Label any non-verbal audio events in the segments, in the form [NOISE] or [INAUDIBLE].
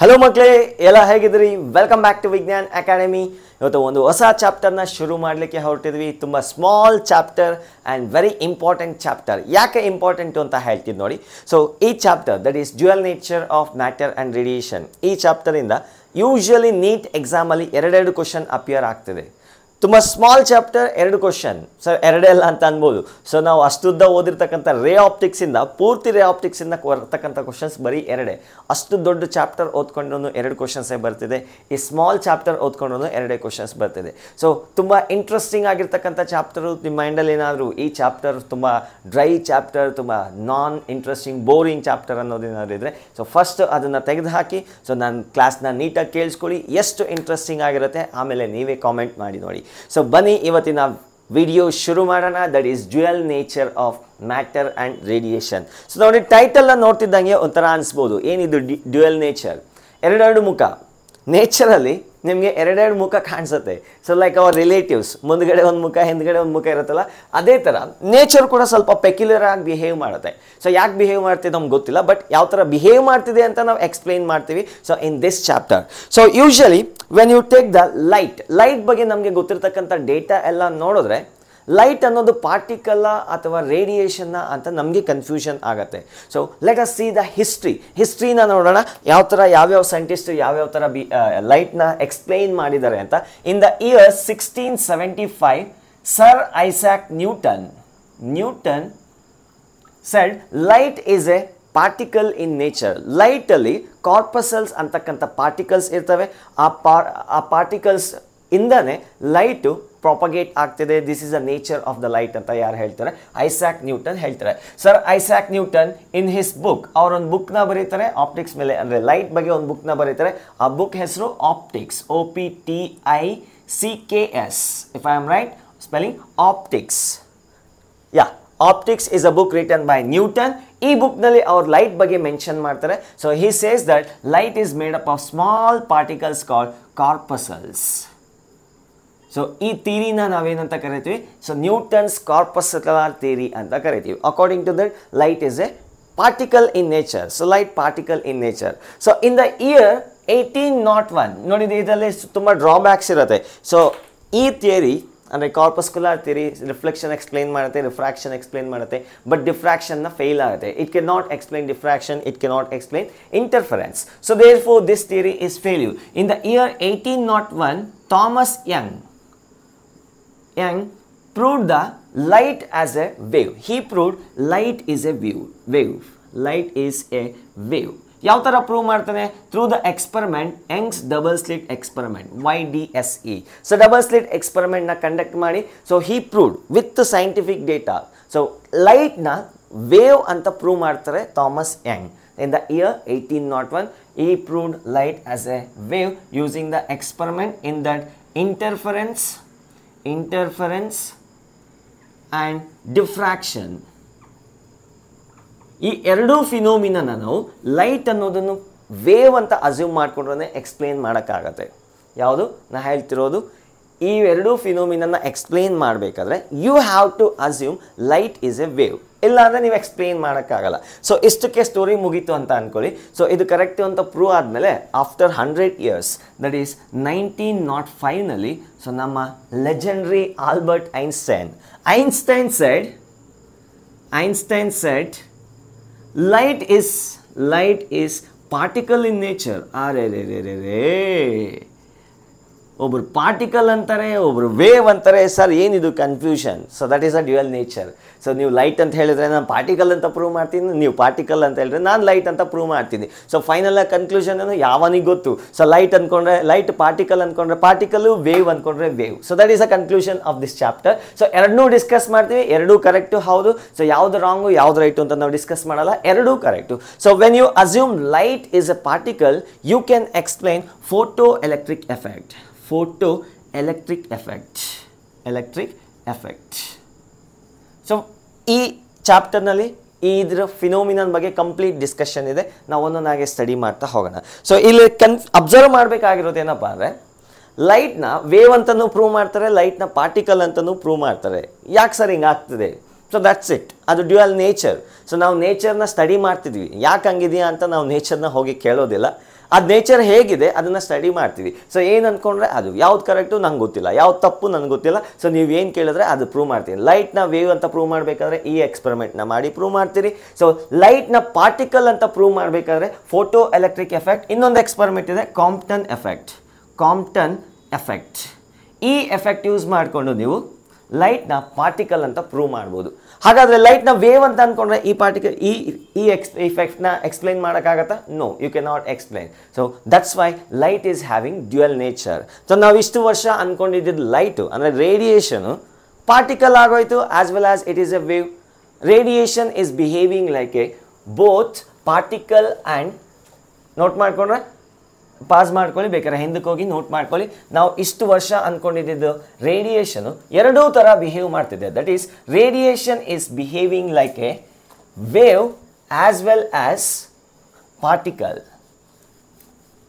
Hello ಮಕ್ಕಳೇ ಎಲ್ಲ ಹೇಗಿದ್ರಿ welcome back to Vignan academy ಇವತ್ತು ಒಂದು ಹೊಸ ಚಾಪ್ಟರ್ನ ಶುರು ಮಾಡಲಿಕ್ಕೆ ಹೊರಟಿದ್ವಿ ತುಂಬ small chapter and very important chapter ಯಾಕೆ ಇಂಪಾರ್ಟೆಂಟು ಅಂತ ಹೇಳ್ತಿದ್ದು ನೋಡಿ ಸೊ ಈ chapter that is dual nature of matter and radiation ಈ ಚಾಪ್ಟರಿಂದ ಯೂಶ್ವಲಿ ನೀಟ್ ಎಕ್ಸಾಮಲ್ಲಿ ಎರಡೆರಡು ಕ್ವಶನ್ ಅಪಿಯರ್ ಆಗ್ತದೆ ತುಂಬ ಸ್ಮಾಲ್ ಚಾಪ್ಟರ್ ಎರಡು ಕ್ವಶನ್ ಸರ್ ಎರಡೇ ಅಲ್ಲ ಅಂತ ಅನ್ಬೋದು ಸೊ ನಾವು ಅಷ್ಟುದ್ದ ಓದಿರ್ತಕ್ಕಂಥ ರೇ ಆಪ್ಟಿಕ್ಸಿಂದ ಪೂರ್ತಿ ರೇ ಆಪ್ಟಿಕ್ಸಿಂದ ಬರ್ತಕ್ಕಂಥ ಕ್ವಶನ್ಸ್ ಬರೀ ಎರಡೇ ಅಷ್ಟು ದೊಡ್ಡ ಚಾಪ್ಟರ್ ಓದ್ಕೊಂಡ್ರೂ ಎರಡು ಕ್ವಶನ್ಸೇ ಬರ್ತಿದೆ ಈ ಸ್ಮಾಲ್ ಚಾಪ್ಟರ್ ಓದ್ಕೊಂಡ್ರೂ ಎರಡೇ ಕ್ವಶನ್ಸ್ ಬರ್ತಿದೆ ಸೊ ತುಂಬ ಇಂಟ್ರೆಸ್ಟಿಂಗ್ ಆಗಿರ್ತಕ್ಕಂಥ ಚಾಪ್ಟರು ನಿಮ್ಮ ಮೈಂಡಲ್ಲಿ ಏನಾದರೂ ಈ ಚಾಪ್ಟರ್ ತುಂಬ ಡ್ರೈ ಚಾಪ್ಟರ್ ತುಂಬ ನಾನ್ ಇಂಟ್ರೆಸ್ಟಿಂಗ್ ಬೋರಿಂಗ್ ಚಾಪ್ಟರ್ ಅನ್ನೋದೇನಾದ್ರು ಇದ್ದರೆ ಸೊ ಫಸ್ಟ್ ಅದನ್ನು ತೆಗೆದುಹಾಕಿ ಸೊ ನಾನು ಕ್ಲಾಸ್ನ ನೀಟಾಗಿ ಕೇಳಿಸ್ಕೊಳ್ಳಿ ಎಷ್ಟು ಇಂಟ್ರೆಸ್ಟಿಂಗ್ ಆಗಿರುತ್ತೆ ಆಮೇಲೆ ನೀವೇ ಕಾಮೆಂಟ್ ಮಾಡಿ ನೋಡಿ ಸೊ ಬನ್ನಿ ಇವತ್ತಿನ ವಿಡಿಯೋ ಶುರು ಮಾಡೋಣ that is dual nature of matter and radiation so ನೋಡಿ ಟೈಟಲ್ನ ನೋಡ್ತಿದ್ದಂಗೆ ಒಂಥರ ಅನಿಸ್ಬೋದು ಏನಿದು ಡ್ಯುಯಲ್ ನೇಚರ್ ಎರಡೆರಡು ಮುಖ ನೇಚರಲ್ಲಿ ನಿಮಗೆ ಎರಡೆರಡು ಮುಖ ಕಾಣಿಸುತ್ತೆ ಸೊ ಲೈಕ್ ಅವರ್ ರಿಲೇಟಿವ್ಸ್ ಮುಂದ್ಗಡೆ ಒಂದು ಮುಖ ಹಿಂದ್ಗಡೆ ಒಂದು ಮುಖ ಇರುತ್ತಲ್ಲ ಅದೇ ಥರ ನೇಚರ್ ಕೂಡ ಸ್ವಲ್ಪ ಪೆಕ್ಯುಲರ್ ಆಗಿ ಬಿಹೇವ್ ಮಾಡುತ್ತೆ ಸೊ ಯಾಕೆ ಬಿಹೇವ್ ಮಾಡ್ತಿದೆ ನಮ್ಗೆ ಗೊತ್ತಿಲ್ಲ ಬಟ್ ಯಾವ ಥರ ಬಿಹೇವ್ ಮಾಡ್ತಿದೆ ಅಂತ ನಾವು ಎಕ್ಸ್ಪ್ಲೈನ್ ಮಾಡ್ತೀವಿ so in this chapter so usually when you take the light light ಬಗ್ಗೆ ನಮಗೆ ಗೊತ್ತಿರತಕ್ಕಂಥ ಡೇಟಾ ಎಲ್ಲ ನೋಡಿದ್ರೆ ಲೈಟ್ ಅನ್ನೋದು ಪಾರ್ಟಿಕಲ್ಲ ಅಥವಾ ರೇಡಿಯೇಷನ್ನ ಅಂತ ನಮಗೆ ಕನ್ಫ್ಯೂಷನ್ ಆಗುತ್ತೆ so let us see the history ಹಿಸ್ಟ್ರಿನ ನೋಡೋಣ ಯಾವ ಥರ ಯಾವ್ಯಾವ ಸೈಂಟಿಸ್ಟ್ ಯಾವ್ಯಾವ ಥರ ಬಿ ಲೈಟ್ನ ಎಕ್ಸ್ಪ್ಲೈನ್ ಮಾಡಿದ್ದಾರೆ ಅಂತ in the year sixteen seventy five sir Isaac Newton Newton said light is a particle in nature ಲೈಟಲ್ಲಿ ಕಾರ್ಪಸಲ್ಸ್ ಅಂತಕ್ಕಂಥ ಪಾರ್ಟಿಕಲ್ಸ್ ಇರ್ತವೆ ಆ ಪಾರ್ ಆ ಪಾರ್ಟಿಕಲ್ಸ್ ಇಂದನೇ ಲೈಟು ಪ್ರಾಪಗೇಟ್ ಆಗ್ತಿದೆ this is a nature of the light ಅಂತ ಯಾರು ಹೇಳ್ತಾರೆ ಐಸಾಕ್ ನ್ಯೂಟನ್ ಹೇಳ್ತಾರೆ sir Isaac Newton in his book ಅವರೊಂದು ಬುಕ್ನ ಬರೀತಾರೆ ಆಪ್ಟಿಕ್ಸ್ ಮೇಲೆ ಅಂದರೆ ಲೈಟ್ ಬಗ್ಗೆ ಒಂದು ಬುಕ್ನ ಬರೀತಾರೆ ಆ ಬುಕ್ ಹೆಸರು optics O P T I C K S if I am right spelling optics yeah optics is a book written by Newton ಈ ಬುಕ್ನಲ್ಲಿ ಅವ್ರು ಲೈಟ್ ಬಗ್ಗೆ ಮೆನ್ಷನ್ ಮಾಡ್ತಾರೆ so he says that light is made up of small particles call corpuscles ಸೊ ಈ ಥೀರಿನ ನಾವೇನಂತ ಕರಿತೀವಿ ಸೊ ನ್ಯೂಟನ್ಸ್ ಕಾರ್ಪಸ್ಕಲಾರ್ ಥಿಯರಿ ಅಂತ ಕರಿತೀವಿ according to that light is a particle in nature so light particle in nature so in the year eighteen nought one ನೋಡಿದ ಇದರಲ್ಲಿ ತುಂಬ ಡ್ರಾಬ್ಯಾಕ್ಸ್ ಇರುತ್ತೆ ಸೊ ಈ ಥಿಯರಿ ಅಂದರೆ ಕಾರ್ಪಸ್ಕುಲರ್ ಥಿಯರಿ ರಿಫ್ಲೆಕ್ಷನ್ ಎಕ್ಸ್ಪ್ಲೈನ್ ಮಾಡುತ್ತೆ refraction explain ಮಾಡುತ್ತೆ ಬಟ್ ಡಿಫ್ರಾಕ್ಷನ್ನ fail ಆಗುತ್ತೆ it can not explain diffraction it can not explain interference so therefore this theory is failure in the year eighteen nought one Thomas Young young proved the light as a wave, he proved light is a wave, light is a wave yawthara prove Martane through the experiment, young's double slit experiment, ydse so double slit experiment na conduct maani, so he proved, with the scientific data so light na, wave antho prove marthane, thomas young in the year 1801, he proved light as a wave, using the experiment in that interference interference and diffraction ಈ ಎರಡೂ phenomena ನಾವು light ಅನ್ನೋದನ್ನು wave ಅಂತ assume ಮಾಡಿಕೊಂಡ್ರೆ explain ಮಾಡೋಕ್ಕಾಗತ್ತೆ ಯಾವುದು ನಾ ಹೇಳ್ತಿರೋದು ಈ ಎರಡೂ ಫಿನೋಮಿನನ್ನ ಎಕ್ಸ್ಪ್ಲೇನ್ ಮಾಡಬೇಕಾದ್ರೆ you have to assume light is a wave ಇಲ್ಲ ಅಂದರೆ ನೀವು ಎಕ್ಸ್ಪ್ಲೇನ್ ಮಾಡೋಕ್ಕಾಗಲ್ಲ ಸೊ ಇಷ್ಟಕ್ಕೆ ಸ್ಟೋರಿ ಮುಗೀತು ಅಂತ ಅಂದ್ಕೊಳ್ಳಿ ಸೊ ಇದು ಕರೆಕ್ಟ್ ಅಂತ ಪ್ರೂವ್ ಆದಮೇಲೆ after hundred years that is nineteen nought ಫೈವ್ನಲ್ಲಿ ಸೊ ನಮ್ಮ legendary Albert Einstein Einstein said Einstein said light is light is particle in nature ಆ ರೆ ರೇ ರೇ ರೇ ರೇ ಒಬ್ಬರು ಪಾರ್ಟಿಕಲ್ ಅಂತಾರೆ ಒಬ್ಬರು ವೇವ್ ಅಂತಾರೆ ಸರ್ ಏನಿದು confusion so that is a dual nature so ನೀವು ಲೈಟ್ ಅಂತ ಹೇಳಿದರೆ ನಾನು ಪಾರ್ಟಿಕಲ್ ಅಂತ ಪ್ರೂವ್ ಮಾಡ್ತೀನಿ ನೀವು ಪಾರ್ಟಿಕಲ್ ಅಂತ ಹೇಳಿದ್ರೆ ನಾನು ಲೈಟ್ ಅಂತ ಪ್ರೂವ್ ಮಾಡ್ತೀನಿ ಸೊ ಫೈನಲ್ ಕನ್ಕ್ಲೂಷನ್ ಏನು ಯಾವನಿಗೆ ಗೊತ್ತು ಸೊ ಲೈಟ್ ಅಂದ್ಕೊಂಡ್ರೆ ಲೈಟ್ ಪಾರ್ಟಿಕಲ್ ಅಂದ್ಕೊಂಡ್ರೆ ಪಾರ್ಟಿಕಲು ವೇವ್ ಅಂದ್ಕೊಂಡ್ರೆ wave so that is a conclusion of this chapter so ಎರಡನ್ನೂ ಡಿಸ್ಕಸ್ ಮಾಡ್ತೀವಿ ಎರಡೂ ಕರೆಕ್ಟು ಹೌದು ಸೊ ಯಾವ್ದು ರಾಂಗು ಯಾವ್ದು ರೈಟು ಅಂತ ನಾವು ಡಿಸ್ಕಸ್ ಮಾಡಲ್ಲ ಎರಡೂ correct so when you assume light is a particle you can explain photo electric effect photo electric effect electric effect so ಈ ಚಾಪ್ಟರ್ನಲ್ಲಿ ಇದರ ಫಿನೋಮಿನನ್ ಬಗ್ಗೆ ಕಂಪ್ಲೀಟ್ ಡಿಸ್ಕಷನ್ ಇದೆ ನಾವು ಒಂದೊಂದಾಗೆ ಸ್ಟಡಿ ಮಾಡ್ತಾ ಹೋಗೋಣ ಸೊ ಇಲ್ಲಿ ಕನ್ ಅಬ್ಸರ್ವ್ ಮಾಡಬೇಕಾಗಿರೋದು ಏನಪ್ಪ ಅಂದರೆ ಲೈಟ್ನ ವೇವ್ ಅಂತಲೂ ಪ್ರೂವ್ ಮಾಡ್ತಾರೆ ಲೈಟ್ನ ಪಾರ್ಟಿಕಲ್ ಅಂತಲೂ ಪ್ರೂವ್ ಮಾಡ್ತಾರೆ ಯಾಕೆ ಸರ್ ಹಿಂಗಾಗ್ತದೆ ಸೊ ದಟ್ಸ್ ಇಟ್ ಅದು ಡ್ಯೂಯಲ್ ನೇಚರ್ ಸೊ ನಾವು ನೇಚರ್ನ ಸ್ಟಡಿ ಮಾಡ್ತಿದ್ವಿ ಯಾಕೆ ಹಂಗಿದೆಯಾ ಅಂತ ನಾವು ನೇಚರ್ನ ಹೋಗಿ ಕೇಳೋದಿಲ್ಲ ಅದು ನೇಚರ್ ಹೇಗಿದೆ ಅದನ್ನು ಸ್ಟಡಿ ಮಾಡ್ತೀವಿ ಸೊ ಏನು ಅಂದ್ಕೊಂಡ್ರೆ ಅದು ಯಾವ್ದು ಕರೆಕ್ಟು ನಂಗೆ ಗೊತ್ತಿಲ್ಲ ಯಾವ್ದು ತಪ್ಪು ನನಗೆ ಗೊತ್ತಿಲ್ಲ ಸೊ ನೀವು ಏನು ಕೇಳಿದ್ರೆ ಅದು ಪ್ರೂವ್ ಮಾಡ್ತೀನಿ ಲೈಟ್ನ ವೇವ್ ಅಂತ ಪ್ರೂವ್ ಮಾಡಬೇಕಾದ್ರೆ ಈ ಎಕ್ಸ್ಪೆರಿಮೆಂಟ್ನ ಮಾಡಿ ಪ್ರೂವ್ ಮಾಡ್ತೀರಿ ಸೊ ಲೈಟ್ನ ಪಾರ್ಟಿಕಲ್ ಅಂತ ಪ್ರೂವ್ ಮಾಡಬೇಕಾದ್ರೆ ಫೋಟೋ ಎಲೆಕ್ಟ್ರಿಕ್ ಎಫೆಕ್ಟ್ ಇನ್ನೊಂದು ಎಕ್ಸ್ಪೆರಿಮೆಂಟ್ ಇದೆ ಕಾಂಪ್ಟನ್ ಎಫೆಕ್ಟ್ ಕಾಂಪ್ಟನ್ ಎಫೆಕ್ಟ್ ಈ ಎಫೆಕ್ಟ್ ಯೂಸ್ ಮಾಡಿಕೊಂಡು ನೀವು ಲೈಟ್ನ ಪಾರ್ಟಿಕಲ್ ಅಂತ ಪ್ರೂವ್ ಮಾಡ್ಬೋದು ಹಾಗಾದರೆ ಲೈಟ್ನ ವೇವ್ ಅಂತ ಅಂದ್ಕೊಂಡ್ರೆ ಈ ಪಾರ್ಟಿಕಲ್ ಈ ಈ ಎಕ್ಸ್ ಇಫೆಕ್ಟ್ನ ಎಕ್ಸ್ಪ್ಲೈನ್ ಮಾಡೋಕ್ಕಾಗತ್ತಾ no you can not explain so that's why light is having dual nature so ನಾವು ಇಷ್ಟು ವರ್ಷ ಅಂದ್ಕೊಂಡಿದ್ದು ಲೈಟು ಅಂದರೆ ರೇಡಿಯೇಷನು ಪಾರ್ಟಿಕಲ್ ಆಗೋಯ್ತು as well as it is a wave radiation is behaving like a both particle and note ಮಾಡಿಕೊಂಡ್ರೆ pass ಮಾಡ್ಕೊಳ್ಳಿ ಬೇಕಾದ್ರೆ ಹಿಂದಕ್ಕೆ ಹೋಗಿ ನೋಟ್ ಮಾಡ್ಕೊಳ್ಳಿ ನಾವು ಇಷ್ಟು ವರ್ಷ ಅಂದ್ಕೊಂಡಿದ್ದು ರೇಡಿಯೇಷನು ಎರಡೂ ಥರ ಬಿಹೇವ್ ಮಾಡ್ತಿದೆ that is radiation is behaving like a wave as well as particle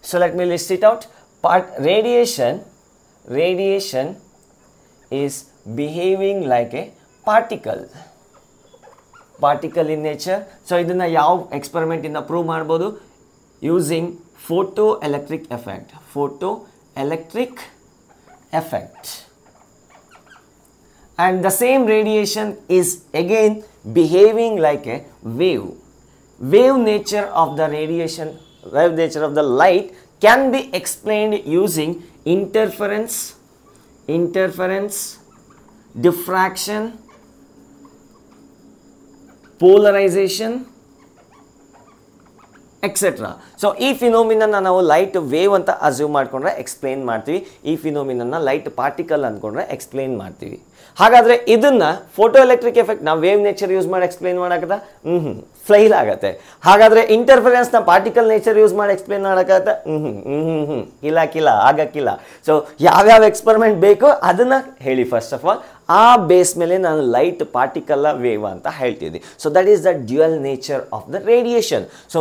so let me list it out part radiation radiation is behaving like a particle particle in nature so ಇದನ್ನು ಯಾವ ಎಕ್ಸ್ಪರಿಮೆಂಟಿಂದ prove ಮಾಡ್ಬೋದು using photoelectric effect photoelectric effect and the same radiation is again behaving like a wave wave nature of the radiation wave nature of the light can be explained using interference interference diffraction polarization etcetera so ಈ ಫಿನೋಮಿನನ್ನ ನಾವು light wave ಅಂತ assume ಮಾಡಿಕೊಂಡ್ರೆ explain ಮಾಡ್ತೀವಿ ಈ ಫಿನೋಮಿನನ್ನ light particle ಅಂದ್ಕೊಂಡ್ರೆ explain ಮಾಡ್ತೀವಿ ಹಾಗಾದರೆ ಇದನ್ನು ಫೋಟೋ ಎಲೆಕ್ಟ್ರಿಕ್ ಎಫೆಕ್ಟ್ ನಾವು ವೇವ್ ನೇಚರ್ ಯೂಸ್ ಮಾಡಿ ಎಕ್ಸ್ಪ್ಲೇನ್ ಮಾಡೋಕ್ಕದ ಹ್ಞೂ ಫ್ಲೈಲ್ ಆಗುತ್ತೆ ಹಾಗಾದರೆ ಇಂಟರ್ಫರೆನ್ಸ್ನ ಪಾರ್ಟಿಕಲ್ ನೇಚರ್ ಯೂಸ್ ಮಾಡಿ ಎಕ್ಸ್ಪ್ಲೇನ್ ಮಾಡೋಕ್ಕಾಗತ್ತೆ ಹ್ಞೂ ಹ್ಞೂ ಹ್ಞೂ ಹ್ಞೂ ಕಿಲ್ಲ ಆಗಕ್ಕಿಲ್ಲ ಸೊ ಯಾವ್ಯಾವ ಎಕ್ಸ್ಪರಿಮೆಂಟ್ ಬೇಕೋ ಅದನ್ನು ಹೇಳಿ ಫಸ್ಟ್ ಆಫ್ ಆಲ್ ಆ ಬೇಸ್ ಮೇಲೆ ನಾನು ಲೈಟ್ ಪಾರ್ಟಿಕಲ್ಲ ವೇವ್ ಅಂತ ಹೇಳ್ತಿದ್ದೆ so that is the dual nature of the radiation so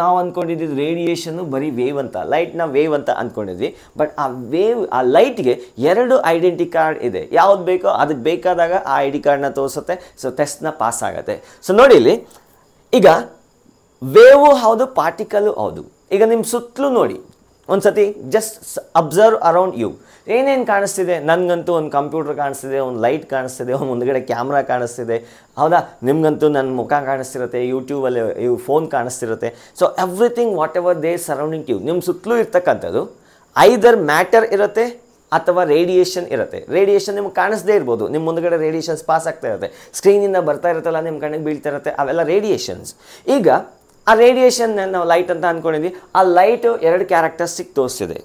ನಾವು ಅಂದ್ಕೊಂಡಿದ್ದು ರೇಡಿಯೇಷನ್ನು ಬರೀ ವೇವ್ ಅಂತ ಲೈಟ್ನ ವೇವ್ ಅಂತ ಅಂದ್ಕೊಂಡಿದ್ವಿ ಬಟ್ ಆ ವೇವ್ ಆ ಲೈಟ್ಗೆ ಎರಡು ಐಡೆಂಟಿ ಕಾರ್ಡ್ ಇದೆ ಯಾವ್ದು ಬೇಕೋ ಅದಕ್ಕೆ ಬೇಕಾದಾಗ ಆ ಐ ಡಿ ಕಾರ್ಡ್ನ ತೋರಿಸುತ್ತೆ ಸೊ ಟೆಸ್ಟ್ನ ಪಾಸ್ ಆಗುತ್ತೆ ಸೊ ನೋಡಿ ಇಲ್ಲಿ ಈಗ ವೇವು ಹೌದು ಪಾರ್ಟಿಕಲು ಹೌದು ಈಗ ನಿಮ್ಮ ಸುತ್ತಲೂ ನೋಡಿ ಒಂದು ಸತಿ ಜಸ್ಟ್ ಅಬ್ಸರ್ವ್ ಅರೌಂಡ್ ಯು ಏನೇನು ಕಾಣಿಸ್ತಿದೆ ನನಗಂತೂ ಒಂದು ಕಂಪ್ಯೂಟರ್ ಕಾಣಿಸ್ತಿದೆ ಒಂದು ಲೈಟ್ ಕಾಣಿಸ್ತಿದೆ ಒಂದು ಮುಂದ್ಗಡೆ ಕ್ಯಾಮ್ರಾ ಕಾಣಿಸ್ತಿದೆ ಹೌದಾ ನಿಮ್ಗಂತೂ ನನ್ನ ಮುಖ ಕಾಣಿಸ್ತಿರುತ್ತೆ ಯೂಟ್ಯೂಬಲ್ಲಿ ಇವು ಫೋನ್ ಕಾಣಿಸ್ತಿರುತ್ತೆ so everything whatever they surrounding you ನಿಮ್ಮ ಸುತ್ತಲೂ ಇರ್ತಕ್ಕಂಥದ್ದು ಐದರ್ ಮ್ಯಾಟರ್ ಇರುತ್ತೆ ಅಥವಾ ರೇಡಿಯೇಷನ್ ಇರುತ್ತೆ ರೇಡಿಯೇಷನ್ ನಿಮ್ಗೆ ಕಾಣಿಸದೇ ಇರ್ಬೋದು ನಿಮ್ಮ ಮುಂದ್ಗಡೆ ರೇಡಿಯೇಷನ್ಸ್ ಪಾಸ್ ಆಗ್ತಾ ಇರುತ್ತೆ ಸ್ಕ್ರೀನಿಂದ ಬರ್ತಾ ಇರುತ್ತಲ್ಲ ನಿಮ್ಮ ಕಣ್ಣಿಗೆ ಬೀಳ್ತಾ ಇರುತ್ತೆ ಅವೆಲ್ಲ ರೇಡಿಯೇಷನ್ಸ್ ಈಗ ಆ ರೇಡಿಯೇಷನ್ ನಾವು ಲೈಟ್ ಅಂತ ಅಂದ್ಕೊಂಡಿದ್ವಿ ಆ ಲೈಟು ಎರಡು ಕ್ಯಾರೆಕ್ಟರ್ಸಿಗೆ ತೋರಿಸಿದೆ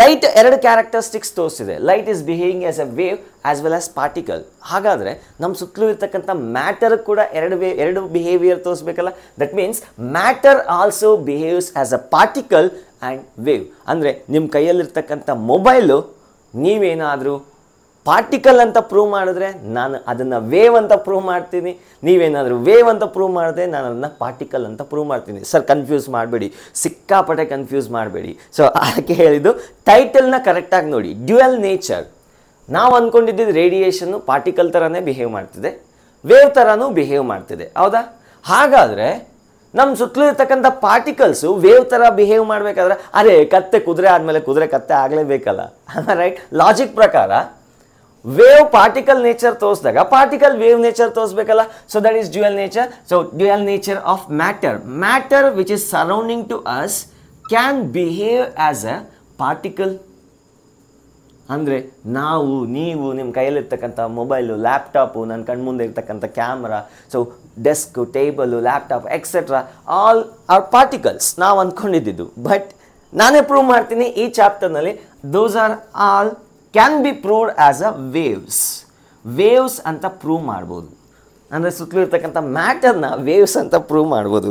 ಲೈಟ್ ಎರಡು ಕ್ಯಾರೆಕ್ಟರ್ಸ್ಟಿಕ್ಸ್ ತೋರಿಸಿದೆ light is behaving as a wave as well as particle ಹಾಗಾದರೆ ನಮ್ಮ ಸುತ್ತಲೂ ಇರ್ತಕ್ಕಂಥ ಮ್ಯಾಟರ್ ಕೂಡ ಎರಡು ವೇ ಎರಡು ಬಿಹೇವಿಯರ್ ತೋರಿಸ್ಬೇಕಲ್ಲ that means matter also behaves as a particle and wave ಅಂದರೆ ನಿಮ್ಮ ಕೈಯಲ್ಲಿರ್ತಕ್ಕಂಥ ಮೊಬೈಲು ನೀವೇನಾದರೂ ಪಾರ್ಟಿಕಲ್ ಅಂತ ಪ್ರೂವ್ ಮಾಡಿದ್ರೆ ನಾನು ಅದನ್ನು ವೇವ್ ಅಂತ ಪ್ರೂವ್ ಮಾಡ್ತೀನಿ ನೀವೇನಾದರೂ ವೇವ್ ಅಂತ ಪ್ರೂವ್ ಮಾಡಿದ್ರೆ ನಾನು ಅದನ್ನು ಪಾರ್ಟಿಕಲ್ ಅಂತ ಪ್ರೂವ್ ಮಾಡ್ತೀನಿ ಸರ್ ಕನ್ಫ್ಯೂಸ್ ಮಾಡಬೇಡಿ ಸಿಕ್ಕಾಪಟ್ಟೆ ಕನ್ಫ್ಯೂಸ್ ಮಾಡಬೇಡಿ ಸೊ ಅದಕ್ಕೆ ಹೇಳಿದ್ದು ಟೈಟಲ್ನ ಕರೆಕ್ಟಾಗಿ ನೋಡಿ ಡ್ಯುಯಲ್ ನೇಚರ್ ನಾವು ಅಂದ್ಕೊಂಡಿದ್ದು ರೇಡಿಯೇಷನ್ನು ಪಾರ್ಟಿಕಲ್ ಥರನೇ ಬಿಹೇವ್ ಮಾಡ್ತಿದೆ ವೇವ್ ಥರನೂ ಬಿಹೇವ್ ಮಾಡ್ತಿದೆ ಹೌದಾ ಹಾಗಾದರೆ ನಮ್ಮ ಸುತ್ತಲೂ ಇರ್ತಕ್ಕಂಥ ಪಾರ್ಟಿಕಲ್ಸು ವೇವ್ ಥರ ಬಿಹೇವ್ ಮಾಡಬೇಕಾದ್ರೆ ಅರೆ ಕತ್ತೆ ಕುದುರೆ ಆದಮೇಲೆ ಕುದುರೆ ಕತ್ತೆ ಆಗಲೇಬೇಕಲ್ಲ ರೈಟ್ ಲಾಜಿಕ್ ಪ್ರಕಾರ ವೇವ್ ಪಾರ್ಟಿಕಲ್ ನೇಚರ್ ತೋರಿಸಿದಾಗ ಪಾರ್ಟಿಕಲ್ ವೇವ್ ನೇಚರ್ ತೋರಿಸ್ಬೇಕಲ್ಲ so that is dual nature so dual nature of matter matter which is surrounding to us can behave as a particle ಅಂದರೆ ನಾವು ನೀವು ನಿಮ್ಮ ಕೈಯಲ್ಲಿರ್ತಕ್ಕಂಥ ಮೊಬೈಲು ಲ್ಯಾಪ್ಟಾಪು ನನ್ನ ಕಣ್ಮುಂದೆ ಇರ್ತಕ್ಕಂಥ camera so desk table laptop etcetera all are particles ನಾವು ಅಂದ್ಕೊಂಡಿದ್ದು ಬಟ್ ನಾನೇ ಪ್ರೂವ್ ಮಾಡ್ತೀನಿ ಈ ಚಾಪ್ಟರ್ನಲ್ಲಿ those are all can be proved as a waves waves ಅಂತ ಪ್ರೂವ್ ಮಾಡ್ಬೋದು ಅಂದರೆ ಸುತ್ತಲೂ ಇರ್ತಕ್ಕಂಥ ಮ್ಯಾಟರ್ನ ವೇವ್ಸ್ ಅಂತ ಪ್ರೂವ್ ಮಾಡ್ಬೋದು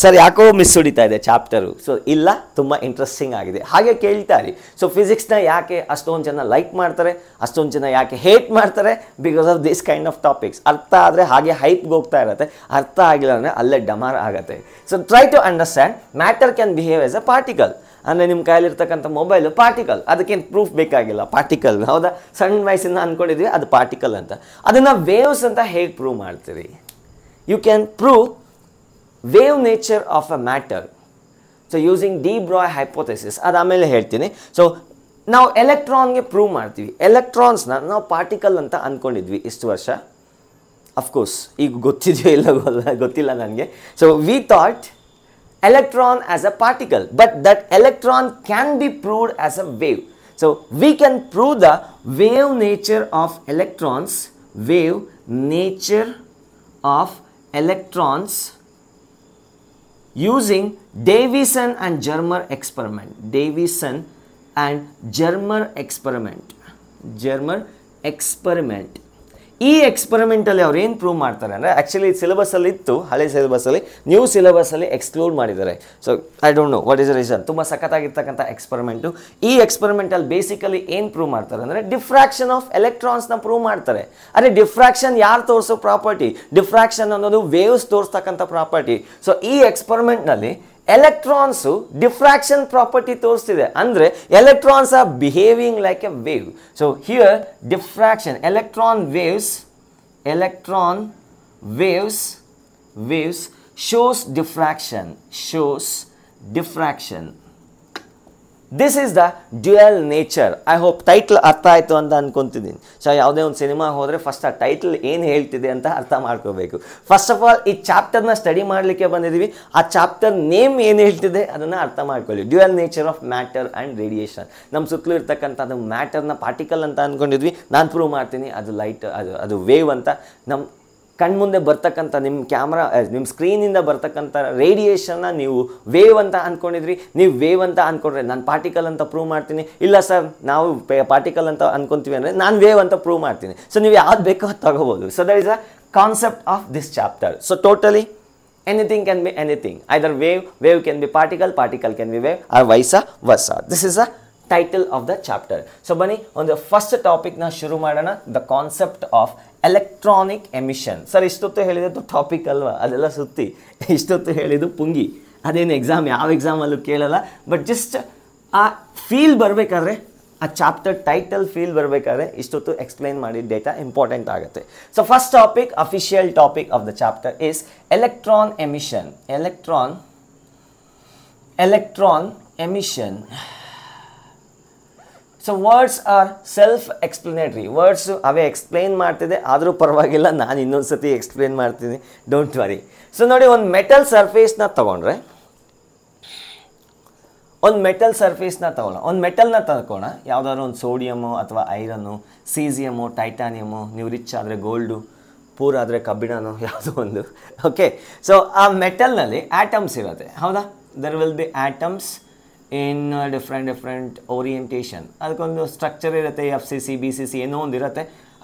ಸರ್ ಯಾಕೋ ಮಿಸ್ ಹೊಡಿತಾ ಇದೆ ಚಾಪ್ಟರು ಸೊ ಇಲ್ಲ ತುಂಬ ಇಂಟ್ರೆಸ್ಟಿಂಗ್ ಆಗಿದೆ ಹಾಗೆ ಇರಿ ಸೊ ಫಿಸಿಕ್ಸ್ನ ಯಾಕೆ ಅಷ್ಟೊಂದು ಜನ ಲೈಕ್ ಮಾಡ್ತಾರೆ ಅಷ್ಟೊಂದು ಜನ ಯಾಕೆ ಹೇಟ್ ಮಾಡ್ತಾರೆ because of this kind of topics ಅರ್ಥ ಆದರೆ ಹಾಗೆ ಹೈಪ್ಗೆ ಹೋಗ್ತಾ ಇರುತ್ತೆ ಅರ್ಥ ಆಗಿಲ್ಲ ಅಂದರೆ ಅಲ್ಲೇ ಡಮಾರ್ ಆಗುತ್ತೆ so try to understand matter can behave as a particle ಅಂದರೆ ನಿಮ್ಮ ಕೈಯಲ್ಲಿರ್ತಕ್ಕಂಥ ಮೊಬೈಲು ಪಾರ್ಟಿಕಲ್ ಅದಕ್ಕೇನು ಪ್ರೂಫ್ ಬೇಕಾಗಿಲ್ಲ ಪಾರ್ಟಿಕಲ್ ಹೌದಾ ಸಣ್ಣ ವಯಸ್ಸಿಂದ ಅಂದ್ಕೊಂಡಿದ್ವಿ ಅದು ಪಾರ್ಟಿಕಲ್ ಅಂತ ಅದನ್ನು ವೇವ್ಸ್ ಅಂತ ಹೇಗೆ ಪ್ರೂವ್ ಮಾಡ್ತೀರಿ you can prove wave nature of a matter so using de Broglie hypothesis ಆಮೇಲೆ ಹೇಳ್ತೀನಿ ಸೊ ನಾವು ಎಲೆಕ್ಟ್ರಾನ್ಗೆ ಪ್ರೂವ್ ಮಾಡ್ತೀವಿ ಎಲೆಕ್ಟ್ರಾನ್ಸ್ನ ನಾವು ಪಾರ್ಟಿಕಲ್ ಅಂತ ಅಂದ್ಕೊಂಡಿದ್ವಿ ಇಷ್ಟು ವರ್ಷ ಅಫ್ಕೋರ್ಸ್ ಈಗ ಗೊತ್ತಿದೆಯೋ ಇಲ್ಲ ಗೊತ್ತಿಲ್ಲ ನನಗೆ so we thought electron as a particle but that electron can be proved as a wave. So we can prove the wave nature of electrons, wave nature of electrons using Davison and Germer experiment. Davison and Germer experiment. Germer experiment. ಈ ಎಕ್ಸ್ಪರಿಮೆಂಟಲ್ಲಿ ಅವ್ರು ಏನು prove ಮಾಡ್ತಾರೆ ಅಂದರೆ actually ಸಿಲೆಬಸ್ಸಲ್ಲಿ ಇತ್ತು ಹಳೆ ಸಿಲೆಬಸ್ಸಲ್ಲಿ new ಸಿಲೆಬಸ್ಸಲ್ಲಿ ಎಕ್ಸ್ಕ್ಲೂಡ್ ಮಾಡಿದ್ದಾರೆ so I don't know what is reason ತುಂಬ ಸಖತ್ತಾಗಿರ್ತಕ್ಕಂಥ ಎಕ್ಸ್ಪರಿಮೆಂಟು ಈ ಎಕ್ಸ್ಪರಿಮೆಂಟಲ್ಲಿ ಬೇಸಿಕಲಿ ಏನು ಪ್ರೂವ್ ಮಾಡ್ತಾರೆ ಅಂದರೆ ಡಿಫ್ರಾಕ್ಷನ್ ಆಫ್ ಎಲೆಕ್ಟ್ರಾನ್ಸ್ನ ಪ್ರೂವ್ ಮಾಡ್ತಾರೆ ಅಂದ್ರೆ ಡಿಫ್ರಾಕ್ಷನ್ ಯಾರು ತೋರಿಸೋ ಪ್ರಾಪರ್ಟಿ ಡಿಫ್ರಾಕ್ಷನ್ ಅನ್ನೋದು ವೇವ್ಸ್ ತೋರಿಸ್ತಕ್ಕಂಥ ಪ್ರಾಪರ್ಟಿ ಸೊ ಈ ಎಕ್ಸ್ಪರಿಮೆಂಟ್ನಲ್ಲಿ ಎಲೆಕ್ಟ್ರಾನ್ಸು ಡಿಫ್ರಾಕ್ಷನ್ ಪ್ರಾಪರ್ಟಿ ತೋರಿಸ್ತಿದೆ ಅಂದರೆ electrons are behaving like a wave so here diffraction electron waves electron waves waves shows diffraction shows diffraction this is the dual nature I hope title ಅರ್ಥ ಆಯಿತು ಅಂತ ಅನ್ಕೊಂತಿದ್ದೀನಿ so ಯಾವುದೇ ಒಂದು cinema ಹೋದರೆ first ಆ title ಏನು ಹೇಳ್ತಿದೆ ಅಂತ ಅರ್ಥ ಮಾಡ್ಕೋಬೇಕು ಫಸ್ಟ್ ಆಫ್ ಆಲ್ ಈ ಚಾಪ್ಟರ್ನ ಸ್ಟಡಿ ಮಾಡಲಿಕ್ಕೆ ಬಂದಿದ್ದೀವಿ ಆ ಚಾಪ್ಟರ್ ನೇಮ್ ಏನು ಹೇಳ್ತಿದೆ ಅದನ್ನು ಅರ್ಥ ಮಾಡ್ಕೊಳ್ಳಿ dual nature of matter and radiation ನಮ್ಮ ಸುತ್ತಲೂ ಇರ್ತಕ್ಕಂಥ ಮ್ಯಾಟರ್ನ ಪಾರ್ಟಿಕಲ್ ಅಂತ ಅಂದ್ಕೊಂಡಿದ್ವಿ ನಾನು ಪ್ರೂವ್ ಮಾಡ್ತೀನಿ ಅದು ಲೈಟ್ ಅದು ಅದು ವೇವ್ ಅಂತ ನಮ್ಮ ಕಣ್ಮುಂದೆ ಬರ್ತಕ್ಕಂಥ ನಿಮ್ಮ ಕ್ಯಾಮ್ರಾ ನಿಮ್ಮ ಸ್ಕ್ರೀನಿಂದ ಬರ್ತಕ್ಕಂಥ ರೇಡಿಯೇಷನ್ನ ನೀವು ವೇವ್ ಅಂತ ಅಂದ್ಕೊಂಡಿದ್ರಿ ನೀವು ವೇವ್ ಅಂತ ಅಂದ್ಕೊಂಡ್ರೆ ನಾನು ಪಾರ್ಟಿಕಲ್ ಅಂತ ಪ್ರೂವ್ ಮಾಡ್ತೀನಿ ಇಲ್ಲ ಸರ್ ನಾವು ಪಾರ್ಟಿಕಲ್ ಅಂತ ಅಂದ್ಕೊತೀವಿ ಅಂದರೆ ನಾನು ವೇವ್ ಅಂತ ಪ್ರೂವ್ ಮಾಡ್ತೀನಿ ಸೊ ನೀವು ಯಾವ್ದು ಬೇಕೋ ಅದು ತಗೋಬೋದು so that is a concept of this chapter so totally anything can be anything either wave wave can be particle particle can be wave or vice versa this is a title of the chapter so ಬನ್ನಿ ಒಂದು first ಟಾಪಿಕ್ನ ಶುರು ಮಾಡೋಣ the concept of electronic emission sir ಇಷ್ಟೊತ್ತು ಹೇಳಿದ್ದು topic ಅಲ್ವಾ ಅದೆಲ್ಲ ಸುತ್ತಿ ಇಷ್ಟೊತ್ತು ಹೇಳಿದ್ದು ಪುಂಗಿ ಅದೇನು ಎಕ್ಸಾಮ್ ಯಾವ ಎಕ್ಸಾಮಲ್ಲೂ ಕೇಳಲ್ಲ ಬಟ್ ಜಸ್ಟ್ ಆ ಫೀಲ್ ಬರಬೇಕಾದ್ರೆ ಆ ಚಾಪ್ಟರ್ ಟೈಟಲ್ ಫೀಲ್ ಬರಬೇಕಾದ್ರೆ ಇಷ್ಟೊತ್ತು ಎಕ್ಸ್ಪ್ಲೈನ್ ಮಾಡಿದ ಡೇಟಾ ಇಂಪಾರ್ಟೆಂಟ್ ಆಗುತ್ತೆ so first topic official topic of the chapter is electron emission electron electron emission so words are self explanatory words ಅವೇ ಎಕ್ಸ್ಪ್ಲೈನ್ ಮಾಡ್ತಿದೆ ಆದರೂ ಪರವಾಗಿಲ್ಲ ನಾನು ಇನ್ನೊಂದು ಸತಿ ಎಕ್ಸ್ಪ್ಲೈನ್ ಮಾಡ್ತೀನಿ ಡೋಂಟ್ ವರಿ ಸೊ ನೋಡಿ ಒಂದು ಮೆಟಲ್ ಸರ್ಫೇಸ್ನ ತಗೊಂಡ್ರೆ ಒಂದು ಮೆಟಲ್ ಸರ್ಫೇಸ್ನ ತಗೊಳ್ಳೋಣ ಒಂದು ಮೆಟಲ್ನ ತಗೊಳ್ಳೋಣ ಯಾವುದಾದ್ರು ಒಂದು ಸೋಡಿಯಮು ಅಥವಾ ಐರನ್ನು ಸೀಸಿಯಮು ಟೈಟಾನಿಯಮು ನೀವು ರಿಚ್ ಆದರೆ ಗೋಲ್ಡು ಪೂರ್ ಆದರೆ ಕಬ್ಬಿಣನೋ ಯಾವುದೋ ಒಂದು ಓಕೆ ಸೊ ಆ ಮೆಟಲ್ನಲ್ಲಿ ಆ್ಯಟಮ್ಸ್ ಇರುತ್ತೆ ಹೌದಾ there will be atoms in different different orientation ಅದಕ್ಕೊಂದು ಸ್ಟ್ರಕ್ಚರ್ ಇರುತ್ತೆ F C C B C C ಏನೋ ಒಂದು ಇರುತ್ತೆ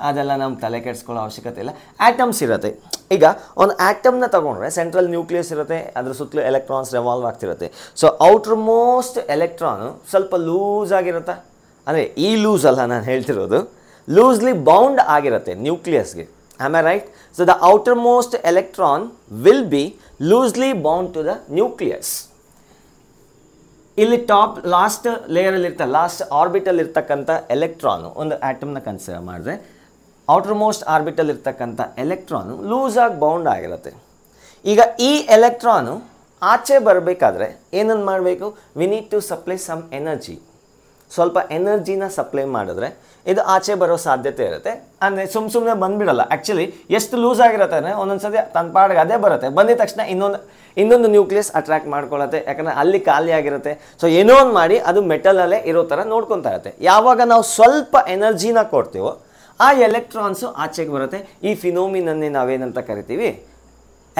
ಅದೆಲ್ಲ ನಮ್ಮ ತಲೆ ಕೆಡಿಸ್ಕೊಳ್ಳೋ ಅವಶ್ಯಕತೆ ಇಲ್ಲ ಆ್ಯಟಮ್ಸ್ ಇರುತ್ತೆ ಈಗ ಒಂದು ಆ್ಯಟಮ್ನ ತೊಗೊಂಡ್ರೆ ಸೆಂಟ್ರಲ್ ನ್ಯೂಕ್ಲಿಯಸ್ ಇರುತ್ತೆ ಅದ್ರ ಸುತ್ತಲೂ ಎಲೆಕ್ಟ್ರಾನ್ಸ್ ರೆವಾಲ್ವ್ ಆಗ್ತಿರುತ್ತೆ ಸೊ ಔಟ್ರ್ ಮೋಸ್ಟ್ ಎಲೆಕ್ಟ್ರಾನು ಸ್ವಲ್ಪ ಲೂಸ್ ಆಗಿರುತ್ತೆ ಅಂದರೆ ಈ ಲೂಸ್ ಅಲ್ಲ ನಾನು ಹೇಳ್ತಿರೋದು ಲೂಸ್ಲಿ ಬೌಂಡ್ ಆಗಿರುತ್ತೆ ನ್ಯೂಕ್ಲಿಯಸ್ಗೆ am I right so the outer most electron will be loosely bound to the nucleus ಇಲ್ಲಿ ಟಾಪ್ ಲಾಸ್ಟ್ ಲೇಯರಲ್ಲಿ ಇರ್ತ ಲಾಸ್ಟ್ ಆರ್ಬಿಟಲ್ಲಿ ಇರ್ತಕ್ಕಂಥ ಎಲೆಕ್ಟ್ರಾನು ಒಂದು ಆ್ಯಟಮ್ನ ಕನ್ಸಿಡರ್ ಮಾಡಿದ್ರೆ ಔಟರ್ ಮೋಸ್ಟ್ ಆರ್ಬಿಟಲ್ಲಿ ಇರ್ತಕ್ಕಂಥ ಎಲೆಕ್ಟ್ರಾನು ಲೂಸಾಗಿ ಬೌಂಡ್ ಆಗಿರುತ್ತೆ ಈಗ ಈ ಎಲೆಕ್ಟ್ರಾನು ಆಚೆ ಬರಬೇಕಾದ್ರೆ ಏನನ್ನು ಮಾಡಬೇಕು we need to supply some energy ಸ್ವಲ್ಪ ಎನರ್ಜಿನ ಸಪ್ಲೈ ಮಾಡಿದ್ರೆ ಇದು ಆಚೆ ಬರೋ ಸಾಧ್ಯತೆ ಇರುತ್ತೆ ಅಂದರೆ ಸುಮ್ಮ ಸುಮ್ಮನೆ ಬಂದುಬಿಡಲ್ಲ ಆ್ಯಕ್ಚುಲಿ ಎಷ್ಟು ಲೂಸ್ ಆಗಿರುತ್ತೆ ಅಂದರೆ ಒಂದೊಂದು ಸತಿ ತನ್ನ ಪಾಡಿಗೆ ಅದೇ ಬರುತ್ತೆ ಬಂದಿದ ತಕ್ಷಣ ಇನ್ನೊಂದು ಇನ್ನೊಂದು ನ್ಯೂಕ್ಲಿಯಸ್ ಅಟ್ರಾಕ್ಟ್ ಮಾಡ್ಕೊಳ್ಳುತ್ತೆ ಯಾಕಂದರೆ ಅಲ್ಲಿ ಖಾಲಿ ಆಗಿರುತ್ತೆ ಸೊ ಏನೋ ಒಂದು ಮಾಡಿ ಅದು ಮೆಟಲಲ್ಲೇ ಇರೋ ಥರ ನೋಡ್ಕೊತಾ ಇರುತ್ತೆ ಯಾವಾಗ ನಾವು ಸ್ವಲ್ಪ ಎನರ್ಜಿನ ಕೊಡ್ತೀವೋ ಆ ಎಲೆಕ್ಟ್ರಾನ್ಸು ಆಚೆಗೆ ಬರುತ್ತೆ ಈ ಫಿನೋಮಿನನ್ನೇ ನಾವೇನಂತ ಕರಿತೀವಿ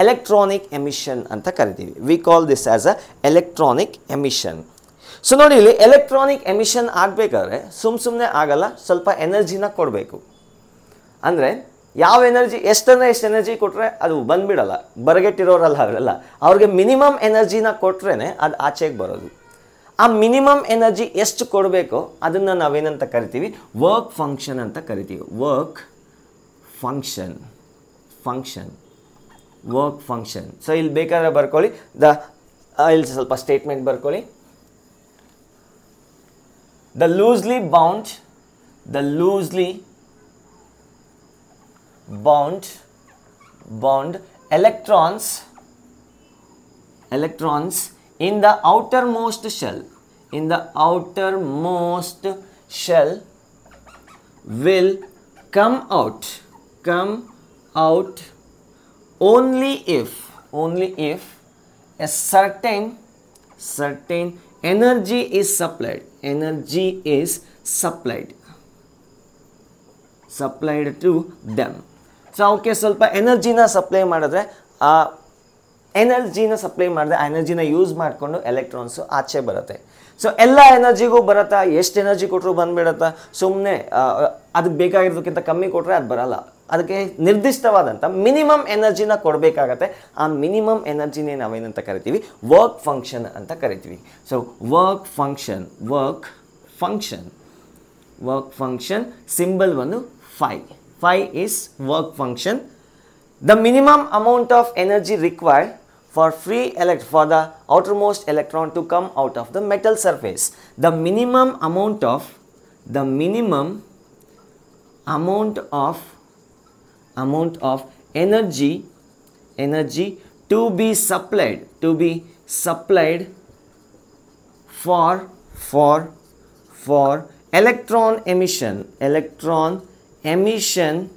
ಎಲೆಕ್ಟ್ರಾನಿಕ್ ಎಮಿಷನ್ ಅಂತ ಕರಿತೀವಿ we call this as a electronic emission so ನೋಡಿ ಇಲ್ಲಿ ಎಲೆಕ್ಟ್ರಾನಿಕ್ ಎಮಿಷನ್ ಆಗಬೇಕಾದ್ರೆ ಸುಮ್ಮ ಸುಮ್ಮನೆ ಆಗಲ್ಲ ಸ್ವಲ್ಪ ಎನರ್ಜಿನ ಕೊಡಬೇಕು ಅಂದರೆ ಯಾವ ಎನರ್ಜಿ ಎಷ್ಟನ್ನು ಎಷ್ಟು ಎನರ್ಜಿ ಕೊಟ್ಟರೆ ಅದು ಬಂದುಬಿಡಲ್ಲ ಬರಗೆಟ್ಟಿರೋರಲ್ಲ ಹಾಗಲ್ಲ ಅವ್ರಿಗೆ ಮಿನಿಮಮ್ ಎನರ್ಜಿನ ಕೊಟ್ರೇ ಅದು ಆಚೆಗೆ ಬರೋದು ಆ ಮಿನಿಮಮ್ ಎನರ್ಜಿ ಎಷ್ಟು ಕೊಡಬೇಕೋ ಅದನ್ನು ನಾವೇನಂತ ಕರಿತೀವಿ ವರ್ಕ್ ಫಂಕ್ಷನ್ ಅಂತ ಕರಿತೀವಿ work function function work function so ಇಲ್ಲಿ ಬೇಕಾದ್ರೆ ಬರ್ಕೊಳ್ಳಿ ದ ಇಲ್ಲಿ ಸ್ವಲ್ಪ ಸ್ಟೇಟ್ಮೆಂಟ್ ಬರ್ಕೊಳ್ಳಿ the loosely bound the loosely bond bond electrons electrons in the outermost shell in the outermost shell will come out come out only if only if a certain certain energy is supplied energy is supplied supplied to them so ಅವಕ್ಕೆ ಸ್ವಲ್ಪ ಎನರ್ಜಿನ supply ಮಾಡಿದ್ರೆ ಆ ಎನರ್ಜಿನ supply ಮಾಡಿದ್ರೆ ಆ ಎನರ್ಜಿನ use ಮಾಡಿಕೊಂಡು electrons ಆಚೆ ಬರುತ್ತೆ ಸೊ ಎಲ್ಲ ಎನರ್ಜಿಗೂ ಬರುತ್ತಾ ಎಷ್ಟು ಎನರ್ಜಿ ಕೊಟ್ಟರು ಬಂದುಬಿಡತ್ತಾ ಸುಮ್ಮನೆ ಅದಕ್ಕೆ ಬೇಕಾಗಿರೋದಕ್ಕಿಂತ ಕಮ್ಮಿ ಕೊಟ್ಟರೆ ಅದು ಬರಲ್ಲ ಅದಕ್ಕೆ ನಿರ್ದಿಷ್ಟವಾದಂಥ ಮಿನಿಮಮ್ ಎನರ್ಜಿನ ಕೊಡಬೇಕಾಗತ್ತೆ ಆ ಮಿನಿಮಮ್ ಎನರ್ಜಿನೇ ನಾವೇನಂತ ಕರಿತೀವಿ ವರ್ಕ್ ಫಂಕ್ಷನ್ ಅಂತ ಕರಿತೀವಿ so work function work function work function symbol ಒಂದು phi phi is work function. The minimum amount of energy required for free elect for the outermost electron to come out of the metal surface. The minimum amount of the minimum amount of amount of energy energy to be supplied to be supplied for for for electron emission electron emission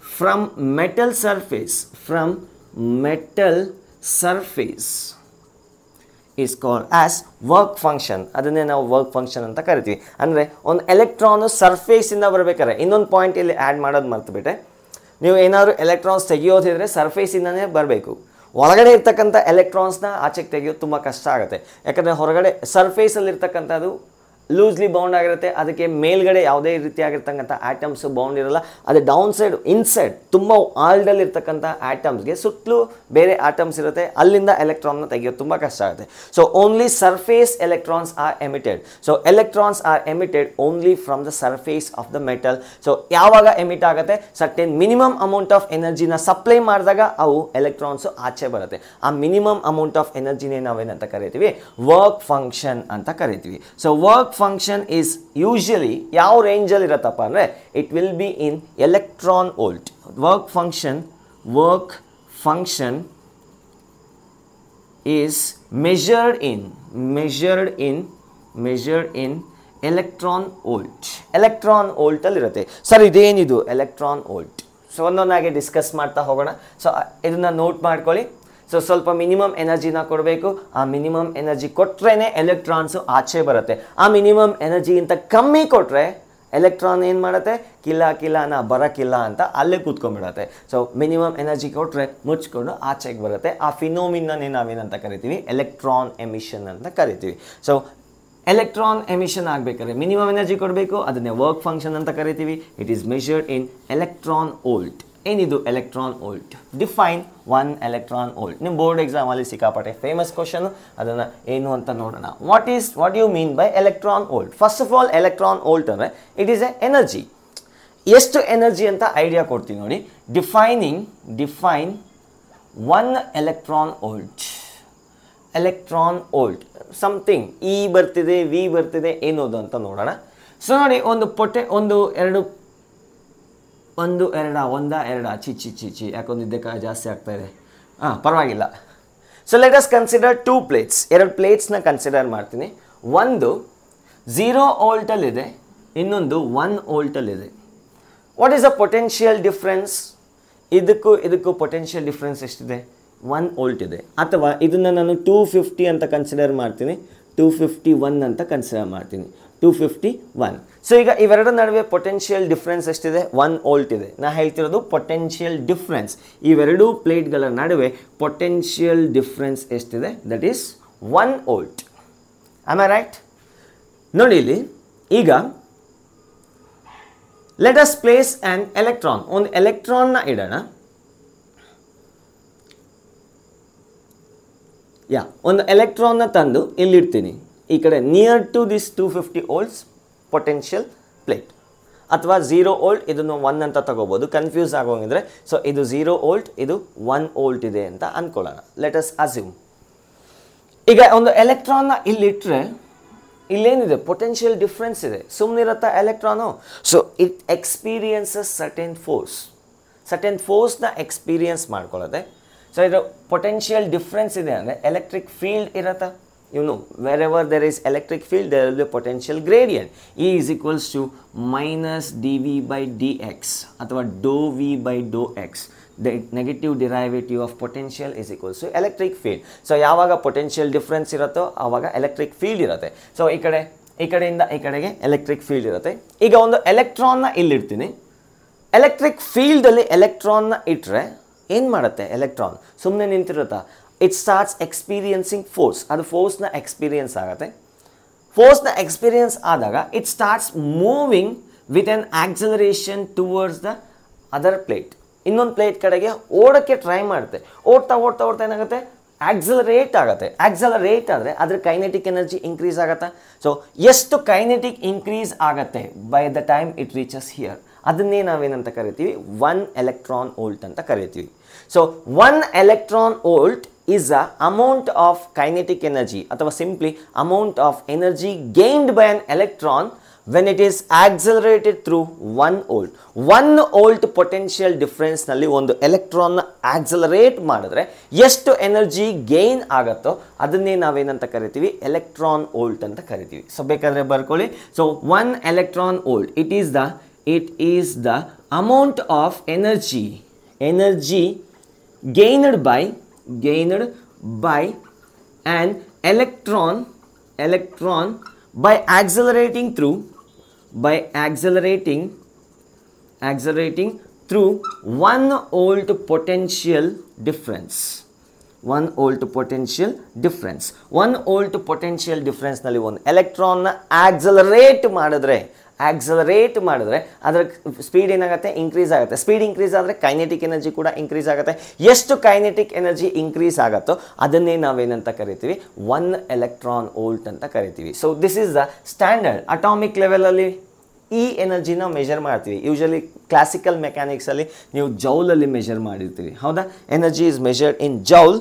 from metal surface from metal surface is called as work function ಅದನ್ನೇ ನಾವು work function ಅಂತ ಕರಿತೀವಿ ಅಂದರೆ ಒಂದು electron ಸರ್ಫೇಸಿಂದ ಬರಬೇಕಾದ್ರೆ ಇನ್ನೊಂದು point ಇಲ್ಲಿ add ಮಾಡೋದು ಮರ್ತುಬಿಟ್ಟೆ ನೀವು ಏನಾದರೂ ಎಲೆಕ್ಟ್ರಾನ್ಸ್ ತೆಗೆಯೋದಿದ್ರೆ ಸರ್ಫೇಸಿಂದನೇ ಬರಬೇಕು ಒಳಗಡೆ ಇರ್ತಕ್ಕಂಥ ಎಲೆಕ್ಟ್ರಾನ್ಸ್ನ ಆಚೆಗೆ ತೆಗೆಯೋದು ತುಂಬ ಕಷ್ಟ ಆಗುತ್ತೆ ಯಾಕಂದರೆ ಹೊರಗಡೆ ಸರ್ಫೇಸಲ್ಲಿರ್ತಕ್ಕಂಥದ್ದು ಲೂಸ್ಲಿ ಬೌಂಡ್ ಆಗಿರುತ್ತೆ ಅದಕ್ಕೆ ಮೇಲ್ಗಡೆ ಯಾವುದೇ ರೀತಿಯಾಗಿರ್ತಕ್ಕಂಥ ಆಟಮ್ಸ್ ಬೌಂಡ್ ಇರಲ್ಲ ಅದು ಡೌನ್ ಸೈಡ್ ಇನ್ಸೈಡ್ ತುಂಬ ಆಲ್ಡಲ್ಲಿ ಇರ್ತಕ್ಕಂಥ ಆಟಮ್ಸ್ಗೆ ಸುತ್ತಲೂ ಬೇರೆ ಆಟಮ್ಸ್ ಇರುತ್ತೆ ಅಲ್ಲಿಂದ ಎಲೆಕ್ಟ್ರಾನ್ನ ತೆಗೆಯೋದು ತುಂಬ ಕಷ್ಟ ಆಗುತ್ತೆ so only surface electrons are emitted so electrons are emitted only from the surface of the metal so ಯಾವಾಗ ಎಮಿಟ್ ಆಗುತ್ತೆ ಸರ್ಟೆನ್ ಮಿನಿಮಮ್ ಅಮೌಂಟ್ ಆಫ್ ಎನರ್ಜಿನ ಸಪ್ಲೈ ಮಾಡಿದಾಗ ಅವು ಎಲೆಕ್ಟ್ರಾನ್ಸು ಆಚೆ ಬರುತ್ತೆ ಆ ಮಿನಿಮಮ್ ಅಮೌಂಟ್ ಆಫ್ ಎನರ್ಜಿನೇ ನಾವೇನಂತ ಕರಿತೀವಿ ವರ್ಕ್ ಫಂಕ್ಷನ್ ಅಂತ ಕರಿತೀವಿ so work function is usually ಯಾವ ರೇಂಜಲ್ಲಿ ಇರತ್ತಪ್ಪ ಅಂದರೆ it will be in electron volt work function work function is measured in measured in measured in electron volt electron ಇರುತ್ತೆ ಸರ್ ಇದೇನಿದು ಎಲೆಕ್ಟ್ರಾನ್ ವೋಲ್ಟ್ ಸೊ ಒಂದೊಂದಾಗಿ discuss ಮಾಡ್ತಾ ಹೋಗೋಣ ಸೊ ಇದನ್ನು ನೋಟ್ ಮಾಡ್ಕೊಳ್ಳಿ ಸೊ ಸ್ವಲ್ಪ ಮಿನಿಮಮ್ ಎನರ್ಜಿನ ಕೊಡಬೇಕು ಆ ಮಿನಿಮಮ್ ಎನರ್ಜಿ ಕೊಟ್ರೇ ಎಲೆಕ್ಟ್ರಾನ್ಸು ಆಚೆ ಬರುತ್ತೆ ಆ ಮಿನಿಮಮ್ ಎನರ್ಜಿ ಇಂತ ಕಮ್ಮಿ ಕೊಟ್ಟರೆ ಎಲೆಕ್ಟ್ರಾನ್ ಏನು ಮಾಡುತ್ತೆ ಕಿಲ್ಲ ಕಿಲ್ಲ ನಾ ಬರೋಕ್ಕಿಲ್ಲ ಅಂತ ಅಲ್ಲೇ ಕೂತ್ಕೊಂಡ್ಬಿಡತ್ತೆ ಸೊ ಮಿನಿಮಮ್ ಎನರ್ಜಿ ಕೊಟ್ಟರೆ ಮುಚ್ಕೊಂಡು ಆಚೆಗೆ ಬರುತ್ತೆ ಆ ಫಿನೋಮಿನ್ನೇ ನಾವೇನಂತ ಕರಿತೀವಿ ಎಲೆಕ್ಟ್ರಾನ್ ಎಮಿಷನ್ ಅಂತ ಕರಿತೀವಿ ಸೊ ಎಲೆಕ್ಟ್ರಾನ್ ಎಮಿಷನ್ ಆಗಬೇಕಾದ್ರೆ ಮಿನಿಮಮ್ ಎನರ್ಜಿ ಕೊಡಬೇಕು ಅದನ್ನೇ ವರ್ಕ್ ಫಂಕ್ಷನ್ ಅಂತ ಕರಿತೀವಿ it is measured in electron volt ಏನಿದು electron volt define one electron volt ನಿಮ್ಮ ಬೋರ್ಡ್ ಅಲ್ಲಿ ಸಿಕ್ಕಾಪಟ್ಟೆ ಫೇಮಸ್ ಕ್ವಶನ್ ಅದನ್ನು ಏನು ಅಂತ ನೋಡೋಣ what is what you mean by electron volt first of all electron volt ಅಂದರೆ ಇಟ್ ಈಸ್ ಎ ಎನರ್ಜಿ ಎಷ್ಟು ಎನರ್ಜಿ ಅಂತ ಐಡಿಯಾ ಕೊಡ್ತೀನಿ ನೋಡಿ defining define one electron volt electron volt something E ಬರ್ತಿದೆ ವಿ ಬರ್ತಿದೆ ಏನೋದು ಅಂತ ನೋಡೋಣ ಸೊ ನೋಡಿ ಒಂದು ಪೊಟೆ ಒಂದು ಎರಡು ಒಂದು ಎರಡ ಒಂದ ಎರಡ ಚಿ ಚಿ ಚಿ ಚಿ ಯಾಕೊಂದು ಇದಕ್ಕೆ ಜಾಸ್ತಿ ಆಗ್ತಾ ಇದೆ ಹಾಂ ಪರವಾಗಿಲ್ಲ so let us consider two plates ಎರಡು ಪ್ಲೇಟ್ಸ್ನ ಕನ್ಸಿಡರ್ ಮಾಡ್ತೀನಿ ಒಂದು ಝೀರೋ ಓಲ್ಟಲ್ಲಿದೆ ಇನ್ನೊಂದು ಒನ್ ಓಲ್ಟಲ್ಲಿದೆ what is a potential difference ಇದಕ್ಕೂ ಇದಕ್ಕೂ ಪೊಟೆನ್ಷಿಯಲ್ ಡಿಫ್ರೆನ್ಸ್ ಎಷ್ಟಿದೆ ಒನ್ ಓಲ್ಟ್ ಇದೆ ಅಥವಾ ಇದನ್ನು ನಾನು ಟೂ ಫಿಫ್ಟಿ ಅಂತ ಕನ್ಸಿಡರ್ ಮಾಡ್ತೀನಿ ಟೂ ಫಿಫ್ಟಿ ಒನ್ ಅಂತ ಕನ್ಸಿಡರ್ ಮಾಡ್ತೀನಿ ಟೂ ಫಿಫ್ಟಿ ಒನ್ ಸೊ ಈಗ ಇವೆರಡ ನಡುವೆ ಪೊಟೆನ್ಷಿಯಲ್ ಡಿಫ್ರೆನ್ಸ್ ಎಷ್ಟಿದೆ ಒನ್ ವೋಲ್ಟ್ ಇದೆ ನಾ ಹೇಳ್ತಿರೋದು ಪೊಟೆನ್ಷಿಯಲ್ ಡಿಫ್ರೆನ್ಸ್ ಇವೆರಡೂ ಪ್ಲೇಟ್ಗಳ ನಡುವೆ ಪೊಟೆನ್ಷಿಯಲ್ ಡಿಫ್ರೆನ್ಸ್ ಎಷ್ಟಿದೆ that is one volt am I right ನೋಡಿ ಇಲ್ಲಿ ಈಗ let us place and electron ಒಂದು ಎಲೆಕ್ಟ್ರಾನ್ನ ಇಡೋಣ ಯಾ ಒಂದು ಎಲೆಕ್ಟ್ರಾನ್ನ ತಂದು ಇಲ್ಲಿಡ್ತೀನಿ ಈ ಕಡೆ near to this two fifty volts potential plate ಅಥವಾ ಝೀರೋ ಓಲ್ಟ್ ಇದನ್ನು ಒನ್ ಅಂತ ತಗೋಬೋದು ಕನ್ಫ್ಯೂಸ್ ಆಗೋಂಗಿದ್ರೆ ಸೊ ಇದು ಝೀರೋ ಓಲ್ಟ್ ಇದು ಒನ್ ಓಲ್ಟ್ ಇದೆ ಅಂತ ಅಂದ್ಕೊಳ್ಳೋಣ ಲೆಟಸ್ ಅಸ್ಯೂಮ್ ಈಗ ಒಂದು ಎಲೆಕ್ಟ್ರಾನ್ನ ಇಲ್ಲಿಟ್ಟರೆ ಇಲ್ಲೇನಿದೆ ಪೊಟೆನ್ಷಿಯಲ್ ಡಿಫ್ರೆನ್ಸ್ ಇದೆ ಸುಮ್ಮನಿರುತ್ತಾ electron so it experiences certain force certain ಫೋರ್ಸ್ನ ಎಕ್ಸ್ಪೀರಿಯನ್ಸ್ ಮಾಡ್ಕೊಳ್ಳುತ್ತೆ ಸೊ ಇದು ಪೊಟೆನ್ಷಿಯಲ್ ಡಿಫ್ರೆನ್ಸ್ ಇದೆ ಅಂದರೆ ಎಲೆಕ್ಟ್ರಿಕ್ ಫೀಲ್ಡ್ ಇರತ್ತ you know wherever there is electric field there will be a potential gradient E is equals to minus dV by dx ಅಥವಾ dou V by dou x the negative derivative of potential is equals to electric field so yavaga potential difference ಇರುತ್ತೋ avaga electric field irate so ಈ ಕಡೆ ಈ ಕಡೆಯಿಂದ ಈ ಕಡೆಗೆ electric field ಇರುತ್ತೆ ಈಗ ಒಂದು electric field alli electron na itre ಏನು ಮಾಡುತ್ತೆ ಎಲೆಕ್ಟ್ರಾನ್ ಸುಮ್ಮನೆ ನಿಂತಿರುತ್ತಾ ಇಟ್ ಸ್ಟಾರ್ಟ್ಸ್ ಎಕ್ಸ್ಪೀರಿಯನ್ಸಿಂಗ್ ಫೋರ್ಸ್ ಅದು ಫೋರ್ಸ್ನ ಎಕ್ಸ್ಪೀರಿಯನ್ಸ್ ಆಗುತ್ತೆ ಫೋರ್ಸ್ನ ಎಕ್ಸ್ಪೀರಿಯನ್ಸ್ ಆದಾಗ it starts moving with an acceleration towards the other plate ಇನ್ನೊಂದು ಪ್ಲೇಟ್ ಕಡೆಗೆ ಓಡೋಕ್ಕೆ ಟ್ರೈ ಮಾಡುತ್ತೆ ಓಡ್ತಾ ಓಡ್ತಾ ಓಡ್ತಾ ಏನಾಗುತ್ತೆ ಆಕ್ಸಲರೇಟ್ ಆಗುತ್ತೆ ಆಕ್ಸಲರೇಟ್ ಆದರೆ ಅದರ ಕೈನೆಟಿಕ್ ಎನರ್ಜಿ ಇನ್ಕ್ರೀಸ್ ಆಗುತ್ತೆ ಸೊ ಎಷ್ಟು ಕೈನೆಟಿಕ್ ಇನ್ಕ್ರೀಸ್ ಆಗುತ್ತೆ by the time it reaches here ಅದನ್ನೇ ನಾವೇನಂತ ಕರಿತೀವಿ ಒನ್ ಎಲೆಕ್ಟ್ರಾನ್ ಓಲ್ಟ್ ಅಂತ ಕರಿತೀವಿ so one electron volt is the amount of kinetic energy or simply amount of energy gained by an electron when it is accelerated through one volt. One volt potential difference nalli one electron accelerate maadadre. Yes to energy gain agato. Adhanne nave nanta karitivi. Electron volt anta karitivi. So bekadre bar So one electron volt. It is the it is the amount of energy energy gained by gained by an electron electron by accelerating through by accelerating accelerating through 1 volt potential difference 1 volt potential difference 1 volt potential difference ನಲ್ಲಿ one electron accelerate accelerate accelerate ಮಾಡಿದ್ರೆ ಅದರ speed ಏನಾಗುತ್ತೆ increase ಆಗುತ್ತೆ speed increase ಆದರೆ kinetic energy ಕೂಡ increase ಆಗುತ್ತೆ ಎಷ್ಟು kinetic energy increase ಆಗುತ್ತೋ ಅದನ್ನೇ ನಾವೇನಂತ ಕರಿತೀವಿ ಒನ್ ಎಲೆಕ್ಟ್ರಾನ್ ವೋಲ್ಟ್ ಅಂತ ಕರಿತೀವಿ so this is the standard atomic ಲೆವೆಲಲ್ಲಿ ಈ ಎನರ್ಜಿನ ಮೆಷರ್ ಮಾಡ್ತೀವಿ ಯೂಶಲಿ ಕ್ಲಾಸಿಕಲ್ ಮೆಕ್ಯಾನಿಕ್ಸಲ್ಲಿ ನೀವು ಜೌಲಲ್ಲಿ ಮೆಷರ್ ಮಾಡಿರ್ತೀವಿ ಹೌದಾ energy is measured in joule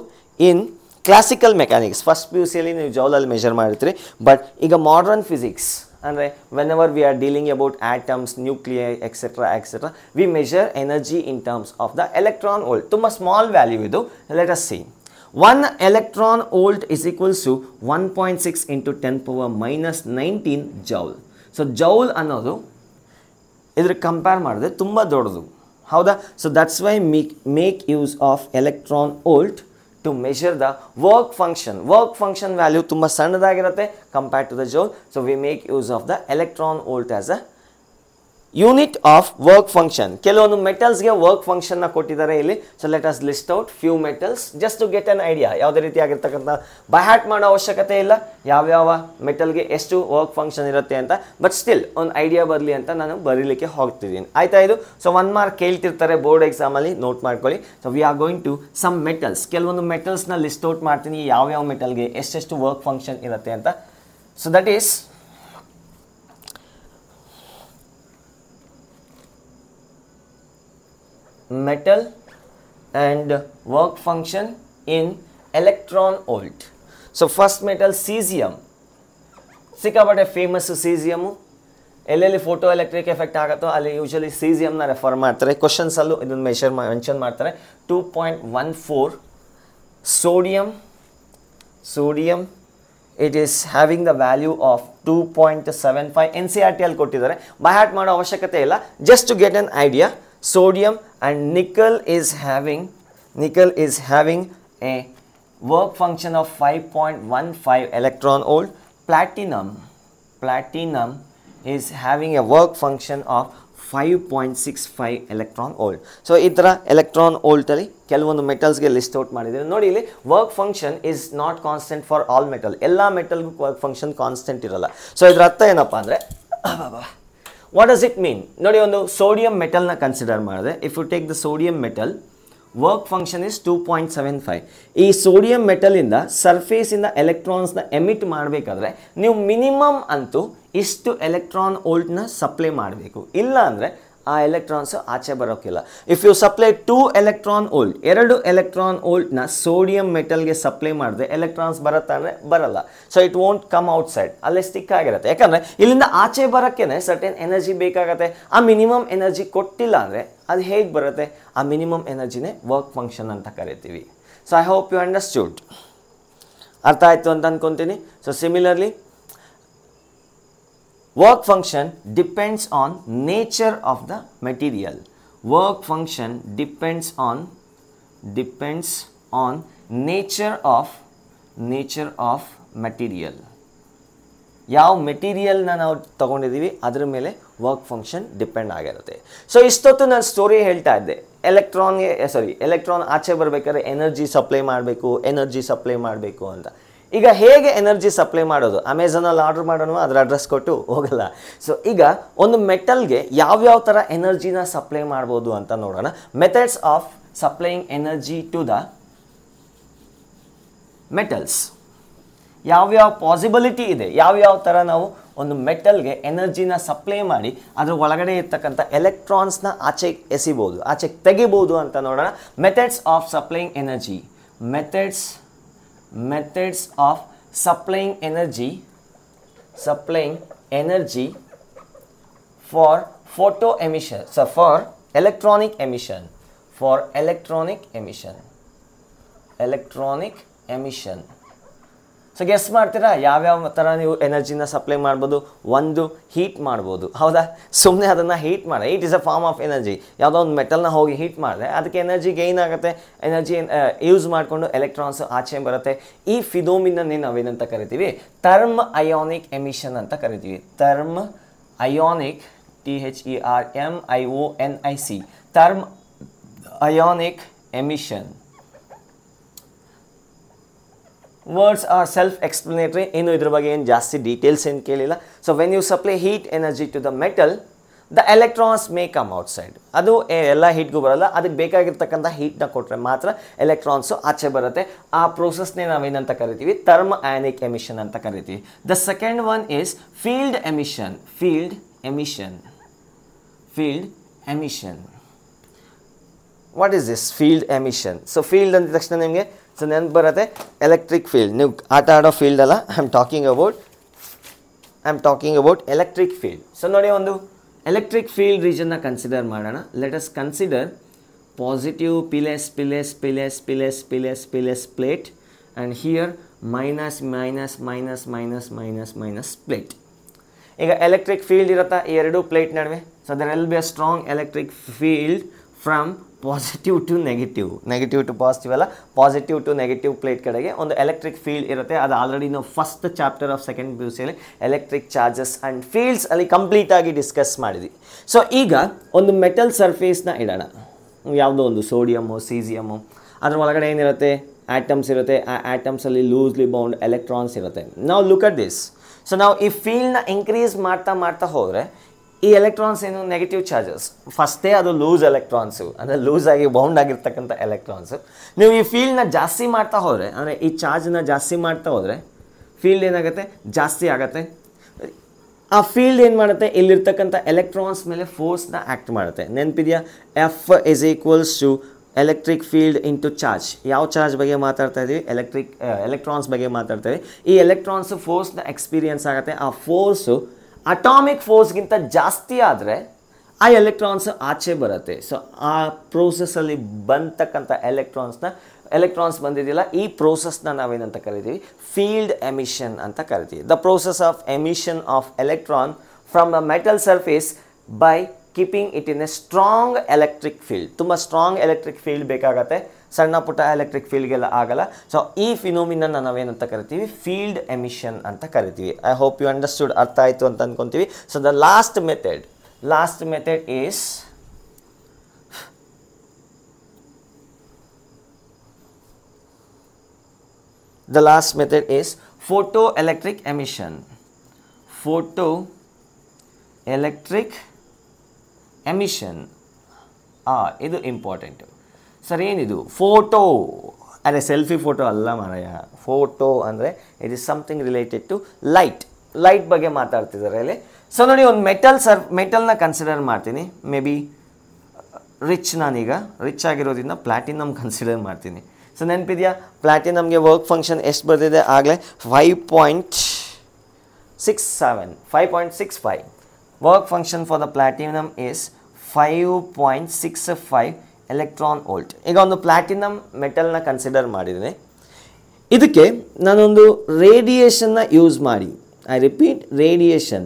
in classical mechanics first P U ಸಿಯಲ್ಲಿ ನೀವು ಜೌಲಲ್ಲಿ ಮೆಷರ್ ಮಾಡಿರ್ತೀರಿ ಬಟ್ ಈಗ modern physics and whenever we are dealing about atoms nuclei etc etc we measure energy in terms of the electron volt a small value ಇದು let us see 1 electron volt is equals to 1.6 into 10 power minus 19 joule so joule ಅನ್ನೋದು ಇದ್ರ compare the? ತುಂಬ ದೊಡ್ಡದು the so that's why make make use of electron volt. To measure the work function work function value ತುಂಬ ಸಣ್ಣದಾಗಿರುತ್ತೆ compared to the joule so we make use of the electron volt as a unit of work function ಕೆಲವೊಂದು ಮೆಟಲ್ಸ್ಗೆ work ಫಂಕ್ಷನ್ನ ಕೊಟ್ಟಿದ್ದಾರೆ ಇಲ್ಲಿ so let us list out few metals just to get an idea ಯಾವುದೇ ರೀತಿಯಾಗಿರ್ತಕ್ಕಂಥ hat ಮಾಡೋ ಅವಶ್ಯಕತೆ ಇಲ್ಲ ಯಾವ್ಯಾವ ಮೆಟಲ್ಗೆ ಎಷ್ಟು ವರ್ಕ್ ಫಂಕ್ಷನ್ ಇರುತ್ತೆ ಅಂತ ಬಟ್ ಸ್ಟಿಲ್ ಒಂದು ಐಡಿಯಾ ಬರಲಿ ಅಂತ ನಾನು ಬರೀಲಿಕ್ಕೆ ಹೋಗ್ತಿದ್ದೀನಿ ಆಯ್ತಾ ಇದು ಸೊ ಒನ್ ಮಾರ್ಕ್ ಕೇಳ್ತಿರ್ತಾರೆ ಬೋರ್ಡ್ ಎಕ್ಸಾಮಲ್ಲಿ ನೋಟ್ ಮಾಡ್ಕೊಳ್ಳಿ so we are going to some metals ಕೆಲವೊಂದು ಮೆಟಲ್ಸ್ನ ಲಿಸ್ಟ್ ಔಟ್ ಮಾಡ್ತೀನಿ ಯಾವ್ಯಾವ ಮೆಟಲ್ಗೆ ಎಷ್ಟೆಷ್ಟು ವರ್ಕ್ ಫಂಕ್ಷನ್ ಇರುತ್ತೆ ಅಂತ so that is metal and work function in electron volt. So first metal cesium. ಸಿಕ್ಕಾಪಟ್ಟೆ ಫೇಮಸ್ಸು ಸೀಸಿಯಮು ಎಲ್ಲೆಲ್ಲಿ ಫೋಟೋ ಎಲೆಕ್ಟ್ರಿಕ್ ಎಫೆಕ್ಟ್ ಆಗುತ್ತೋ ಅಲ್ಲಿ ಯೂಶಲಿ ಸೀಸಿಯಮ್ನ ರೆಫರ್ ಮಾಡ್ತಾರೆ ಕ್ವಶನ್ಸಲ್ಲೂ ಇದನ್ನು ಮೆಷರ್ ಮೆನ್ಷನ್ ಮಾಡ್ತಾರೆ two point one four sodium sodium it is having the value of two point seven N C R T ಟಿ ಅಲ್ಲಿ ಕೊಟ್ಟಿದ್ದಾರೆ ಬೈ ಹ್ಯಾಟ್ ಮಾಡೋ ಅವಶ್ಯಕತೆ ಇಲ್ಲ just to get an idea sodium and nickel is having nickel is having a work function of five point one five electron volt platinum platinum is having a work function of five point six five electron old so ಈ ಥರ electron ಓಲ್ಡಲ್ಲಿ ಕೆಲವೊಂದು ಮೆಟಲ್ಸ್ಗೆ list out ಮಾಡಿದ್ದೀವಿ ನೋಡಿ ಇಲ್ಲಿ work function is not constant for all metal ಎಲ್ಲ ಮೆಟಲ್ಗೂ work function constant ಇರಲ್ಲ so ಇದ್ರ ಅರ್ಥ ಏನಪ್ಪಾ ಅಂದರೆ [COUGHS] ವಾಟ್ ಡಸ್ ಇಟ್ ಮೀನ್ ನೋಡಿ ಒಂದು ಸೋಡಿಯಂ ಮೆಟಲ್ನ ಕನ್ಸಿಡರ್ ಮಾಡಿದೆ if you take the sodium metal work function is two point seven five ಈ ಸೋಡಿಯಂ ಮೆಟಲಿಂದ ಸರ್ಫೇಸಿಂದ ಎಲೆಕ್ಟ್ರಾನ್ಸ್ನ ಎಮಿಟ್ ಮಾಡಬೇಕಾದ್ರೆ ನೀವು ಮಿನಿಮಮ್ ಅಂತೂ ಇಷ್ಟು ಎಲೆಕ್ಟ್ರಾನ್ ವೋಲ್ಟ್ನ ಸಪ್ಲೈ ಮಾಡಬೇಕು ಇಲ್ಲ ಅಂದರೆ ಆ ಎಲೆಕ್ಟ್ರಾನ್ಸ್ ಆಚೆ ಬರೋಕ್ಕಿಲ್ಲ if you supply two electron volt ಎರಡು ಎಲೆಕ್ಟ್ರಾನ್ ಓಲ್ಡ್ನ ಸೋಡಿಯಂ ಮೆಟಲ್ಗೆ ಸಪ್ಲೈ ಮಾಡಿದ್ರೆ ಎಲೆಕ್ಟ್ರಾನ್ಸ್ ಬರುತ್ತಾ ಅಂದರೆ ಬರಲ್ಲ so it won't come out side ಅಲ್ಲೇ ಸ್ಟಿಕ್ ಆಗಿರುತ್ತೆ ಯಾಕಂದರೆ ಇಲ್ಲಿಂದ ಆಚೆ ಬರೋಕ್ಕೇ ಸರ್ಟೆನ್ ಎನರ್ಜಿ ಬೇಕಾಗುತ್ತೆ ಆ ಮಿನಿಮಮ್ ಎನರ್ಜಿ ಕೊಟ್ಟಿಲ್ಲ ಅಂದರೆ ಅದು ಹೇಗೆ ಬರುತ್ತೆ ಆ ಮಿನಿಮಮ್ ಎನರ್ಜಿನೇ ವರ್ಕ್ ಫಂಕ್ಷನ್ ಅಂತ ಕರಿತೀವಿ so I hope you understood ಅರ್ಥ ಆಯಿತು ಅಂತ ಅಂದ್ಕೊತೀನಿ so similarly work function depends on nature of the material work function depends on depends on nature of nature of material ಯಾವ ಮೆಟೀರಿಯಲ್ನ ನಾವು ತೊಗೊಂಡಿದ್ದೀವಿ ಅದ್ರ ಮೇಲೆ ವರ್ಕ್ ಫಂಕ್ಷನ್ ಡಿಪೆಂಡ್ ಆಗಿರುತ್ತೆ ಸೊ ಇಷ್ಟೊತ್ತು ನಾನು ಸ್ಟೋರಿ ಹೇಳ್ತಾ ಇದ್ದೆ ಎಲೆಕ್ಟ್ರಾನ್ಗೆ ಸಾರಿ ಎಲೆಕ್ಟ್ರಾನ್ ಆಚೆ ಬರಬೇಕಾದ್ರೆ ಎನರ್ಜಿ ಸಪ್ಲೈ ಮಾಡಬೇಕು ಎನರ್ಜಿ ಸಪ್ಲೈ ಮಾಡಬೇಕು ಅಂತ ಈಗ ಹೇಗೆ ಎನರ್ಜಿ ಸಪ್ಲೈ ಮಾಡೋದು ಅಮೆಝಾನಲ್ಲಿ ಆರ್ಡರ್ ಮಾಡೋಣ ಅದರ ಅಡ್ರೆಸ್ ಕೊಟ್ಟು ಹೋಗಲ್ಲ ಸೊ ಈಗ ಒಂದು ಮೆಟಲ್ಗೆ ಯಾವ್ಯಾವ ಥರ ಎನರ್ಜಿನ ಸಪ್ಲೈ ಮಾಡ್ಬೋದು ಅಂತ ನೋಡೋಣ methods of supplying energy to the metals ಯಾವ್ಯಾವ ಪಾಸಿಬಿಲಿಟಿ ಇದೆ ಯಾವ್ಯಾವ ಥರ ನಾವು ಒಂದು ಮೆಟಲ್ಗೆ ಎನರ್ಜಿನ ಸಪ್ಲೈ ಮಾಡಿ ಅದರ ಒಳಗಡೆ ಇರ್ತಕ್ಕಂಥ ಎಲೆಕ್ಟ್ರಾನ್ಸ್ನ ಆಚೆ ಎಸಿಬೋದು ಆಚೆ ತೆಗಿಬೋದು ಅಂತ ನೋಡೋಣ methods of supplying energy methods methods of supplying energy supplying energy for photo emission so for electronic emission for electronic emission electronic emission so guess ಮಾಡ್ತೀರಾ ಯಾವ್ಯಾವ ಥರ ನೀವು ಎನರ್ಜಿನ ಸಪ್ಲೈ ಮಾಡ್ಬೋದು ಒಂದು ಹೀಟ್ ಮಾಡ್ಬೋದು ಹೌದಾ ಸುಮ್ಮನೆ ಅದನ್ನು ಹೀಟ್ ಮಾಡಿ it is a form of energy ಯಾವುದೋ ಒಂದು ಮೆಟಲ್ನ ಹೋಗಿ ಹೀಟ್ ಮಾಡಿದೆ ಅದಕ್ಕೆ ಎನರ್ಜಿ ಗೈನ್ ಆಗುತ್ತೆ ಎನರ್ಜಿ ಯೂಸ್ ಮಾಡಿಕೊಂಡು ಎಲೆಕ್ಟ್ರಾನ್ಸ್ ಆಚೆ ಬರುತ್ತೆ ಈ ನೀವು ನಾವೇನಂತ ಕರಿತೀವಿ ಥರ್ಮ್ ಅಯೋನಿಕ್ ಎಮಿಷನ್ ಅಂತ ಕರಿತೀವಿ thermionic T H E R M I O N I C thermionic emission words are self explanatory ಏನು ಇದ್ರ ಬಗ್ಗೆ ಏನು ಜಾಸ್ತಿ ಡೀಟೇಲ್ಸ್ ಏನು ಕೇಳಿಲ್ಲ so when you supply heat energy to the metal the electrons may come outside ಅದು ಎಲ್ಲ ಹೀಟ್ಗೂ ಬರಲ್ಲ ಅದಕ್ಕೆ ಬೇಕಾಗಿರ್ತಕ್ಕಂಥ ಹೀಟ್ನ ಕೊಟ್ಟರೆ ಮಾತ್ರ ಎಲೆಕ್ಟ್ರಾನ್ಸು ಆಚೆ ಬರುತ್ತೆ ಆ ಪ್ರೋಸೆಸ್ನೇ ನಾವೇನಂತ ಕರಿತೀವಿ ಥರ್ಮ ಆ್ಯನಿಕ್ ಎಮಿಷನ್ ಅಂತ ಕರಿತೀವಿ the second one is field emission field emission field emission what is this field emission so field ಅಂದ ತಕ್ಷಣ ನಿಮಗೆ ಸೊ ನೆನಪು ಬರುತ್ತೆ ಎಲೆಕ್ಟ್ರಿಕ್ ಫೀಲ್ಡ್ ನೀವು ಆಟ ಆಡೋ ಫೀಲ್ಡ್ ಅಲ್ಲ I am talking about I am talking about electric field so ನೋಡಿ ಒಂದು ಎಲೆಕ್ಟ್ರಿಕ್ ಫೀಲ್ಡ್ ರೀಜನ್ನ ಕನ್ಸಿಡರ್ ಮಾಡೋಣ let us consider positive plus plus plus plus plus plus plate and here minus minus minus minus minus minus plate ಈಗ electric field ಇರುತ್ತಾ ಈ ಎರಡೂ plate ನಡುವೆ so there will be a strong electric field from positive to negative negative to positive ಅಲ್ಲ positive to negative plate ಕಡೆಗೆ ಒಂದು electric field ಇರುತ್ತೆ ಅದು ಆಲ್ರೆಡಿ ನಾವು first chapter of second P U electric charges and fields ಅಲ್ಲಿ ಕಂಪ್ಲೀಟಾಗಿ discuss ಮಾಡಿದ್ವಿ so ಈಗ ಒಂದು ಮೆಟಲ್ ಸರ್ಫೇಸ್ನ ಇಡೋಣ ಯಾವುದೋ ಒಂದು ಸೋಡಿಯಮ್ಮು ಸೀಸಿಯಮ್ಮು ಅದರ ಒಳಗಡೆ ಏನಿರುತ್ತೆ ಆ್ಯಟಮ್ಸ್ ಇರುತ್ತೆ ಆ ಆ್ಯಟಮ್ಸಲ್ಲಿ ಲೂಸ್ಲಿ ಬೌಂಡ್ ಎಲೆಕ್ಟ್ರಾನ್ಸ್ ಇರುತ್ತೆ ನಾವು ಲುಕ್ ಅಟ್ ದಿಸ್ ಸೊ ನಾವು ಈ ಫೀಲ್ಡ್ನ ಇನ್ಕ್ರೀಸ್ ಮಾಡ್ತಾ ಮಾಡ್ತಾ ಹೋದರೆ ಈ ಎಲೆಕ್ಟ್ರಾನ್ಸ್ ಏನು ನೆಗೆಟಿವ್ ಚಾರ್ಜಸ್ ಫಸ್ಟೇ ಅದು ಲೂಸ್ ಎಲೆಕ್ಟ್ರಾನ್ಸು ಅಂದರೆ ಲೂಸ್ ಆಗಿ ಬೌಂಡ್ ಆಗಿರ್ತಕ್ಕಂಥ ಎಲೆಕ್ಟ್ರಾನ್ಸು ನೀವು ಈ ಫೀಲ್ಡ್ನ ಜಾಸ್ತಿ ಮಾಡ್ತಾ ಹೋದರೆ ಅಂದರೆ ಈ ಚಾರ್ಜ್ನ ಜಾಸ್ತಿ ಮಾಡ್ತಾ ಹೋದರೆ ಫೀಲ್ಡ್ ಏನಾಗುತ್ತೆ ಜಾಸ್ತಿ ಆಗುತ್ತೆ ಆ ಫೀಲ್ಡ್ ಏನು ಮಾಡುತ್ತೆ ಇಲ್ಲಿರ್ತಕ್ಕಂಥ ಎಲೆಕ್ಟ್ರಾನ್ಸ್ ಮೇಲೆ ಫೋರ್ಸ್ನ ಆ್ಯಕ್ಟ್ ಮಾಡುತ್ತೆ ನೆನಪಿದೆಯಾ F is equals to electric field into charge ಯಾವ ಚಾರ್ಜ್ ಬಗ್ಗೆ ಮಾತಾಡ್ತಾ ಇದ್ದೀವಿ ಎಲೆಕ್ಟ್ರಿಕ್ ಎಲೆಕ್ಟ್ರಾನ್ಸ್ ಬಗ್ಗೆ ಮಾತಾಡ್ತಾ ಇದ್ದೀವಿ ಈ ಎಲೆಕ್ಟ್ರಾನ್ಸ್ ಫೋರ್ಸ್ನ ಎಕ್ಸ್ಪೀರಿಯನ್ಸ್ ಆಗುತ್ತೆ ಆ ಫೋರ್ಸು ಅಟಾಮಿಕ್ ಫೋರ್ಸ್ಗಿಂತ ಜಾಸ್ತಿ ಆದರೆ ಆ ಎಲೆಕ್ಟ್ರಾನ್ಸ್ ಆಚೆ ಬರುತ್ತೆ ಸೊ ಆ ಪ್ರೋಸೆಸ್ಸಲ್ಲಿ ಬಂದತಕ್ಕಂಥ ಎಲೆಕ್ಟ್ರಾನ್ಸ್ನ ಎಲೆಕ್ಟ್ರಾನ್ಸ್ ಬಂದಿದ್ದಿಲ್ಲ ಈ ಪ್ರೋಸೆಸ್ನ ನಾವೇನಂತ ಕರಿತೀವಿ ಫೀಲ್ಡ್ ಎಮಿಷನ್ ಅಂತ ಕರಿತೀವಿ the process of emission of electron from a metal surface by keeping it in a strong electric field ತುಂಬ ಸ್ಟ್ರಾಂಗ್ ಎಲೆಕ್ಟ್ರಿಕ್ ಫೀಲ್ಡ್ ಬೇಕಾಗತ್ತೆ ಸಣ್ಣ ಪುಟ್ಟ ಎಲೆಕ್ಟ್ರಿಕ್ ಫೀಲ್ಡ್ಗೆಲ್ಲ ಆಗಲ್ಲ ಸೊ ಈ ಫಿನೋಮಿನನ್ನ ನಾವೇನಂತ ಕರಿತೀವಿ ಫೀಲ್ಡ್ ಎಮಿಷನ್ ಅಂತ ಕರಿತೀವಿ ಐ ಹೋಪ್ ಯು ಅಂಡರ್ಸ್ಟುಡ್ ಅರ್ಥ ಆಯಿತು ಅಂತ ಅಂದ್ಕೊತೀವಿ so the last method last method is the last method is photo electric emission photo electric emission ಇದು ಇಂಪಾರ್ಟೆಂಟು ಸರ್ ಏನಿದು ಫೋಟೋ ಅಂದರೆ ಸೆಲ್ಫಿ ಫೋಟೋ ಅಲ್ಲ ಮಾರಾಯ ಫೋಟೋ ಅಂದರೆ it is something related to light light ಬಗ್ಗೆ ಮಾತಾಡ್ತಿದ್ದಾರೆ ಅಲ್ಲಿ ಸೊ ನೋಡಿ ಒಂದು ಮೆಟಲ್ ಸರ್ ಮೆಟಲ್ನ ಕನ್ಸಿಡರ್ ಮಾಡ್ತೀನಿ ಮೇ ಬಿ ರಿಚ್ ನಾನೀಗ ರಿಚ್ ಆಗಿರೋದ್ರಿಂದ ಪ್ಲಾಟಿನಮ್ ಕನ್ಸಿಡರ್ ಮಾಡ್ತೀನಿ ಸೊ ನೆನಪಿದೆಯಾ ಪ್ಲಾಟಿನಮ್ಗೆ ವರ್ಕ್ ಫಂಕ್ಷನ್ ಎಷ್ಟು ಬರ್ತಿದೆ ಆಗಲೇ five point six seven five point six five work function for the platinum is five point six five electron volt ಈಗ ಒಂದು ಪ್ಲಾಟಿನಮ್ ಮೆಟಲ್ನ ಕನ್ಸಿಡರ್ ಮಾಡಿದ್ದೀನಿ ಇದಕ್ಕೆ ನಾನೊಂದು ರೇಡಿಯೇಷನ್ನ ಯೂಸ್ ಮಾಡಿ ಐ ರಿಪೀಟ್ ರೇಡಿಯೇಷನ್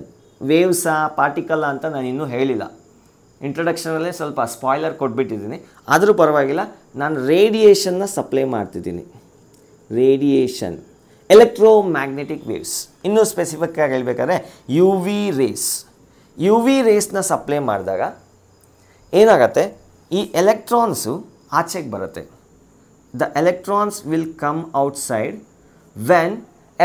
ವೇವ್ಸಾ ಪಾರ್ಟಿಕಲ್ ಅಂತ ನಾನು ಇನ್ನೂ ಹೇಳಿಲ್ಲ ಇಂಟ್ರಡಕ್ಷನಲ್ಲೇ ಸ್ವಲ್ಪ ಸ್ಪಾಯ್ಲರ್ ಕೊಟ್ಬಿಟ್ಟಿದ್ದೀನಿ ಆದರೂ ಪರವಾಗಿಲ್ಲ ನಾನು ರೇಡಿಯೇಷನ್ನ ಸಪ್ಲೈ ಮಾಡ್ತಿದ್ದೀನಿ ರೇಡಿಯೇಷನ್ ಎಲೆಕ್ಟ್ರೋ ಮ್ಯಾಗ್ನೆಟಿಕ್ ವೇವ್ಸ್ ಇನ್ನೂ ಸ್ಪೆಸಿಫಿಕ್ ಆಗಿ ಹೇಳಬೇಕಾದ್ರೆ U V rays U V ರೇಸ್ನ ಸಪ್ಲೈ ಮಾಡಿದಾಗ ಏನಾಗತ್ತೆ ಈ ಎಲೆಕ್ಟ್ರಾನ್ಸು ಆಚೆಗೆ ಬರುತ್ತೆ the electrons will come outside when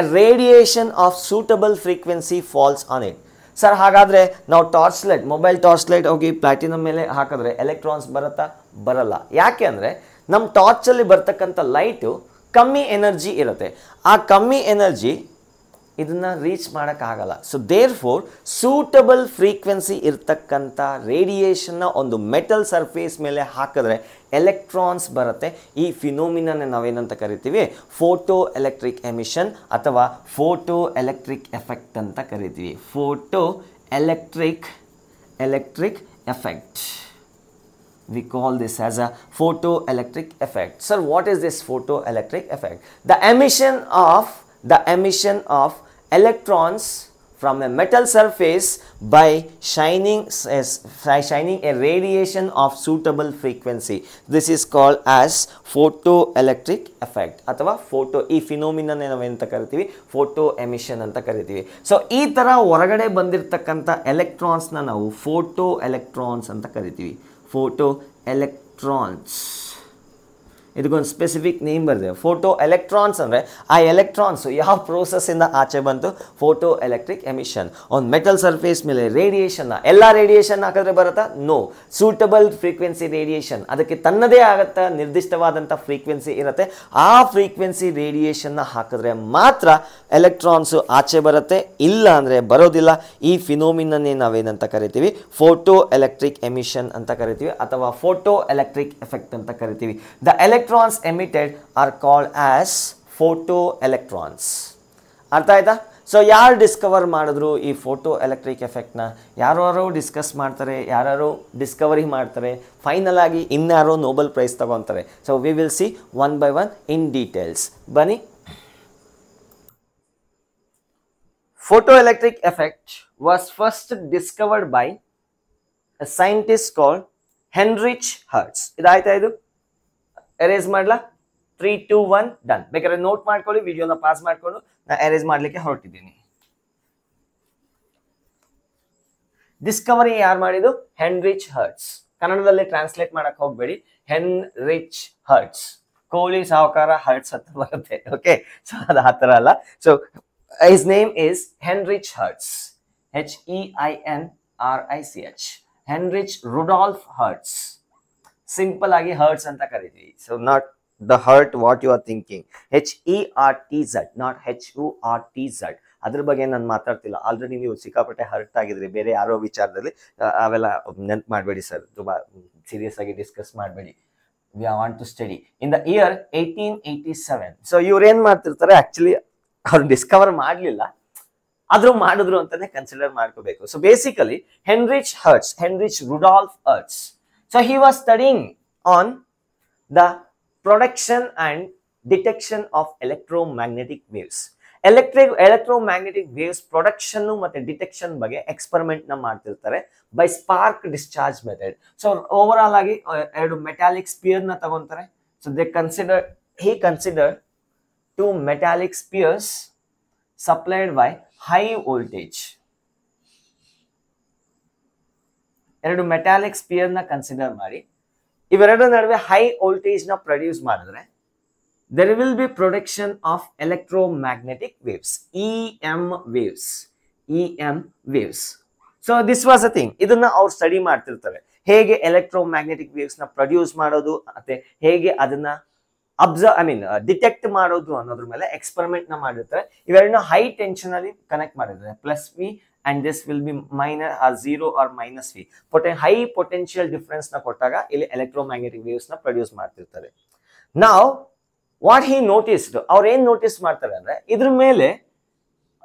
a radiation of suitable frequency falls on it sir ಹಾಗಾದರೆ ನಾವು torch light mobile torch light ಹೋಗಿ ಪ್ಲಾಟಿನಮ್ ಮೇಲೆ ಹಾಕಿದ್ರೆ ಎಲೆಕ್ಟ್ರಾನ್ಸ್ ಬರುತ್ತಾ ಬರಲ್ಲ ಯಾಕೆ ಅಂದರೆ ನಮ್ಮ ಟಾರ್ಚಲ್ಲಿ ಬರ್ತಕ್ಕಂಥ ಲೈಟು ಕಮ್ಮಿ ಎನರ್ಜಿ ಇರುತ್ತೆ ಆ ಕಮ್ಮಿ ಎನರ್ಜಿ ಇದನ್ನು ರೀಚ್ ಮಾಡೋಕ್ಕಾಗಲ್ಲ so therefore suitable frequency ಇರ್ತಕ್ಕಂಥ ರೇಡಿಯೇಷನ್ನ ಒಂದು ಮೆಟಲ್ ಸರ್ಫೇಸ್ ಮೇಲೆ ಹಾಕಿದ್ರೆ ಎಲೆಕ್ಟ್ರಾನ್ಸ್ ಬರುತ್ತೆ ಈ ಫಿನೋಮಿನ ನಾವೇನಂತ ಕರಿತೀವಿ ಫೋಟೋ ಎಲೆಕ್ಟ್ರಿಕ್ ಎಮಿಷನ್ ಅಥವಾ ಫೋಟೋ ಎಲೆಕ್ಟ್ರಿಕ್ ಎಫೆಕ್ಟ್ ಅಂತ ಕರಿತೀವಿ photo electric electric effect we call this as a photoelectric effect. Sir, what is this electric effect The emission of the emission of electrons from a metal surface by shining, by shining a radiation of suitable frequency. This is called as photoelectric effect. Atava photo e phenomenon in a venta karativi, photo emission anta karativi. So either tara waragade bandirta kanta electrons na nau, photo electrons anta karativi, photo electrons. ಇದಕ್ಕೊಂದು specific name ಬರೆದಿದೆ photo electrons ಅಂದರೆ ಆ electrons ಯಾವ ಇಂದ ಆಚೆ ಬಂತು photo electric emission ಒಂದು metal surface ಮೇಲೆ ರೇಡಿಯೇಷನ್ನ ಎಲ್ಲ ರೇಡಿಯೇಷನ್ ಹಾಕಿದ್ರೆ ಬರುತ್ತಾ ನೋ ಸೂಟಬಲ್ ಫ್ರೀಕ್ವೆನ್ಸಿ ರೇಡಿಯೇಷನ್ ಅದಕ್ಕೆ ತನ್ನದೇ ಆಗುತ್ತಾ ನಿರ್ದಿಷ್ಟವಾದಂಥ ಫ್ರೀಕ್ವೆನ್ಸಿ ಇರುತ್ತೆ ಆ ಫ್ರೀಕ್ವೆನ್ಸಿ ರೇಡಿಯೇಷನ್ನ ಹಾಕಿದ್ರೆ ಮಾತ್ರ ಎಲೆಕ್ಟ್ರಾನ್ಸು ಆಚೆ ಬರುತ್ತೆ ಇಲ್ಲ ಅಂದರೆ ಬರೋದಿಲ್ಲ ಈ ಫಿನೋಮಿನನ್ನೇ ನಾವೇನಂತ ಕರಿತೀವಿ ಫೋಟೋ ಎಲೆಕ್ಟ್ರಿಕ್ ಎಮಿಷನ್ ಅಂತ ಕರಿತೀವಿ ಅಥವಾ ಫೋಟೋ ಎಲೆಕ್ಟ್ರಿಕ್ ಎಫೆಕ್ಟ್ ಅಂತ ಕರಿತೀವಿ the elec electrons emitted are called as photo electrons ಅರ್ಥ ಆಯ್ತಾ ಸೊ ಯಾರು ಡಿಸ್ಕವರ್ ಮಾಡಿದ್ರು ಈ ಫೋಟೋ ಎಲೆಕ್ಟ್ರಿಕ್ ಎಫೆಕ್ಟ್ನ ಯಾರ್ಯಾರು ಡಿಸ್ಕಸ್ ಮಾಡ್ತಾರೆ ಯಾರ್ಯಾರು ಡಿಸ್ಕವರಿ ಮಾಡ್ತಾರೆ ಫೈನಲ್ ಆಗಿ ಇನ್ಯಾರೋ ನೋಬಲ್ ಪ್ರೈಸ್ ತಗೊತಾರೆ so we will see one by one in details ಬನ್ನಿ photo electric effect was first discovered by scientist called Heinrich Hertz ಇದಾಯ್ತಾ ಇದು ಎರೇಸ್ ಮಾಡ್ಲಾ ತ್ರೀ ಟೂ ಒನ್ ಡನ್ ಬೇಕಾದ್ರೆ ನೋಟ್ ಮಾಡ್ಕೊಳ್ಳಿ ವಿಡಿಯೋನ ಪಾಸ್ ಮಾಡಿಕೊಂಡು ನಾ ಎರೇಜ್ ಮಾಡ್ಲಿಕ್ಕೆ ಹೊರಟಿದ್ದೀನಿ ಡಿಸ್ಕವರಿ ಯಾರು ಮಾಡಿದ್ದು ಹೆನ್ರಿಚ್ ಹರ್ಟ್ಸ್ ಕನ್ನಡದಲ್ಲಿ ಟ್ರಾನ್ಸ್ಲೇಟ್ ಮಾಡಕ್ ಹೋಗ್ಬೇಡಿ ಹೆನ್ರಿಚ್ ಹರ್ಟ್ಸ್ ಕೋಳಿ ಸಾಹುಕಾರ ಹರ್ಟ್ಸ್ ಅಂತ ಬರುತ್ತೆ ಓಕೆ ಸೊ ಅದು ಆ ತರ ಅಲ್ಲ so is name is Heinrich Hertz H E I N R I C H Heinrich Rudolf Hertz simple ಆಗಿ ಹರ್ಟ್ಸ್ ಅಂತ ಕರಿತೀವಿ so not the hurt what you are thinking H E R T Z not H U R T Z ಅದ್ರ ಬಗ್ಗೆ ನಾನು ಮಾತಾಡ್ತಿಲ್ಲ already ನೀವು ಸಿಕ್ಕಾಪಟ್ಟೆ hurt ಆಗಿದ್ರಿ ಬೇರೆ ಯಾರೋ ವಿಚಾರದಲ್ಲಿ ಅವೆಲ್ಲ ನೆನ್ಪು ಮಾಡಬೇಡಿ ಸರ್ ತುಂಬಾ ಸೀರಿಯಸ್ ಆಗಿ ಡಿಸ್ಕಸ್ ಮಾಡಬೇಡಿ we want to study in the year eighteen eighty seven so ಇವ್ರು ಏನು ಮಾಡ್ತಿರ್ತಾರೆ ಆಕ್ಚುಲಿ ಅವ್ರು ಡಿಸ್ಕವರ್ ಮಾಡಲಿಲ್ಲ ಆದರೂ ಮಾಡಿದ್ರು ಅಂತಾನೆ ಕನ್ಸಿಡರ್ ಮಾಡ್ಕೋಬೇಕು so basically Heinrich Hertz Heinrich Rudolf Hertz So he was studying on the production and detection of electromagnetic waves. Electric electromagnetic waves production detection experiment by spark discharge method. So overall metallic spear na So they consider he considered two metallic spears supplied by high voltage ಎರಡು metallic ಸ್ಪಿಯರ್ನ consider ಮಾಡಿ ಇವೆರಡರ ನಡುವೆ high voltage ನ produce ಮಾಡಿದ್ರೆ there will be production of electromagnetic waves E M waves E M waves so this was a thing ಇದನ್ನ ಅವ್ರು study ಮಾಡ್ತಿರ್ತಾರೆ ಹೇಗೆ ಎಲೆಕ್ಟ್ರೋ ಮ್ಯಾಗ್ನೆಟಿಕ್ ವೇವ್ಸ್ ನ ಪ್ರೊಡ್ಯೂಸ್ ಮಾಡೋದು ಮತ್ತೆ ಹೇಗೆ ಅದನ್ನ ಅಬ್ಸರ್ವ್ ಐ ಮೀನ್ ಡಿಟೆಕ್ಟ್ ಮಾಡೋದು ಅನ್ನೋದ್ರ ಮೇಲೆ ಎಕ್ಸ್ಪರಿಮೆಂಟ್ ನ ಮಾಡಿರ್ತಾರೆ ಇವೆರಡನ್ನ ಹೈ ಟೆನ್ಷನ್ ಅಲ್ಲಿ ಕನೆಕ್ಟ್ ಮಾಡಿರ್ತಾರೆ plus V and this will be minor or zero or minus V pote high potential ನ ಕೊಟ್ಟಾಗ ಇಲ್ಲಿ ಎಲೆಕ್ಟ್ರೋಮ್ಯಾಗ್ನೆಟಿಕ್ ವೇವ್ಸ್ನ ಪ್ರೊಡ್ಯೂಸ್ ಮಾಡ್ತಿರ್ತಾರೆ ನಾವು ವಾಟ್ ಹಿ ನೋಟಿಸ್ಡ್ ಅವ್ರು ಏನ್ ನೋಟಿಸ್ ಮಾಡ್ತಾರೆ ಅಂದ್ರೆ ಇದ್ರ ಮೇಲೆ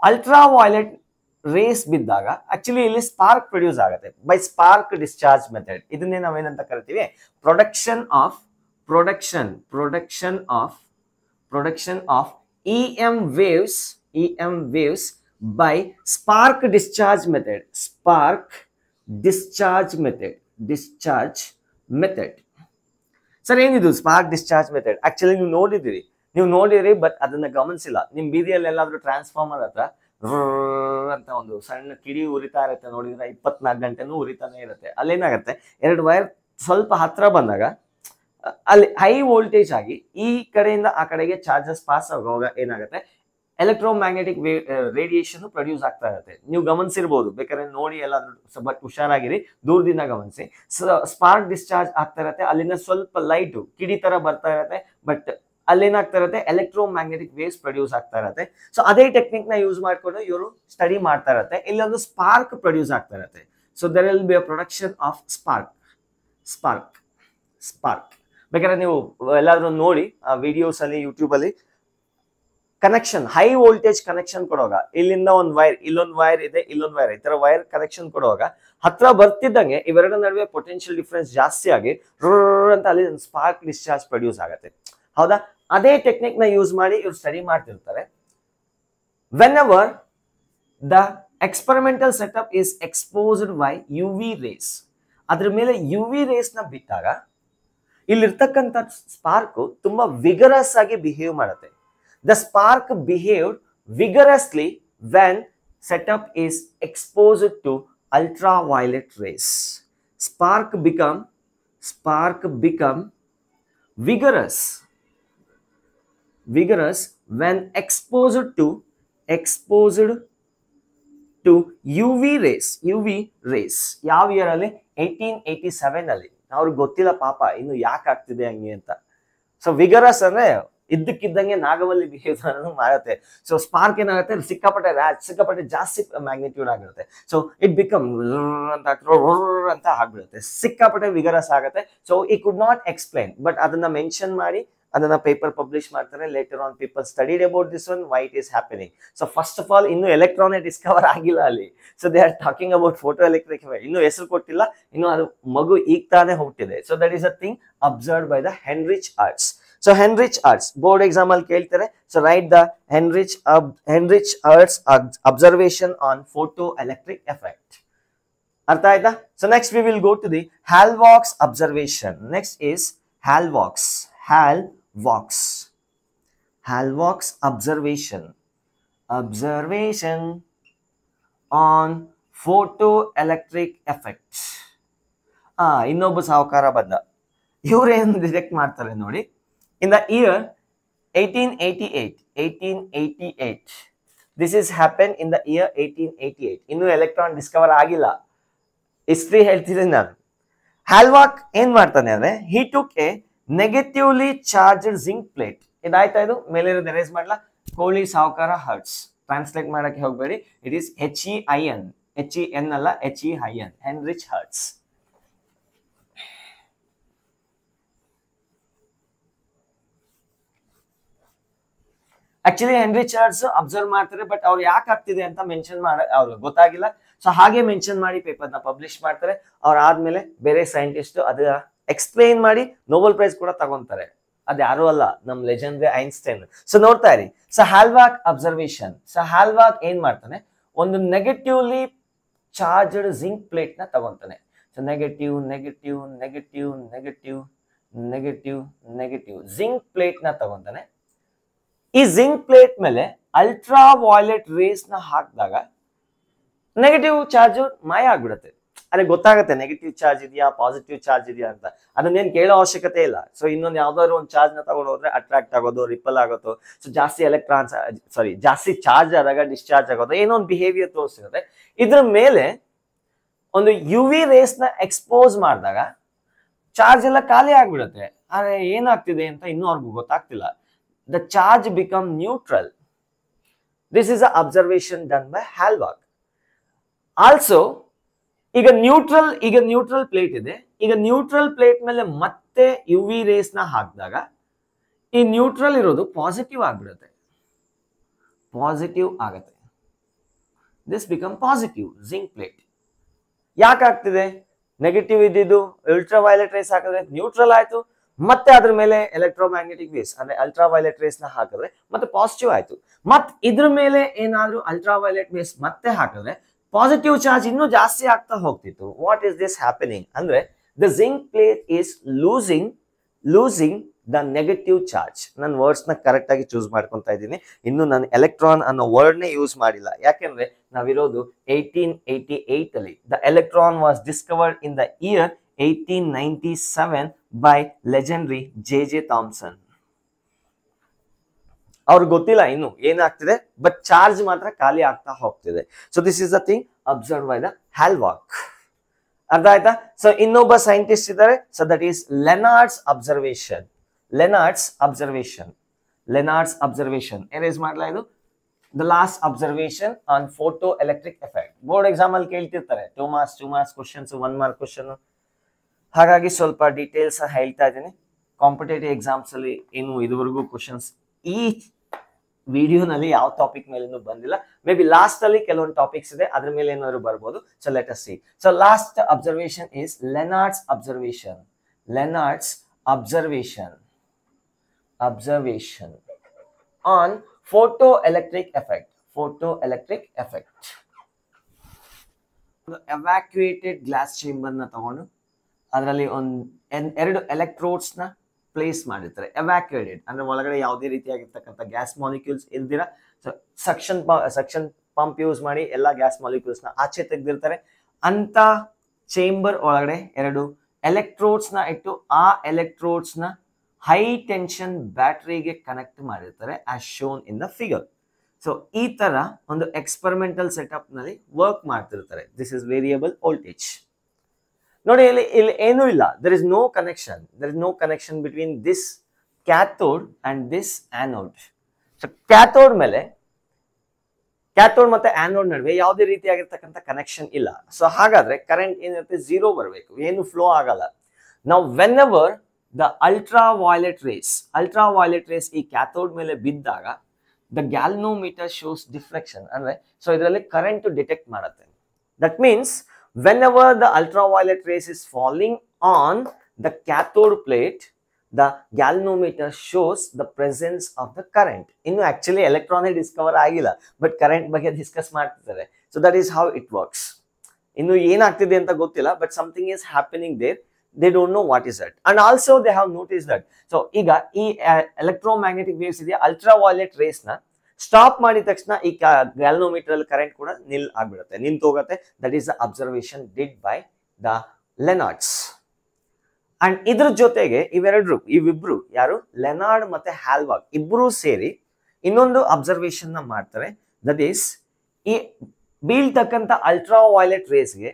ಅಲ್ಟ್ರಾ ವೈಲೆಟ್ ರೇಸ್ ಬಿದ್ದಾಗ ಆಕ್ಚುಲಿ ಇಲ್ಲಿ ಸ್ಪಾರ್ಕ್ ಪ್ರೊಡ್ಯೂಸ್ ಆಗುತ್ತೆ ಬೈ ಸ್ಪಾರ್ಕ್ ಡಿಸ್ಚಾರ್ಜ್ ಮೆಥಡ್ ಇದನ್ನೇ ನಾವೇನಂತ ಕರಿತೀವಿ production of production production of production of E M waves E M waves by spark discharge method spark discharge method discharge method sir ಏನಿದು spark discharge method actually ನೀವು ನೋಡಿದಿರಿ ನೀವು ನೋಡಿರಿ but ಅದನ್ನ ಗಮನಿಸಿಲ್ಲ ನಿಮ್ ಬೀದಿಯಲ್ಲಿ ಎಲ್ಲಾದ್ರೂ ಟ್ರಾನ್ಸ್ಫಾರ್ಮರ್ ಹತ್ರ ಅಂತ ಒಂದು ಸಣ್ಣ ಕಿಡಿ ಉರಿತಾ ಇರುತ್ತೆ ನೋಡಿದ್ರೆ ಇಪ್ಪತ್ನಾಲ್ಕು ಗಂಟೆನೂ ಉರಿತಾನೆ ಇರುತ್ತೆ ಏನಾಗುತ್ತೆ ಎರಡು ವೈರ್ ಸ್ವಲ್ಪ ಹತ್ರ ಬಂದಾಗ ಅಲ್ಲಿ ಹೈ ವೋಲ್ಟೇಜ್ ಆಗಿ ಈ ಕಡೆಯಿಂದ ಆ ಕಡೆಗೆ ಚಾರ್ಜಸ್ ಪಾಸ್ ಆಗುವಾಗ ಏನಾಗುತ್ತೆ ಎಲೆಕ್ಟ್ರೋಮ್ಯಾಗ್ನೆಟಿಕ್ ವೇ ರೇಡಿಯೇಷನ್ ಪ್ರೊಡ್ಯೂಸ್ ಆಗ್ತಾ ಇರುತ್ತೆ ನೀವು ಗಮನಿಸಿರ್ಬೋದು ಬೇಕಾದ್ರೆ ನೋಡಿ ಎಲ್ಲಾದ್ರೂ ಬಟ್ ಹುಷಾರಾಗಿರಿ ದೂರದಿಂದ ಗಮನಿಸಿ ಸ್ಪಾರ್ಕ್ ಡಿಸ್ಚಾರ್ಜ್ ಆಗ್ತಾ ಇರುತ್ತೆ ಅಲ್ಲಿನ ಸ್ವಲ್ಪ ಲೈಟು ಕಿಡಿ ತರ ಬರ್ತಾ ಇರುತ್ತೆ ಬಟ್ ಅಲ್ಲೇನಾಗ್ತಾ ಇರುತ್ತೆ ಎಲೆಕ್ಟ್ರೋ ಮ್ಯಾಗ್ನೆಟಿಕ್ ವೇವ್ಸ್ ಪ್ರೊಡ್ಯೂಸ್ ಆಗ್ತಾ ಇರತ್ತೆ ಸೊ ಅದೇ ಟೆಕ್ನಿಕ್ ನ ಯೂಸ್ ಮಾಡಿಕೊಂಡು ಇವರು ಸ್ಟಡಿ ಮಾಡ್ತಾ ಇರತ್ತೆ ಇಲ್ಲೊಂದು ಸ್ಪಾರ್ಕ್ ಪ್ರೊಡ್ಯೂಸ್ ಆಗ್ತಾ ಇರತ್ತೆ so there will be a production of spark spark spark ಬೇಕಾದ್ರೆ ನೀವು ಎಲ್ಲಾದ್ರೂ ನೋಡಿ ಆ ವಿಡಿಯೋಸ್ ಅಲ್ಲಿ ಯೂಟ್ಯೂಬ್ ಅಲ್ಲಿ ಕನೆಕ್ಷನ್ ಹೈ ವೋಲ್ಟೇಜ್ ಕನೆಕ್ಷನ್ ಕೊಡುವಾಗ ಇಲ್ಲಿಂದ ಒಂದು ವೈರ್ ಇಲ್ಲೊಂದು ವೈರ್ ಇದೆ ಇಲ್ಲೊಂದು ವೈರ್ ಈ ವೈರ್ ಕನೆಕ್ಷನ್ ಕೊಡುವಾಗ ಹತ್ರ ಬರ್ತಿದ್ದಂಗೆ ಇವೆರಡ ನಡುವೆ ಪೊಟೆನ್ಷಿಯಲ್ ಡಿಫ್ರೆನ್ಸ್ ಜಾಸ್ತಿ ಆಗಿ ಅಂತ ಅಲ್ಲಿ ಸ್ಪಾರ್ಕ್ ಡಿಸ್ಚಾರ್ಜ್ ಪ್ರೊಡ್ಯೂಸ್ ಆಗುತ್ತೆ ಹೌದಾ ಅದೇ ಟೆಕ್ನಿಕ್ ನ ಯೂಸ್ ಮಾಡಿ ಇವ್ರು ಸ್ಟಡಿ ಮಾಡ್ತಿರ್ತಾರೆ whenever the experimental setup is exposed by U V rays ಅದ್ರ ಮೇಲೆ ಯು ವಿ ರೇಸ್ ನ ಬಿಟ್ಟಾಗ ಇಲ್ಲಿರ್ತಕ್ಕಂಥ ಸ್ಪಾರ್ಕು ತುಂಬಾ ವಿಗರಸ್ ಆಗಿ ಬಿಹೇವ್ ಮಾಡುತ್ತೆ The spark behaved vigorously when setup is exposed to ultraviolet rays. Spark become, spark become vigorous, vigorous when exposed to, exposed to UV rays, UV rays. ಯಾವ year ಅಲ್ಲಿ ali. Eighty seven ಅಲ್ಲಿ ಅವ್ರಿಗೆ ಗೊತ್ತಿಲ್ಲ ಪಾಪ ಇನ್ನು So vigorous ಹಂಗೆ ಇದ್ದಕ್ಕಿದ್ದಂಗೆ Nagavalli behave ಮಾಡುತ್ತೆ ಸೊ ಸ್ಪಾರ್ಕ್ ಏನಾಗುತ್ತೆ ಸಿಕ್ಕಾಪಟ್ಟೆ ರ್ಯಾಚ್ ಸಿಕ್ಕಾಪಟ್ಟೆ ಜಾಸ್ತಿ ಮ್ಯಾಗ್ನಿಟ್ಯೂಡ್ ಆಗಿರುತ್ತೆ ಸೊ ಇಟ್ ಬಿಕಮ್ ಅಂತ ಅಂತ ಆಗ್ಬಿಡುತ್ತೆ ಸಿಕ್ಕಾಪಟ್ಟೆ ವಿಗರಸ್ ಆಗುತ್ತೆ so he could not explain but ಅದನ್ನ ಮೆನ್ಷನ್ ಮಾಡಿ ಅದನ್ನ ಪೇಪರ್ ಪಬ್ಲಿಷ್ ಮಾಡ್ತಾರೆ later on people studied about this one it is happening so first of all ಇನ್ನು ಎಲೆಕ್ಟ್ರಾನೇ ಡಿಸ್ಕವರ್ ಆಗಿಲ್ಲ ಅಲ್ಲಿ so they are talking about photo electric ಇನ್ನು ಹೆಸರು ಕೊಟ್ಟಿಲ್ಲ ಇನ್ನು ಅದು ಮಗು ಈಗ ತಾನೇ ಹುಟ್ಟಿದೆ so that is a thing observe by the Heinrich Hertz So Henrich Hertz, board example keltare. So write the Henrich ab, Henrich Hertz observation on photoelectric effect. Artaida. So next we will go to the Halvox observation. Next is Halvox. Halvox. Halvox observation. Observation on photoelectric effect. Ah, innobu saukara badda. You [LAUGHS] detect martare nodi. In the year 1888, 1888, this is happened in the year 1888. ಇನ್ನು electron Discover ಆಗಿಲ್ಲ history ಹೇಳ್ತಿದ್ದೀನಿ ನಾನು ಹ್ಯಾಲ್ವಾಕ್ ಏನ್ ಮಾಡ್ತಾನೆ ಅಂದ್ರೆ he took a negatively charge zinc plate ಇದಾಯ್ತಾ ಇದು ಮೇಲೆ ರೆಸ್ ಮಾಡಲ್ಲ ಕೋಳಿ ಸಾವುಕಾರ ಹರ್ಟ್ಸ್ ಟ್ರಾನ್ಸ್ಲೇಟ್ ಮಾಡಕ್ಕೆ ಹೋಗಬೇಡಿ it is H E I N H E N ಅಲ್ಲ H E I N Heinrich Hertz actually Henry charge observe ಮಾಡ್ತಾರೆ ಬಟ್ ಅವ್ರು ಯಾಕೆ ಆಗ್ತಿದೆ ಅಂತ ಮೆನ್ಷನ್ ಮಾಡ ಅವ್ರಿಗೆ ಗೊತ್ತಾಗಿಲ್ಲ ಸೊ ಹಾಗೆ ಮೆನ್ಷನ್ ಮಾಡಿ ಪೇಪರ್ನ ಪಬ್ಲಿಷ್ ಮಾಡ್ತಾರೆ ಅವ್ರು ಆದ್ಮೇಲೆ ಬೇರೆ ಸೈಂಟಿಸ್ಟ್ ಅದ ಎಕ್ಸ್ಪ್ಲೈನ್ ಮಾಡಿ ನೋಬೆಲ್ ಪ್ರೈಸ್ ಕೂಡ ತಗೊಂತಾರೆ ಅದು ಯಾರು ಅಲ್ಲ ನಮ್ ಲೆಜೆಂಡ್ರಿ ಐನ್ಸ್ಟೈನ್ ಸೊ ನೋಡ್ತಾ ಇರಿ so Hallwachs observation so Hallwachs ಏನ್ ಮಾಡ್ತಾನೆ ಒಂದು ನೆಗೆಟಿವ್ಲಿ ಚಾರ್ಜ್ಡ್ ಜಿಂಕ್ ಪ್ಲೇಟ್ ನ ತಗೊಂತಾನೆ so negative negative negative negative negative negative zinc plate ನ ತಗೊಂತಾನೆ ಈ ಜಿಂಕ್ ಪ್ಲೇಟ್ ಮೇಲೆ ಅಲ್ಟ್ರಾ ವಾಯ್ಲೆಟ್ ರೇಸ್ನ ಹಾಕಿದಾಗ ನೆಗೆಟಿವ್ ಚಾರ್ಜ್ ಮಾಯ ಆಗ್ಬಿಡುತ್ತೆ ಅದೇ ಗೊತ್ತಾಗುತ್ತೆ ನೆಗೆಟಿವ್ ಚಾರ್ಜ್ ಇದೆಯಾ ಪಾಸಿಟಿವ್ ಚಾರ್ಜ್ ಇದೆಯಾ ಅಂತ ಅದನ್ನೇನು ಕೇಳೋ ಅವಶ್ಯಕತೆ ಇಲ್ಲ ಸೊ ಇನ್ನೊಂದು ಯಾವ್ದಾದ್ರು ಒಂದು ಚಾರ್ಜ್ನ ತಗೊಂಡು ಹೋದ್ರೆ ಅಟ್ರಾಕ್ಟ್ ಆಗೋದು ರಿಪಲ್ ಆಗೋದು ಸೊ ಜಾಸ್ತಿ ಎಲೆಕ್ಟ್ರಾನ್ಸ್ ಸಾರಿ ಜಾಸ್ತಿ ಚಾರ್ಜ್ ಆದಾಗ ಡಿಸ್ಚಾರ್ಜ್ ಆಗೋದು ಏನೋ ಒಂದು ಬಿಹೇವಿಯರ್ ತೋರಿಸಿರುತ್ತೆ ಇದ್ರ ಮೇಲೆ ಒಂದು ಯು ವಿ ರೇಸ್ನ ಎಕ್ಸ್ಪೋಸ್ ಮಾಡಿದಾಗ ಚಾರ್ಜ್ ಎಲ್ಲ ಖಾಲಿ ಆಗ್ಬಿಡುತ್ತೆ ಆದರೆ ಏನಾಗ್ತಿದೆ ಅಂತ ಇನ್ನೂ ಅವ್ರಿಗೂ ಗೊತ್ತಾಗ್ತಿಲ್ಲ the charge become neutral. This is an observation done by Halbach. Also ಈಗ ನ್ಯೂಟ್ರಲ್ ಈಗ ನ್ಯೂಟ್ರಲ್ ಪ್ಲೇಟ್ ಇದೆ ಈಗ ನ್ಯೂಟ್ರಲ್ ಪ್ಲೇಟ್ ಮೇಲೆ ಮತ್ತೆ ಯು ವಿ ರೇಸ್ನ ಹಾಕಿದಾಗ ಈ ನ್ಯೂಟ್ರಲ್ ಇರೋದು ಪಾಸಿಟಿವ್ ಆಗಿಬಿಡುತ್ತೆ ಪಾಸಿಟಿವ್ ಆಗುತ್ತೆ this become positive zinc plate ಯಾಕೆ ಆಗ್ತಿದೆ ನೆಗೆಟಿವ್ ಇದ್ದಿದ್ದು ಅಲ್ಟ್ರಾ ರೇಸ್ ಹಾಕಿದ್ರೆ ನ್ಯೂಟ್ರಲ್ ಆಯಿತು ಮತ್ತೆ ಅದ್ರ ಮೇಲೆ ಎಲೆಕ್ಟ್ರೋಮ್ಯಾಗ್ನೆಟಿಕ್ ವೇಸ್ ಅಂದ್ರೆ ಅಲ್ಟ್ರಾ ವೈಲೆಟ್ ನ ಹಾಕಿದ್ರೆ ಮತ್ತೆ ಪಾಸಿಟಿವ್ ಆಯ್ತು ಮತ್ ಇದ್ರ ಮೇಲೆ ಏನಾದ್ರೂ ಅಲ್ಟ್ರಾ ವೈಲೆಟ್ ವೇಸ್ ಮತ್ತೆ ಹಾಕಿದ್ರೆ ಪಾಸಿಟಿವ್ ಚಾರ್ಜ್ ಇನ್ನೂ ಜಾಸ್ತಿ ಆಗ್ತಾ ಹೋಗ್ತಿತ್ತು ವಾಟ್ ಇಸ್ ದಿಸ್ ಹ್ಯಾಪನಿಂಗ್ ಅಂದ್ರೆ the zinc plate is losing losing the negative charge ನನ್ನ ಕರೆಕ್ಟ್ ಕರೆಕ್ಟಾಗಿ ಚೂಸ್ ಮಾಡ್ಕೊತಾ ಇದ್ದೀನಿ ಇನ್ನು ನಾನು ಎಲೆಕ್ಟ್ರಾನ್ ಅನ್ನೋ ವರ್ಡ್ನೇ ಯೂಸ್ ಮಾಡಿಲ್ಲ ಯಾಕೆಂದ್ರೆ ನಾವಿರೋದು ಏಯ್ಟೀನ್ ಏಯ್ಟಿ ಏಯ್ಟಲ್ಲಿ the electron was discovered in the year 1897 by legendary J.J. Thompson. ಅವ್ರಿಗೆ ಗೊತ್ತಿಲ್ಲ ಇನ್ನು ಏನಾಗ್ತಿದೆ ಬಟ್ ಚಾರ್ಜ್ ಮಾತ್ರ ಖಾಲಿ ಆಗ್ತಾ ಹೋಗ್ತಿದೆ so this is a thing observe by the Hallwachs ಅರ್ಥ ಆಯ್ತಾ ಸೊ ಇನ್ನೊಬ್ಬ ಸೈಂಟಿಸ್ಟ್ ಇದ್ದಾರೆ so that is Lenard's observation Lenard's observation Lenard's observation erase ಮಾಡಲಾ ಇದು the last observation on photo electric effect board exam ಅಲ್ಲಿ ಕೇಳ್ತಿರ್ತಾರೆ two marks two marks questions one mark question ಹಾಗಾಗಿ ಸ್ವಲ್ಪ ಡೀಟೇಲ್ಸ್ ಹೇಳ್ತಾ ಇದ್ದೀನಿ ಕಾಂಪಿಟೇಟಿವ್ ಎಕ್ಸಾಮ್ಸ್ ಅಲ್ಲಿ ಏನು ಇದುವರೆಗೂ ಕ್ವಶನ್ಸ್ ಈ ವಿಡಿಯೋನಲ್ಲಿ ಯಾವ ಟಾಪಿಕ್ ಮೇಲೇನು ಬಂದಿಲ್ಲ ಮೇ ಬಿ ಲಾಸ್ಟ್ ಅಲ್ಲಿ ಕೆಲವೊಂದು ಟಾಪಿಕ್ಸ್ ಇದೆ ಅದ್ರ ಮೇಲೆ ಏನಾದ್ರು ಬರ್ಬೋದು so let us see so last observation is Lenard's observation Lenard's observation observation on photo electric effect photo electric effect evacuated glass ಚೇಂಬರ್ನ ತಗೊಂಡು ಅದರಲ್ಲಿ ಒಂದು ಎರಡು ಎಲೆಕ್ಟ್ರೋಡ್ಸ್ನ ಪ್ಲೇಸ್ ಮಾಡಿರ್ತಾರೆ ಎವ್ಯಾಕ್ಯುಯೇಟೆಡ್ ಅಂದ್ರೆ ಒಳಗಡೆ ಯಾವುದೇ ರೀತಿಯಾಗಿರ್ತಕ್ಕಂಥ ಗ್ಯಾಸ್ ಮಾಲಿಕ್ಯೂಲ್ಸ್ ಇಲ್ದಿರ ಸಕ್ಷನ್ ಸಕ್ಷನ್ ಪಂಪ್ ಯೂಸ್ ಮಾಡಿ ಎಲ್ಲ ಗ್ಯಾಸ್ ಮಾಲಿಕ್ಯೂಲ್ಸ್ನ ಆಚೆ ತೆಗೆದಿರ್ತಾರೆ ಅಂತ ಚೇಂಬರ್ ಒಳಗಡೆ ಎರಡು ಎಲೆಕ್ಟ್ರೋಡ್ಸ್ನ ಇಟ್ಟು ಆ ಎಲೆಕ್ಟ್ರೋಡ್ಸ್ನ ಹೈ ಟೆನ್ಷನ್ ಬ್ಯಾಟ್ರಿಗೆ ಕನೆಕ್ಟ್ ಮಾಡಿರ್ತಾರೆ as shown in the figure so ಈ ತರ ಒಂದು ಎಕ್ಸ್ಪರಿಮೆಂಟಲ್ ನಲ್ಲಿ ವರ್ಕ್ ಮಾಡ್ತಿರ್ತಾರೆ ದಿಸ್ ಇಸ್ ವೇರಿಯಬಲ್ ವೋಲ್ಟೇಜ್ ನೋಡಿ ಇಲ್ಲಿ ಇಲ್ಲಿ ಏನೂ ಇಲ್ಲ there is no connection there is no connection between this cathode and this anode so cathode ಮೇಲೆ ಕ್ಯಾಥೋಡ್ ಮತ್ತೆ ಆನೋಡ್ ನಡುವೆ ಯಾವುದೇ ರೀತಿಯಾಗಿರ್ತಕ್ಕಂಥ ಕನೆಕ್ಷನ್ ಇಲ್ಲ ಸೊ ಹಾಗಾದ್ರೆ ಕರೆಂಟ್ ಏನಿರುತ್ತೆ ಝೀರೋ ಬರಬೇಕು ಏನು ಫ್ಲೋ ಆಗಲ್ಲ ನಾವು whenever the ultraviolet rays ultraviolet rays ಈ ಕ್ಯಾಥೋಡ್ ಮೇಲೆ ಬಿದ್ದಾಗ ದ ಗ್ಯಾಲ್ನೋಮೀಟರ್ ಶೋಸ್ ಡಿಫ್ಲೆಕ್ಷನ್ ಅಂದ್ರೆ ಸೊ ಇದರಲ್ಲಿ ಕರೆಂಟ್ ಡಿಟೆಕ್ಟ್ ಮಾಡುತ್ತೆ that means whenever the ultraviolet rays is falling on the cathode plate, the galvanometer shows the presence of the current. You know, actually electron discover agila, but current ಬಗ್ಗೆ discuss ಮಾಡ್ತಿದ್ದಾರೆ. So that is how it works. ಇನ್ನು ಏನಾಗ್ತಿದೆ ಅಂತ ಗೊತ್ತಿಲ್ಲ but something is happening there they don't know what is that and also they have notice that so ಈಗ ಈ electromagnetic waves ಇದೆ ultraviolet rays ನ stop ಮಾಡಿದ ತಕ್ಷಣ ಈ ಗ್ಯಾಲ್ನೋಮೀಟರ್ ಅಲ್ಲಿ ಕರೆಂಟ್ ಕೂಡ ನಿಲ್ ಆಗ್ಬಿಡುತ್ತೆ ನಿಂತು ಹೋಗುತ್ತೆ that is the observation did by the Lenard's and ಇದ್ರ ಜೊತೆಗೆ ಇವೆರಡರು ಇವಿಬ್ರು ಯಾರು ಲೆನಾರ್ಡ್ ಮತ್ತೆ ಹ್ಯಾಲ್ವಾಗ್ ಇಬ್ರು ಸೇರಿ ಇನ್ನೊಂದು ಅಬ್ಸರ್ವೇಷನ್ ನ ಮಾಡ್ತಾರೆ ದಟ್ ಈಸ್ ಈ ಬೀಳ್ತಕ್ಕಂಥ ಅಲ್ಟ್ರಾ ವೈಲೆಟ್ ರೇಸ್ಗೆ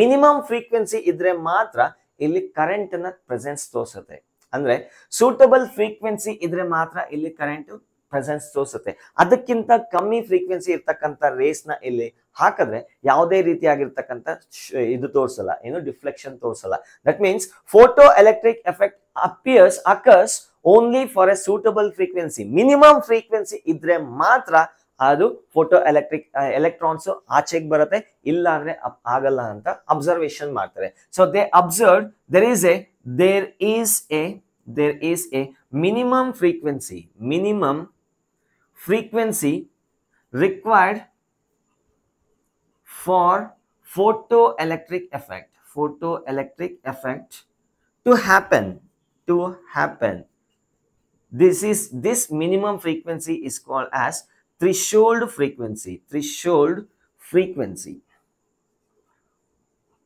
ಮಿನಿಮಮ್ ಫ್ರೀಕ್ವೆನ್ಸಿ ಇದ್ರೆ ಮಾತ್ರ ಇಲ್ಲಿ ಕರೆಂಟ್ ನ ಪ್ರೆಸೆನ್ಸ್ ತೋರಿಸುತ್ತೆ ಅಂದ್ರೆ ಸೂಟಬಲ್ ಫ್ರೀಕ್ವೆನ್ಸಿ ಇದ್ರೆ ಮಾತ್ರ ಇಲ್ಲಿ ಕರೆಂಟ್ ಪ್ರೆಸೆನ್ಸ್ ತೋರಿಸುತ್ತೆ ಅದಕ್ಕಿಂತ ಕಮ್ಮಿ ಫ್ರೀಕ್ವೆನ್ಸಿ ಇರ್ತಕ್ಕಂಥ ರೇಸ್ನ ಇಲ್ಲಿ ಹಾಕಿದ್ರೆ ಯಾವುದೇ ರೀತಿಯಾಗಿರ್ತಕ್ಕಂಥ ಇದು ತೋರಿಸಲ್ಲ ಏನು ಡಿಫ್ಲೆಕ್ಷನ್ ತೋರಿಸಲ್ಲ that means photo electric effect appears occurs only for a suitable frequency minimum frequency ಇದ್ರೆ ಮಾತ್ರ ಅದು ಫೋಟೋ ಎಲೆಕ್ಟ್ರಿಕ್ ಎಲೆಕ್ಟ್ರಾನ್ಸ್ ಆಚೆಗೆ ಬರುತ್ತೆ ಇಲ್ಲ ಅಂದ್ರೆ ಆಗಲ್ಲ ಅಂತ ಅಬ್ಸರ್ವೇಷನ್ ಮಾಡ್ತಾರೆ so they observe there is a there is a there is a minimum frequency minimum frequency required for photoelectric effect photoelectric effect to happen to happen this is this minimum frequency is called as threshold frequency threshold frequency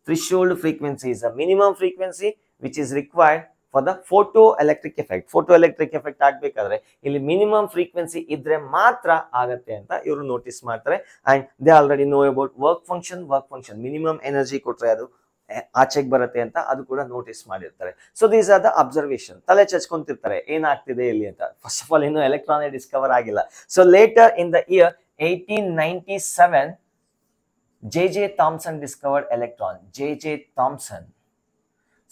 threshold frequency is a minimum frequency which is required for the photo electric effect photo electric effect ಆಗಬೇಕಾದ್ರೆ ಇಲ್ಲಿ minimum frequency ಇದ್ರೆ ಮಾತ್ರ ಆಗತ್ತೆ ಅಂತ ಇವರು notice ಮಾಡ್ತಾರೆ and they already know about work function work function minimum energy ಕೊಟ್ರೆ ಅದು ಆಚೆಗೆ ಬರುತ್ತೆ ಅಂತ ಅದು ಕೂಡ ನೋಟಿಸ್ ಮಾಡಿರ್ತಾರೆ so these are the observation ತಲೆ ಚಚ್ಕೊಂತಿರ್ತಾರೆ ಏನಾಗ್ತಿದೆ ಇಲ್ಲಿ ಅಂತ ಫಸ್ಟ್ ಆಫ್ ಆಲ್ ಇನ್ನು ಎಲೆಕ್ಟ್ರಾನೇ ಡಿಸ್ಕವರ್ ಆಗಿಲ್ಲ so later in the year eighteen ninety seven J J Thomson discovered electron J J Thomson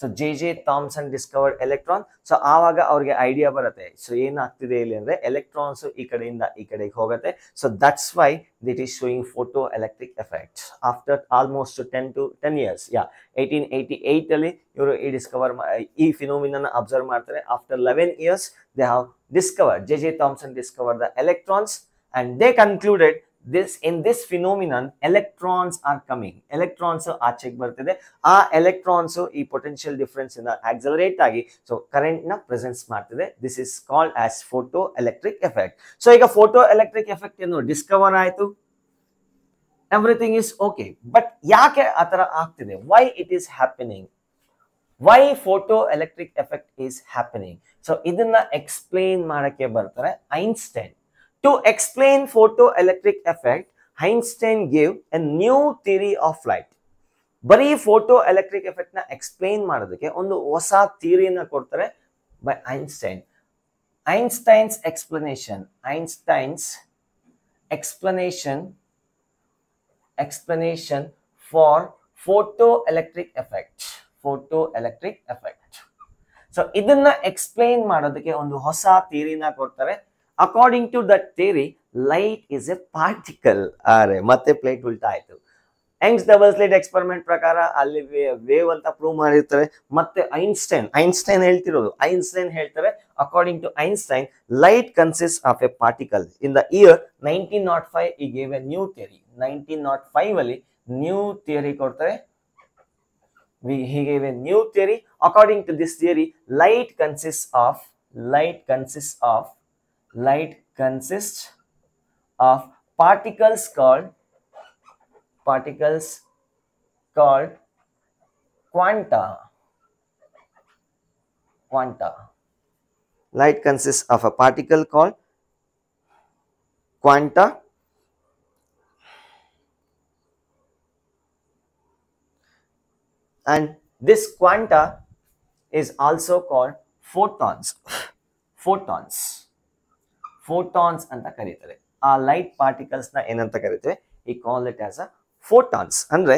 so J J Thomson discovered electron so ಆವಾಗ ಅವ್ರಿಗೆ ಐಡಿಯಾ ಬರುತ್ತೆ ಸೊ ಏನಾಗ್ತಿದೆ ಇಲ್ಲಿ ಅಂದ್ರೆ ಎಲೆಕ್ಟ್ರಾನ್ಸ್ ಈ ಕಡೆಯಿಂದ ಈ ಕಡೆಗೆ ಹೋಗುತ್ತೆ so that's why it is showing photo electric effect after almost ten to ten years yeah eighteen eighty ಏಯ್ಟಲ್ಲಿ ಇವರು ಈ ಡಿಸ್ಕವರ್ ಈ ಫಿನೋಮಿನ ಅಬ್ಸರ್ವ್ ಮಾಡ್ತಾರೆ after eleven years they have discover J J Thomson discover the electrons and they concluded this in this phenomenon electrons are coming electrons ಆಚೆಗೆ ಬರ್ತಿದೆ ಆ electrons ಈ potential difference ಇಂದ ಆಕ್ಸಲರೇಟ್ ಆಗಿ ಸೊ ಕರೆಂಟ್ ನ presence ಮಾಡ್ತಿದೆ this is called as photo electric effect so ಈಗ photo electric effect ಏನು ಡಿಸ್ಕವರ್ ಆಯಿತು ಎವ್ರಿಥಿಂಗ್ ಇಸ್ ಓಕೆ ಬಟ್ ಯಾಕೆ ಆ ಥರ ಆಗ್ತಿದೆ why it is happening why photo electric effect is happening so ಇದನ್ನ ಎಕ್ಸ್ಪ್ಲೇನ್ ಮಾಡಕ್ಕೆ ಬರ್ತಾರೆ Einstein To explain photoelectric effect, Einstein gave a new theory of light. ಬರೀ ಫೋಟೋ ಎಲೆಕ್ಟ್ರಿಕ್ ಎಫೆಕ್ಟ್ನ ಎಕ್ಸ್ಪ್ಲೈನ್ ಮಾಡೋದಕ್ಕೆ ಒಂದು ಹೊಸ ಥಿಯರಿಯನ್ನು ಕೊಡ್ತಾರೆ by Einstein Einstein's explanation Einstein's explanation explanation for photo electric effect photo electric effect so ಇದನ್ನ ಎಕ್ಸ್ಪ್ಲೈನ್ ಮಾಡೋದಕ್ಕೆ ಒಂದು ಹೊಸ ಥಿಯರಿನ ಕೊಡ್ತಾರೆ according to that theory light is a particle ಅರೆ ಮತ್ತೆ ಪ್ಲೇಟ್ ಉಲ್ಟಾ ಆಯಿತು ಎಂಗ್ಸ್ ಡಬಲ್ ಸ್ಲೈಡ್ ಎಕ್ಸ್ಪರಿಮೆಂಟ್ ಪ್ರಕಾರ ಅಲ್ಲಿ ವೇವ್ ಅಂತ ಪ್ರೂವ್ ಮಾಡಿರ್ತಾರೆ ಮತ್ತೆ ಐನ್ಸ್ಟೈನ್ ಐನ್ಸ್ಟೈನ್ ಹೇಳ್ತಿರೋದು ಐನ್ಸ್ಟೈನ್ ಹೇಳ್ತಾರೆ according to Einstein light consist of a particle in the year nineteen nought five he gave a new theory nineteen nought five ಅಲ್ಲಿ ನ್ಯೂ ಥಿಯರಿ ಕೊಡ್ತಾರೆ ಹೀಗೆ new theory according to this theory light consist of light consist of light consists of particles called particles called quanta quanta light consists of a particle called quanta and this quanta is also called photons photons photons ಅಂತ ಕರೀತಾರೆ ಆ light particles ನ ಏನಂತ ಕರೀತೇವೆ ಈ call it as a photons ಅಂದ್ರೆ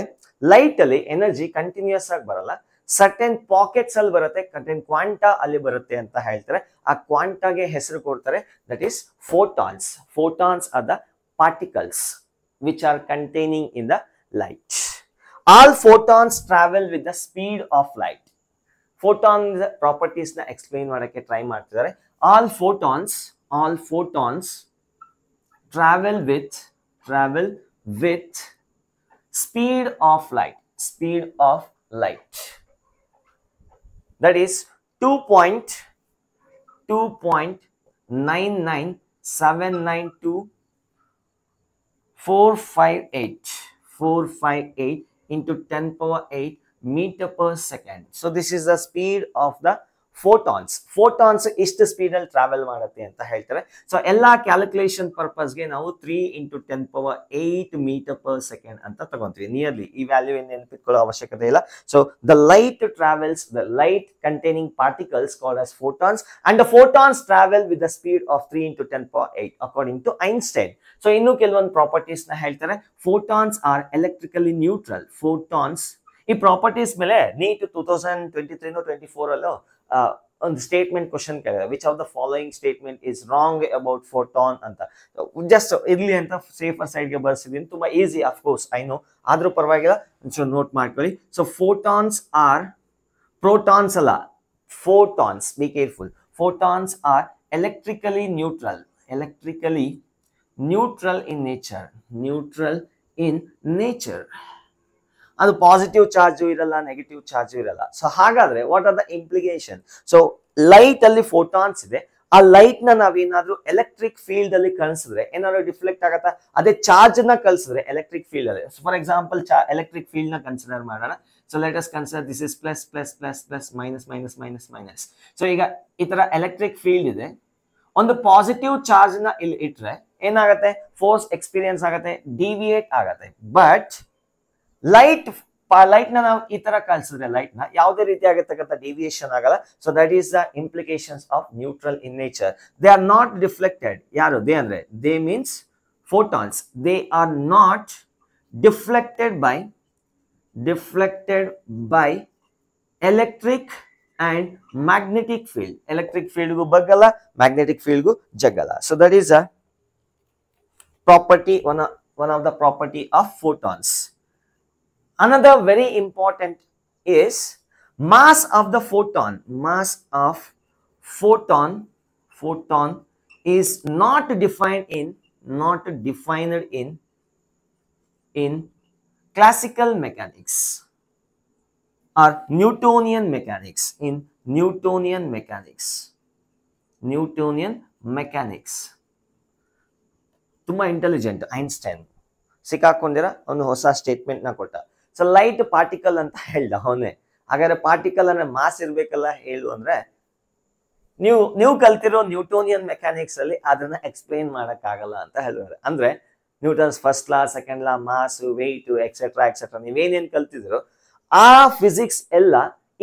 light ಅಲ್ಲಿ energy continuous ಆಗಿ ಬರಲ್ಲ ಸರ್ಟೆನ್ ಪಾಕೆಟ್ಸ್ ಅಲ್ಲಿ ಬರುತ್ತೆ ಕಟೆನ್ ಕ್ವಾಂಟಾ ಅಲ್ಲಿ ಬರುತ್ತೆ ಅಂತ ಹೇಳ್ತಾರೆ ಆ ಕ್ವಾಂಟಾಗೆ ಹೆಸರು ಕೊಡ್ತಾರೆ that is photons photons are the particles which are containing in the light all photons travel with the speed of light photon properties ನ ಎಕ್ಸ್ಪ್ಲೈನ್ ಮಾಡೋಕ್ಕೆ ಟ್ರೈ ಮಾಡ್ತಿದ್ದಾರೆ all photons all photons travel with travel with speed of light speed of light that is seven nine two four five eight four five eight into 10 power 8 meter per second so this is the speed of the photons photons ಎಷ್ಟು ಸ್ಪೀಡಲ್ಲಿ travel ಮಾಡುತ್ತೆ ಅಂತ ಹೇಳ್ತಾರೆ so ಎಲ್ಲ calculation ಪರ್ಪಸ್ಗೆ ನಾವು three into ten power eight metre per second ಅಂತ ತಗೊಂತೀವಿ ನಿಯರ್ಲಿ ಈ ವ್ಯಾಲ್ಯೂ ಏನು ನೆನಪಿಟ್ಕೊಳ್ಳೋ ಅವಶ್ಯಕತೆ ಇಲ್ಲ so the light travels the light containing particles call as photons and photons travel with the speed of three into ten power eight according to Einstein so ಇನ್ನು ಕೆಲವೊಂದು properties ನ ಹೇಳ್ತಾರೆ photons are electrically neutral photons ಈ properties ಮೇಲೆ NEET two thousand twenty ತ್ರೀನೋ twenty four ಅಲ್ಲೋ ಒಂದು statement question ಕೇಳಿದೆ which of the following statement is wrong about photon ಅಂತ ಜಸ್ಟ್ ಇರ್ಲಿ ಅಂತ ಸೇಫರ್ ಸೈಡ್ಗೆ ಬರ್ಸಿದ್ದೀನಿ ತುಂಬಾ easy of course I know ಆದ್ರೂ ಪರವಾಗಿಲ್ಲ ಒಂಚೂರು ನೋಟ್ ಮಾಡ್ಕೊಳ್ಳಿ ಸೊ ಫೋಟಾನ್ಸ್ ಆರ್ ಪ್ರೋಟಾನ್ಸ್ ಅಲ್ಲ photons be careful photons are electrically neutral electrically neutral in nature neutral in nature ಅದು ಪಾಸಿಟಿವ್ ಚಾರ್ಜು ಇರಲ್ಲ ನೆಗೆಟಿವ್ ಚಾರ್ಜು ಇರಲ್ಲ ಸೊ ಹಾಗಾದ್ರೆ what are the implication so light ಅಲ್ಲಿ ಫೋಟಾನ್ಸ್ ಇದೆ ಆ light ನ ನಾವೇನಾದ್ರೂ ಎಲೆಕ್ಟ್ರಿಕ್ ಫೀಲ್ಡ್ ಅಲ್ಲಿ ಕಳಿಸಿದ್ರೆ ಏನಾದ್ರು ಡಿಫ್ಲೆಕ್ಟ್ ಆಗತ್ತಾ ಅದೇ ಚಾರ್ಜ್ ನ ಕಳಿಸಿದ್ರೆ ಎಲೆಕ್ಟ್ರಿಕ್ ಫೀಲ್ಡ್ ಅಲ್ಲಿ ಫಾರ್ ಎಕ್ಸಾಂಪಲ್ ಎಲೆಕ್ಟ್ರಿಕ್ ಫೀಲ್ಡ್ ನ ಕನ್ಸಿಡರ್ ಮಾಡೋಣ so let us consider this is plus plus plus plus minus minus minus minus so ಈಗ ಈ ತರ ಎಲೆಕ್ಟ್ರಿಕ್ ಫೀಲ್ಡ್ ಇದೆ ಒಂದು ಪಾಸಿಟಿವ್ ಚಾರ್ಜ್ ನ ಇಲ್ಲಿ ಇಟ್ರೆ ಏನಾಗತ್ತೆ ಫೋರ್ಸ್ ಎಕ್ಸ್ಪೀರಿಯನ್ಸ್ ಆಗತ್ತೆ ಡಿವಿಯೇಟ್ ಆಗತ್ತೆ ಬಟ್ लाइट लाइट ना इतर कल लाइट ये रीतियान आगल so that is the implication of neutral in nature they are not reflected यार they uh mean photon they are not deflected by deflected by electric and magnetic field electric field बगल magnetic field जगल so that is property one of the property of photon Another very important is mass of the photon. Mass of photon, photon is not defined in, not defined in, in classical mechanics or Newtonian mechanics, in Newtonian mechanics, Newtonian mechanics. ತುಂಬ intelligent Einstein ಸಿಕ್ಕಾಕೊಂಡಿರ ಒಂದು ಹೊಸ ಸ್ಟೇಟ್ಮೆಂಟ್ನ ಕೊಟ್ಟ so light particle ಅಂತ ಹೇಳ್ದ ಅವನೇ ಹಾಗಾದ್ರೆ particle ಅಂದ್ರೆ ಮಾಸ್ ಇರ್ಬೇಕಲ್ಲ ಹೇಳು ಅಂದ್ರೆ ನೀವು ನೀವು ಕಲ್ತಿರೋ ನ್ಯೂಟೋನಿಯನ್ ಮೆಕ್ಯಾನಿಕ್ಸ್ ಅಲ್ಲಿ ಅದನ್ನ ಎಕ್ಸ್ಪ್ಲೈನ್ ಆಗಲ್ಲ ಅಂತ ಹೇಳಿದ್ರೆ ಅಂದ್ರೆ Newton's first law second law mass weight etcetera etcetera ನೀವೇನೇನ್ ಕಲ್ತಿದ್ರು ಆ ಫಿಸಿಕ್ಸ್ ಎಲ್ಲ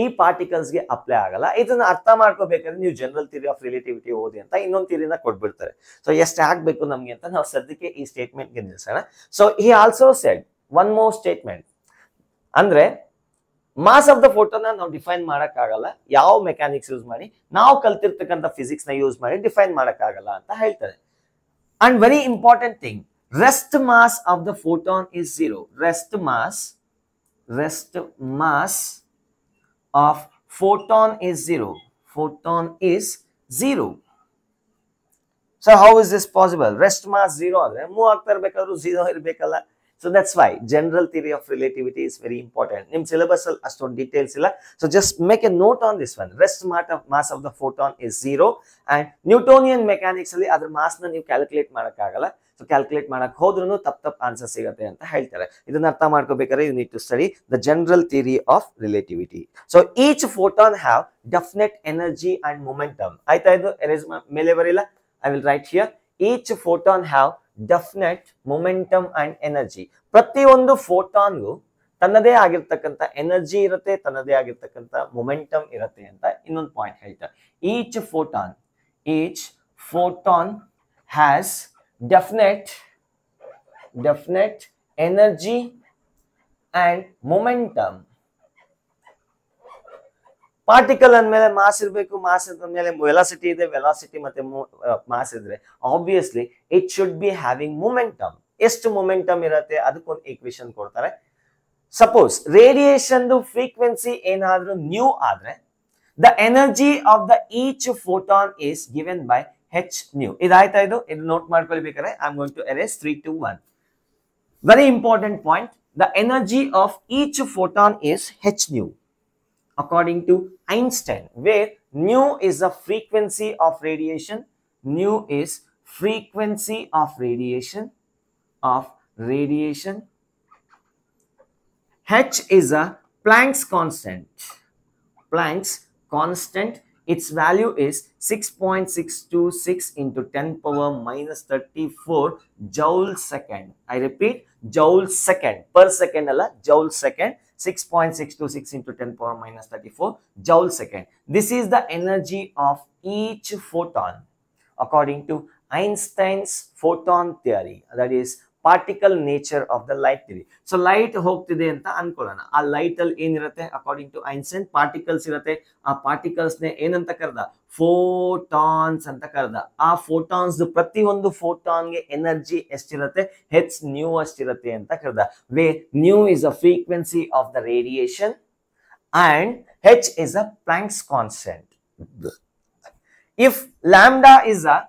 ಈ ಪಾರ್ಟಿಕಲ್ಸ್ ಗೆ ಅಪ್ಲೈ ಆಗಲ್ಲ ಇದನ್ನ ಅರ್ಥ ಮಾಡ್ಕೋಬೇಕಂದ್ರೆ ನೀವು ಜನರಲ್ ಥಿಯರಿ ಆಫ್ ರಿಲೇಟಿವಿಟಿ ಓದಿ ಅಂತ ಇನ್ನೊಂದು ಥಿಯರಿನ ಕೊಟ್ಬಿಡ್ತಾರೆ ಸೊ ಎಷ್ಟು ಆಗ್ಬೇಕು ನಮಗೆ ಅಂತ ನಾವು ಸದ್ಯಕ್ಕೆ ಈ ಸ್ಟೇಟ್ಮೆಂಟ್ ಗೆ ನಿಲ್ಸೋಣ ಸೊ ಈ also said one more statement अरे मास आफ द फोटो ना डिफैन यहा मेक्यूस यूज ना कलतिरतक फिसक्स यूज डिफैन अंत हेतर and very important thing rest mass of the photon is zero rest mass rest mass of photon is zero photon is zero so how is this possible rest mass zero zero So that's why general theory of relativity is very important. In syllabus, details. So just make a note on this one. Rest mass of the photon is zero. And Newtonian mechanics, other mass you calculate marakagala. So calculate manakodrunu tap tap answer. You need to study the general theory of relativity. So each photon have definite energy and momentum. I I will write here. Each photon have definite momentum and energy प्रति photon तनदे आगे energy तनदे आगे momentum इन point हेतु photon photon has definite definite energy and momentum particle अंदमे मसु मेले वेलासिटी वेलासिटी मत मसद्रे आबियस्ली मुमेंटम एस्ट मुमेंटम अद्कोन को सपोज रेडियेशन फ्रीक्वेन्सी न्यू आ energy of each given by h nu इतना नोट मेरे three two one very important point the energy of each photon is nu according to Einstein, where nu is the frequency of radiation, nu is frequency of radiation, of radiation. H is a Planck's constant, Planck's constant, its value is 6.626 into 10 power minus 34 joule second. I repeat, joule second per second alla joule second 6.626 into 10 power minus 34 joule second this is the energy of each photon according to einstein's photon theory that is particle nature of the light ಇದೆ so light ಹೋಗ್ತಿದೆ ಅಂತ ಅನ್ಕೊಳ್ಳೋಣ ಆ light ಅಲ್ಲಿ ಏನಿರುತ್ತೆ according to ಐನ್ಸೆಂಟ್ particles ಇರುತ್ತೆ ಆ particles ಏನಂತ ಕರೆದ ಫೋಟಾನ್ಸ್ ಅಂತ ಕರೆದ ಆ ಫೋಟಾನ್ಸ್ ಪ್ರತಿಯೊಂದು ಫೋಟಾನ್ಗೆ ಎನರ್ಜಿ ಎಷ್ಟಿರುತ್ತೆ ಹೆಚ್ ನ್ಯೂ ಅಷ್ಟಿರುತ್ತೆ ಅಂತ ಕರೆದ where nu is a frequency of the radiation and h is a Planck's constant if lambda is a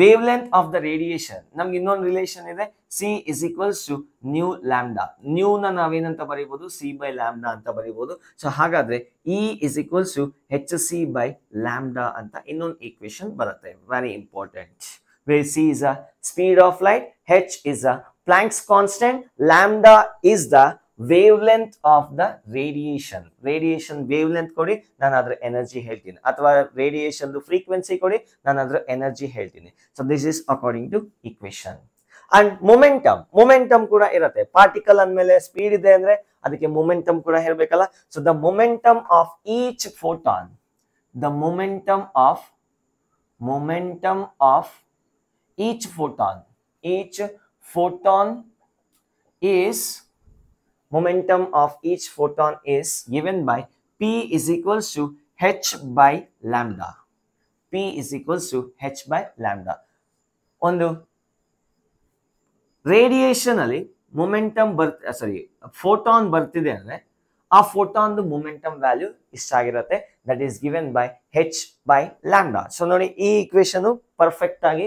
wavelength of the radiation ನಮ್ಗೆ ಇನ್ನೊಂದು ರಿಲೇಷನ್ ಇದೆ c is equals to nu lambda ನ್ಯೂನ ನಾವೇನಂತ ಬರೀಬಹುದು c by lambda ಅಂತ ಬರೀಬಹುದು so ಹಾಗಾದ್ರೆ E is equals to h c by lambda ಅಂತ ಇನ್ನೊಂದು ಈಕ್ವೇಶನ್ ಬರುತ್ತೆ very important where c is a speed of light h is a Planck's constant lambda is the wavelength of the radiation radiation wavelength ಕೊಡಿ ನಾನು ಅದ್ರ energy ಹೇಳ್ತೀನಿ ಅಥವಾ radiation frequency ಕೊಡಿ ನಾನು ಅದ್ರ ಎನರ್ಜಿ ಹೇಳ್ತೀನಿ so this is according to equation and momentum momentum ಕೂಡ ಇರುತ್ತೆ ಪಾರ್ಟಿಕಲ್ ಅಂದಮೇಲೆ ಸ್ಪೀಡ್ ಇದೆ ಅಂದ್ರೆ ಅದಕ್ಕೆ ಮೊಮೆಂಟಮ್ ಕೂಡ ಹೇಳಬೇಕಲ್ಲ so the momentum of each photon the momentum of momentum of each photon each photon is momentum of each photon is given by P is equals to H by lambda. P is equals to H by lambda. ಒಂದು radiation ಅಲ್ಲಿ momentum ಬರ್ sorry photon ಬರ್ತಿದೆ ಅಂದ್ರೆ ಆ ಫೋಟಾನ್ದು momentum value ಇಷ್ಟಾಗಿರುತ್ತೆ that is given by h by lambda so ನೋಡಿ ಈ ಇಕ್ವೇಶನ್ ಪರ್ಫೆಕ್ಟ್ ಆಗಿ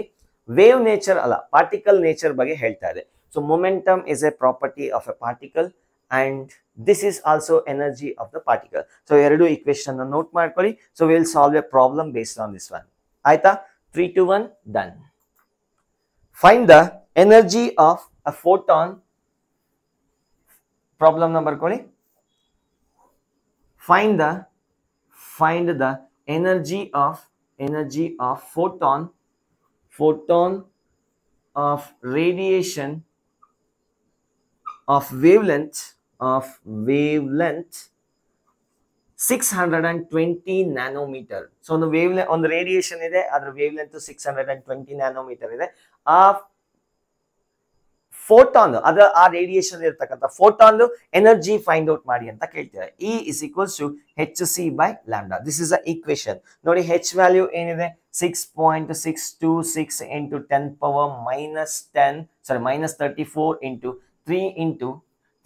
ವೇವ್ ನೇಚರ್ ಅಲ್ಲ ಪಾರ್ಟಿಕಲ್ ನೇಚರ್ ಬಗ್ಗೆ ಹೇಳ್ತಾ ಇದೆ so momentum is a property of a particle and this is also energy of the particle. So do equation note ಮಾಡ್ಕೊಳ್ಳಿ. So we will solve a problem based on this one. Aita 3 to 1 done. Find the energy of a photon. Problem number ಕೊಡಿ. Find the find the energy of energy of photon photon of radiation of wavelength of wavelength 620 nanometre so ಒಂದು ಒಂದು radiation ಇದೆ ಅದರ wave six hundred and twenty nanometre ಇದೆ ಆ photon ಅದ ಆ radiation ಇರತಕ್ಕಂಥ ಫೋಟಾನ್ ಎನರ್ಜಿ ಫೈಂಡ್ ಔಟ್ ಮಾಡಿ ಅಂತ ಕೇಳ್ತಾರೆ E is equals to h c by lambda this is a equation ನೋಡಿ ಹೆಚ್ ವ್ಯಾಲ್ಯೂ ಏನಿದೆ six point six two six into ten power minus ten sorry minus thirty four into three into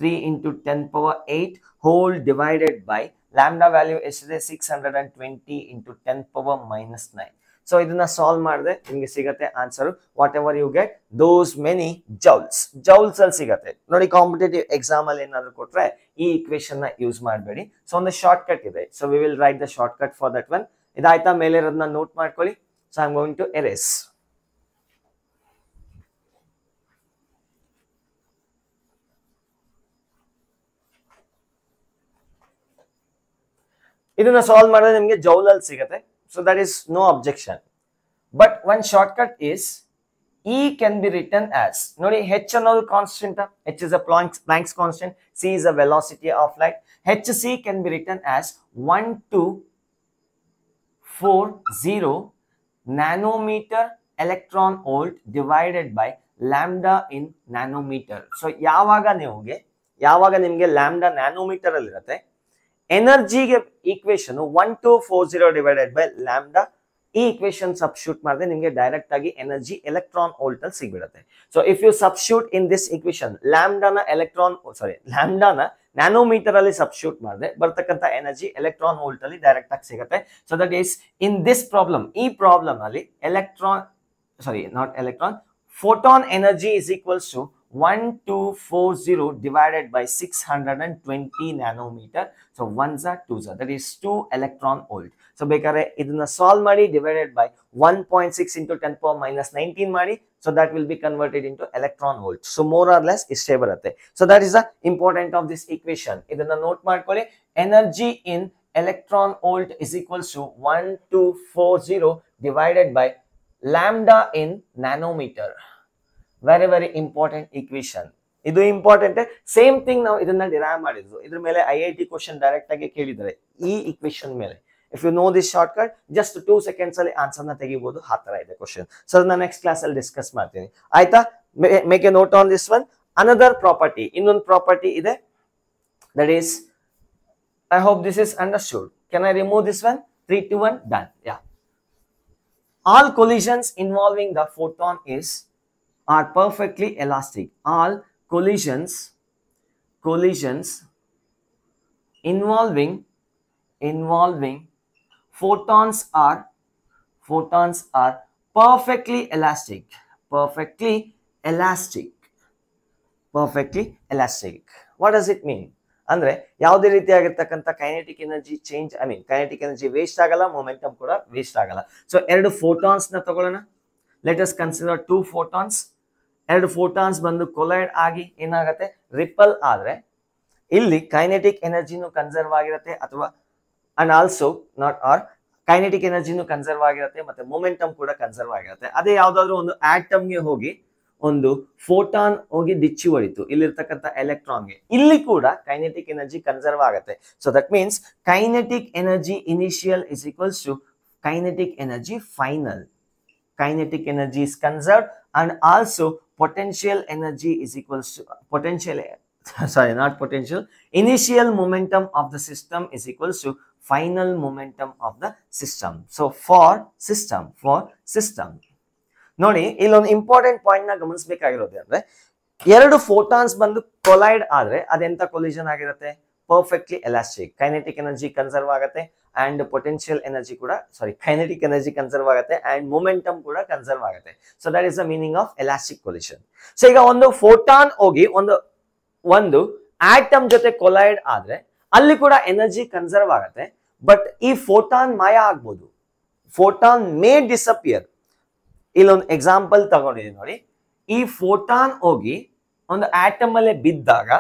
3 into 10 power 8 whole divided by lambda value ಎಷ್ಟಿದೆ six hundred and twenty into ten power minus nine so ಇದನ್ನ solve ಮಾಡಿದ್ರೆ ನಿಮಗೆ ಸಿಗತ್ತೆ answer whatever you get those many joules joules ಅಲ್ಲಿ ಸಿಗುತ್ತೆ ನೋಡಿ competitive exam ಅಲ್ಲಿ ಏನಾದ್ರು ಕೊಟ್ರೆ ಈ ಇಕ್ವೇಶನ್ ನ ಯೂಸ್ ಮಾಡಬೇಡಿ ಸೊ ಒಂದು ಶಾರ್ಟ್ ಕಟ್ ಇದೆ so we will write the short cut for that one ಇದಾಯ್ತಾ ಮೇಲೆ ಇರೋದನ್ನ ನೋಟ್ ಮಾಡ್ಕೊಳ್ಳಿ so I going to erase ಇದನ್ನ ಸಾಲ್ವ್ ಮಾಡಿದ್ರೆ ನಿಮಗೆ ಜೌಲ್ ಅಲ್ಲಿ ಸಿಗುತ್ತೆ so that is no objection but one short cut is E can be written as ನೋಡಿ ಹೆಚ್ ಅನ್ನೋದು constant h is a Planck's Planck's constant c is a velocity of light h c can be written as one two four zero nanometre electron volt divided by lambda in nanometre so ಯಾವಾಗ ನಿಮಗೆ ಯಾವಾಗ ನಿಮಗೆ lambda nanometre ಅಲ್ಲಿ ಇರುತ್ತೆ energy के equation 1240 divided by lambda E equation substitute मार्ਦੇ ನಿಮಗೆ direct ಆಗಿ एनर्जी ಎಲೆಕ್ಟ್ರಾನ್ ವೋಲ್ಟ್ ಅಲ್ಲಿ ಸಿಗಬಿಡುತ್ತೆ so if you substitute in this equation lambda ನ ಎಲೆಕ್ಟ್ರಾನ್ ಸಾರಿ ಲ್ಯಾಮ್ಡಾ ನ ನಾನೋಮೀಟರ್ ಅಲ್ಲಿ सब्स्टिटூட் ಮಾರ್ದೆ ಬರತಕ್ಕಂತ एनर्जी ಎಲೆಕ್ಟ್ರಾನ್ ವೋಲ್ಟ್ ಅಲ್ಲಿ ಡೈರೆಕ್ಟ್ ಆಗಿ ಸಿಗುತ್ತೆ so that is in this problem ಈ ಪ್ರಾಬ್ಲಮ್ ಅಲ್ಲಿ electron sorry not electron photon energy is equal to 1240 divided by 620 nanometer. So, 1 are 2 are. that is 2 electron volt. So, ಬೇಕಾದ್ರೆ ಇದನ್ನ solve ಮಾಡಿ divided by 1.6 into 10 power minus 19 ಮಾಡಿ. So, that will be converted into electron volt. So, more or less is stable. So, that is the important of this equation. ಇದನ್ನ note mark, energy in electron volt is equals to 1240 divided by lambda in nanometer. Very very important equation ಇದು important same thing ನಾವು ಇದನ್ನ ಡಿರೈವ್ ಮಾಡಿದ್ರು ಇದ್ರ ಮೇಲೆ I I T question direct ಆಗಿ ಕೇಳಿದ್ದಾರೆ ಈ ಇಕ್ವಿಷನ್ ಮೇಲೆ if you know this short cut just two seconds ಅಲ್ಲಿ ಆನ್ಸರ್ ತೆಗಿಬಹುದು ಆ ತರ ಇದೆ ಕ್ವಶನ್ ಸೊ ಅದನ್ನ ನೆಕ್ಸ್ಟ್ ಕ್ಲಾಸ್ ಅಲ್ಲಿ ಡಿಸ್ಕಸ್ ಮಾಡ್ತೀನಿ ಆಯ್ತಾ make a note on this one another property ಇನ್ನೊಂದು ಪ್ರಾಪರ್ಟಿ ಇದೆ that is I hope this is understood can I remove this one three two one done ಯಾ all collisions involving the photon is are perfectly elastic. All collisions, collisions involving, involving photons are, photons are perfectly elastic, perfectly elastic, perfectly elastic. What does it mean? Andre, yaudhi riti agirthakanta kinetic energy change, I mean kinetic energy waste agala, momentum kura waste agala. So, eradu photons na tagolana? Let us consider two photons. ಎರಡು photons ಬಂದು collide ಆಗಿ ಏನಾಗುತ್ತೆ ripple ಆದ್ರೆ ಇಲ್ಲಿ kinetic ಎನರ್ಜಿನು conserve ಆಗಿರತ್ತೆ ಅಥವಾ and also not or kinetic ಎನರ್ಜಿನು ಕನ್ಸರ್ವ್ ಆಗಿರತ್ತೆ ಮತ್ತೆ ಮೊಮೆಂಟಮ್ ಕೂಡ ಕನ್ಸರ್ವ್ ಆಗಿರುತ್ತೆ ಅದೇ ಯಾವ್ದಾದ್ರು ಒಂದು ಆಟಮ್ಗೆ ಹೋಗಿ ಒಂದು ಫೋಟಾನ್ ಹೋಗಿ ದಿಚ್ಚಿ ಹೊಡಿತು ಇಲ್ಲಿರ್ತಕ್ಕಂಥ ಎಲೆಕ್ಟ್ರಾನ್ಗೆ ಇಲ್ಲಿ ಕೂಡ ಕೈನೆಟಿಕ್ ಎನರ್ಜಿ ಕನ್ಸರ್ವ್ ಆಗುತ್ತೆ so that means kinetic energy initial is equals to kinetic energy final kinetic energy is conserve and also potential energy is equals to potential sorry not potential initial momentum of the system is equals to final momentum of the system so for system for system ನೋಡಿ ಇಲ್ಲೊಂದು important point ನ ಗಮನಿಸಬೇಕಾಗಿರೋದು ಅಂದ್ರೆ ಎರಡು photons ಬಂದು collide ಆದ್ರೆ ಅದೆಂತ collision ಆಗಿರುತ್ತೆ perfectly elastic kinetic energy conserve ಆಗುತ್ತೆ ಆ್ಯಂಡ್ ಪೊಟೆನ್ಷಿಯಲ್ ಎನರ್ಜಿ ಕೂಡ ಸಾರಿ ಕೈನೆಟಿಕ್ ಎನರ್ಜಿ ಕನ್ಸರ್ವ್ ಆಗುತ್ತೆ ಆ್ಯಂಡ್ ಮೂಮೆಂಟಮ್ ಕೂಡ ಕನ್ಸರ್ವ್ ಆಗುತ್ತೆ so that is the meaning of elastic collision so ಈಗ ಒಂದು ಫೋಟಾನ್ ಹೋಗಿ ಒಂದು ಒಂದು ಆಟಮ್ ಜೊತೆ ಕೊಲೈಡ್ ಆದ್ರೆ ಅಲ್ಲಿ ಕೂಡ ಎನರ್ಜಿ ಕನ್ಸರ್ವ್ ಆಗುತ್ತೆ ಬಟ್ ಈ ಫೋಟಾನ್ ಮಾಯ ಆಗ್ಬೋದು ಫೋಟಾನ್ ಮೇ ಡಿಸಪಿಯರ್ ಇಲ್ಲೊಂದು ಎಕ್ಸಾಂಪಲ್ ತಗೊಂಡಿದ್ದೀನಿ ನೋಡಿ ಈ ಫೋಟಾನ್ ಹೋಗಿ ಒಂದು ಆಟಮ್ ಅಲ್ಲೇ ಬಿದ್ದಾಗ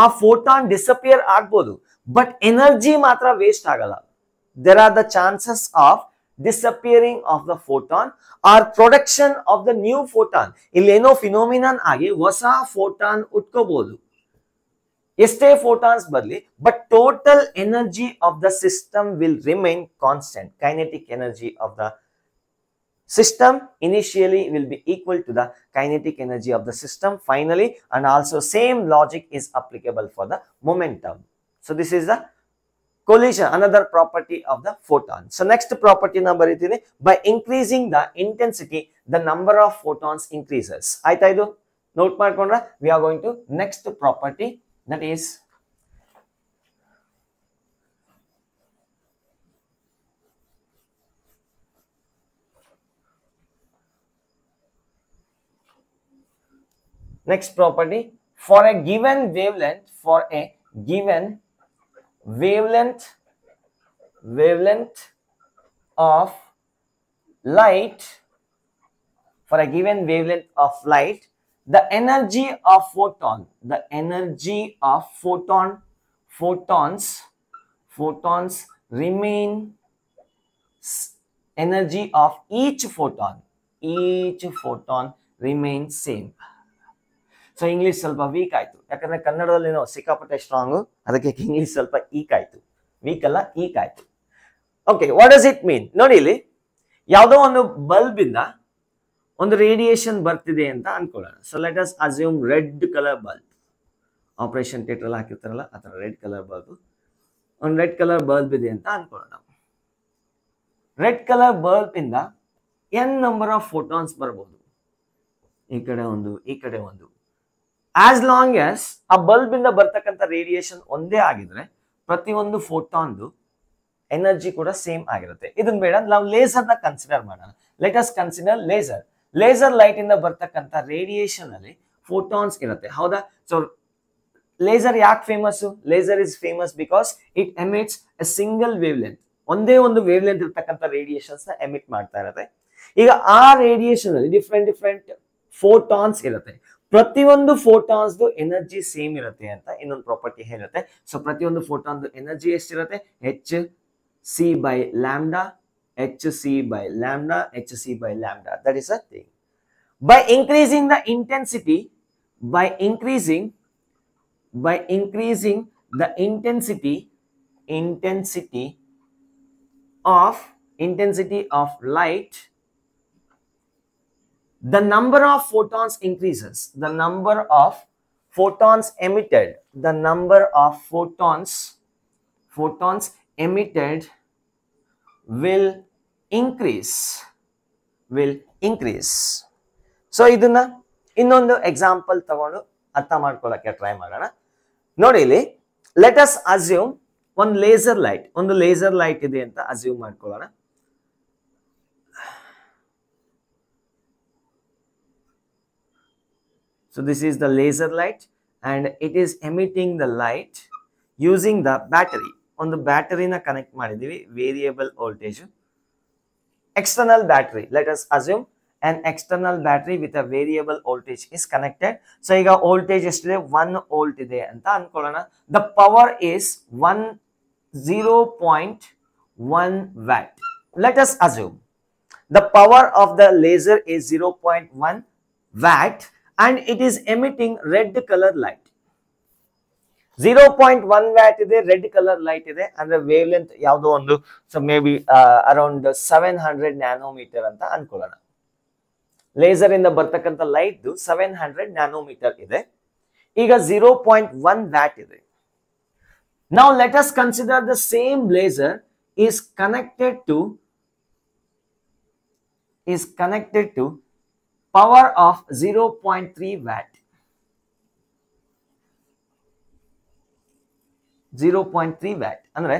ಆ ಫೋಟಾನ್ ಡಿಸಪಿಯರ್ ಆಗ್ಬೋದು ಬಟ್ ಎನರ್ಜಿ ಮಾತ್ರ ವೇಸ್ಟ್ ಆಗಲ್ಲ there are the chances of disappearing of the photon or production of the new photon Ileno phenomenon ಆಗಿ ಹೊಸ photon ಉಟ್ಕೋಬಹುದು ಎಷ್ಟೇ ಫೋಟಾನ್ಸ್ ಬರಲಿ but total energy of the system will remain constant. Kinetic energy of the system initially will be equal to the kinetic energy of the system finally and also same logic is applicable for the momentum. So this is the collision, another property of the photon. So next property number is by increasing the intensity, the number of photons increases. ಆಯ್ತಾ ಇದು note ಮಾಡ್ಕೊಂಡ್ರೆ we are going to next property that is next property for a given wavelength for a given wavelength wavelength of light for a given wavelength of light the energy of photon the energy of photon photons photons remain energy of each photon each photon remains same so English ಸ್ವಲ್ಪ weak ಆಯಿತು ಯಾಕಂದರೆ ಕನ್ನಡದಲ್ಲಿ ನಾವು ಸಿಕ್ಕಾಪಟ್ಟೆ strong ಅದಕ್ಕೆ English ಸ್ವಲ್ಪ eke ಆಯಿತು weak ಅಲ್ಲ ಈಕ್ ಆಯಿತು okay what does it mean ನೋಡಿ ಇಲ್ಲಿ ಯಾವುದೋ ಒಂದು ಬಲ್ಬಿಂದ ಒಂದು ರೇಡಿಯೇಷನ್ ಬರ್ತಿದೆ ಅಂತ ಅನ್ಕೊಳ್ಳೋಣ so let us assume red colour bulb operation ಥಿಯೇಟ್ರಲ್ಲಿ ಹಾಕಿರ್ತಾರಲ್ಲ ಆ ಥರ ರೆಡ್ ಕಲರ್ ಬಲ್ಬ್ ಒಂದು ರೆಡ್ ಕಲರ್ ಬಲ್ಬ್ ಇದೆ ಅಂತ ಅನ್ಕೊಳ್ಳೋಣ ರೆಡ್ ಕಲರ್ ಬಲ್ಬಿಂದ ಇಂದ ಎನ್ ನಂಬರ್ ಆಫ್ ಫೋಟಾನ್ಸ್ ಬರ್ಬೋದು ಈ ಕಡೆ ಒಂದು ಈ ಕಡೆ ಒಂದು ಆಸ್ ಲಾಂಗ್ ಎಸ್ ಆ ಬಲ್ಬ್ ಇಂದ ಬರ್ತಕ್ಕಂಥ ರೇಡಿಯೇಷನ್ ಒಂದೇ ಆಗಿದ್ರೆ ಪ್ರತಿಯೊಂದು ಫೋಟಾನ್ದು ಎನರ್ಜಿ ಕೂಡ ಸೇಮ್ ಆಗಿರುತ್ತೆ ಇದನ್ನ ಬೇಡ ನಾವು ಲೇಸರ್ನ ಕನ್ಸಿಡರ್ ಮಾಡೋಣ let us consider laser laser light ಇಂದ ಬರ್ತಕ್ಕಂಥ ರೇಡಿಯೇಷನ್ ಅಲ್ಲಿ ಫೋಟಾನ್ಸ್ ಇರುತ್ತೆ ಹೌದಾ ಸೊ ಲೇಸರ್ ಯಾಕೆ famous laser is famous because it emits a single wavelength ಒಂದೇ ಒಂದು ವೇವ್ ಲೆಂತ್ ಇರ್ತಕ್ಕಂಥ ರೇಡಿಯೇಷನ್ಸ್ ನ ಎಮಿಟ್ ಮಾಡ್ತಾ ಇರುತ್ತೆ ಈಗ ಆ ರೇಡಿಯೇಷನ್ ಅಲ್ಲಿ ಡಿಫ್ರೆಂಟ್ ಡಿಫ್ರೆಂಟ್ ಫೋಟೋನ್ಸ್ ಇರುತ್ತೆ प्रति photon energy same in property है सो प्रति फोटो एनर्जी एस्टीर h that is by increasing the intensity by increasing by increasing the intensity intensity of intensity of light the number of photons increases the number of photons emitted the number of photons photons emitted will increase will increase so iduna. idanna innondo example tagondo artha maadkolakke try madana nodi ili let us assume one laser light one laser light ide anta assume maadkolana So this is the laser light and it is emitting the light using the battery. On the battery na connect The variable voltage. External battery. Let us assume an external battery with a variable voltage is connected. So iga voltage is today 1 volt And then, ankolana. The power is 10.1 watt. Let us assume the power of the laser is 0.1 watt and it is emitting red color light. 0.1 watt is a red color light is and the wavelength yavdo ondu so maybe around 700 nanometer anta ankolana laser in the bartakanta light do 700 nanometer Is ide iga 0.1 watt Is ide now let us consider the same laser is connected to is connected to power of 0.3 watt. 0.3 watt ಅಂದ್ರೆ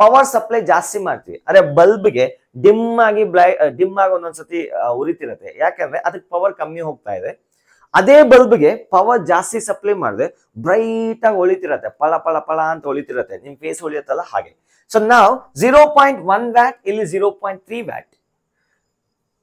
power supply ಜಾಸ್ತಿ ಮಾಡ್ತೀವಿ bulb ಬಲ್ಬ್ಗೆ dim ಆಗಿ ಬ್ಲೈ dim ಆಗಿ ಒಂದೊಂದ್ಸತಿ ಉರಿತಿರತ್ತೆ ಯಾಕಂದ್ರೆ ಅದಕ್ಕೆ power ಕಮ್ಮಿ ಹೋಗ್ತಾ ಇದೆ ಅದೇ ಬಲ್ಬ್ಗೆ ಪವರ್ ಜಾಸ್ತಿ ಸಪ್ಲೈ ಮಾಡಿದ್ರೆ ಬ್ರೈಟ್ ಆಗಿ ಹೊಳಿತಿರತ್ತೆ ಪಳ ಪಳ ಪಳ ಅಂತ ಹೊಳಿತಿರತ್ತೆ ನಿಮ್ ಫೇಸ್ ಹೊಳಿಯತ್ತಲ್ಲ ಹಾಗೆ ಸೊ ನಾವು ಜೀರೋ ಪಾಯಿಂಟ್ ಒನ್ ವ್ಯಾಟ್ ಇಲ್ಲಿ ಜೀರೋ ಪಾಯಿಂಟ್ ತ್ರೀ ವ್ಯಾಟ್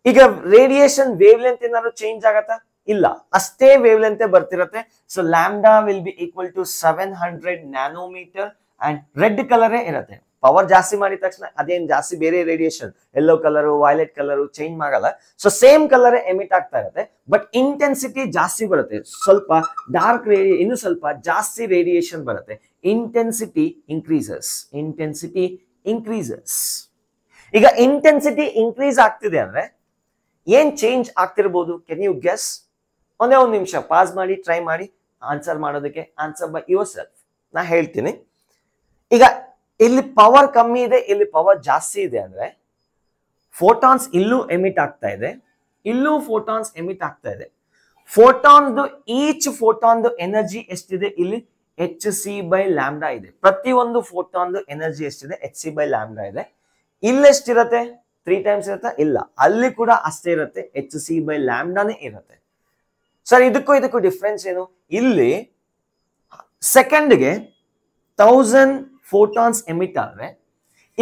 ಈಗ ರೇಡಿಯೇಷನ್ ವೇವ್ ಲೆಂತ್ ಏನಾದ್ರು ಚೇಂಜ್ ಆಗತ್ತಾ ಇಲ್ಲ ಅಷ್ಟೇ ವೇವ್ ಲೆಂತ್ ಬರ್ತಿರತ್ತೆ so lambda will be equal to seven hundred nanometre and red ಕಲರೇ ಇರತ್ತೆ ಪವರ್ ಜಾಸ್ತಿ ಮಾಡಿದ ತಕ್ಷಣ ಅದೇನು ಜಾಸ್ತಿ ಬೇರೆ radiation yellow colour violet colour change ಮಾಡಲ್ಲ ಸೊ ಸೇಮ್ ಕಲರ್ ಎಮಿಟ್ ಆಗ್ತಾ ಇರುತ್ತೆ ಬಟ್ ಇಂಟೆನ್ಸಿಟಿ ಜಾಸ್ತಿ ಬರುತ್ತೆ ಸ್ವಲ್ಪ ಡಾರ್ಕ್ ರೇಡಿಯ ಇನ್ನು ಸ್ವಲ್ಪ ಜಾಸ್ತಿ ರೇಡಿಯೇಷನ್ ಬರುತ್ತೆ ಇಂಟೆನ್ಸಿಟಿ ಇನ್ಕ್ರೀಸಸ್ ಇಂಟೆನ್ಸಿಟಿ ಇನ್ಕ್ರೀಸಸ್ ಈಗ ಇಂಟೆನ್ಸಿಟಿ ಇನ್ಕ್ರೀಸ್ ಆಗ್ತಿದೆ ಅಂದ್ರೆ ಏನ್ ಚೇಂಜ್ ಆಗ್ತಿರ್ಬೋದು ಕೆನ್ ಯು ಗೆಸ್ ಒಂದೇ ಒಂದು ನಿಮಿಷ ಪಾಸ್ ಮಾಡಿ ಟ್ರೈ ಮಾಡಿ ಆನ್ಸರ್ ಮಾಡೋದಕ್ಕೆ ಆನ್ಸರ್ ಬೈ ಯುವರ್ ಸೆಲ್ಫ್ ನಾ ಹೇಳ್ತೀನಿ ಈಗ ಇಲ್ಲಿ ಪವರ್ ಕಮ್ಮಿ ಇದೆ ಇಲ್ಲಿ ಪವರ್ ಜಾಸ್ತಿ ಇದೆ ಅಂದ್ರೆ ಫೋಟಾನ್ಸ್ ಇಲ್ಲೂ ಎಮಿಟ್ ಆಗ್ತಾ ಇದೆ ಇಲ್ಲೂ ಫೋಟಾನ್ಸ್ ಎಮಿಟ್ ಆಗ್ತಾ ಇದೆ ಫೋಟಾನ್ದು ಈಚ್ ಫೋಟಾನ್ದು ಎನರ್ಜಿ ಎಷ್ಟಿದೆ ಇಲ್ಲಿ ಎಚ್ ಸಿ ಬೈ ಲ್ಯಾಂಬ್ಡಾ ಇದೆ ಪ್ರತಿಯೊಂದು ಫೋಟಾನ್ದು ಎನರ್ಜಿ ಎಷ್ಟಿದೆ ಎಚ್ ಸಿ ಬೈ ಲ್ಯಾಂಬ್ಡಾ ಇದೆ ಇಲ್ಲೆಷ್ಟಿರತ್ತೆ ತ್ರೀ ಟೈಮ್ಸ್ ಇರುತ್ತಾ ಇಲ್ಲ ಅಲ್ಲಿ ಕೂಡ ಅಷ್ಟೇ ಇರುತ್ತೆ ಎಚ್ ಸಿ ಬೈ ಲ್ಯಾಂಬ್ಡಾನೇ ಇರುತ್ತೆ ಸರ್ ಇದಕ್ಕೂ ಇದಕ್ಕೂ ಡಿಫ್ರೆನ್ಸ್ ಏನು ಇಲ್ಲಿ ಸೆಕೆಂಡ್ಗೆ ತೌಸಂಡ್ ಫೋಟಾನ್ಸ್ ಎಮಿಟ್ ಆದರೆ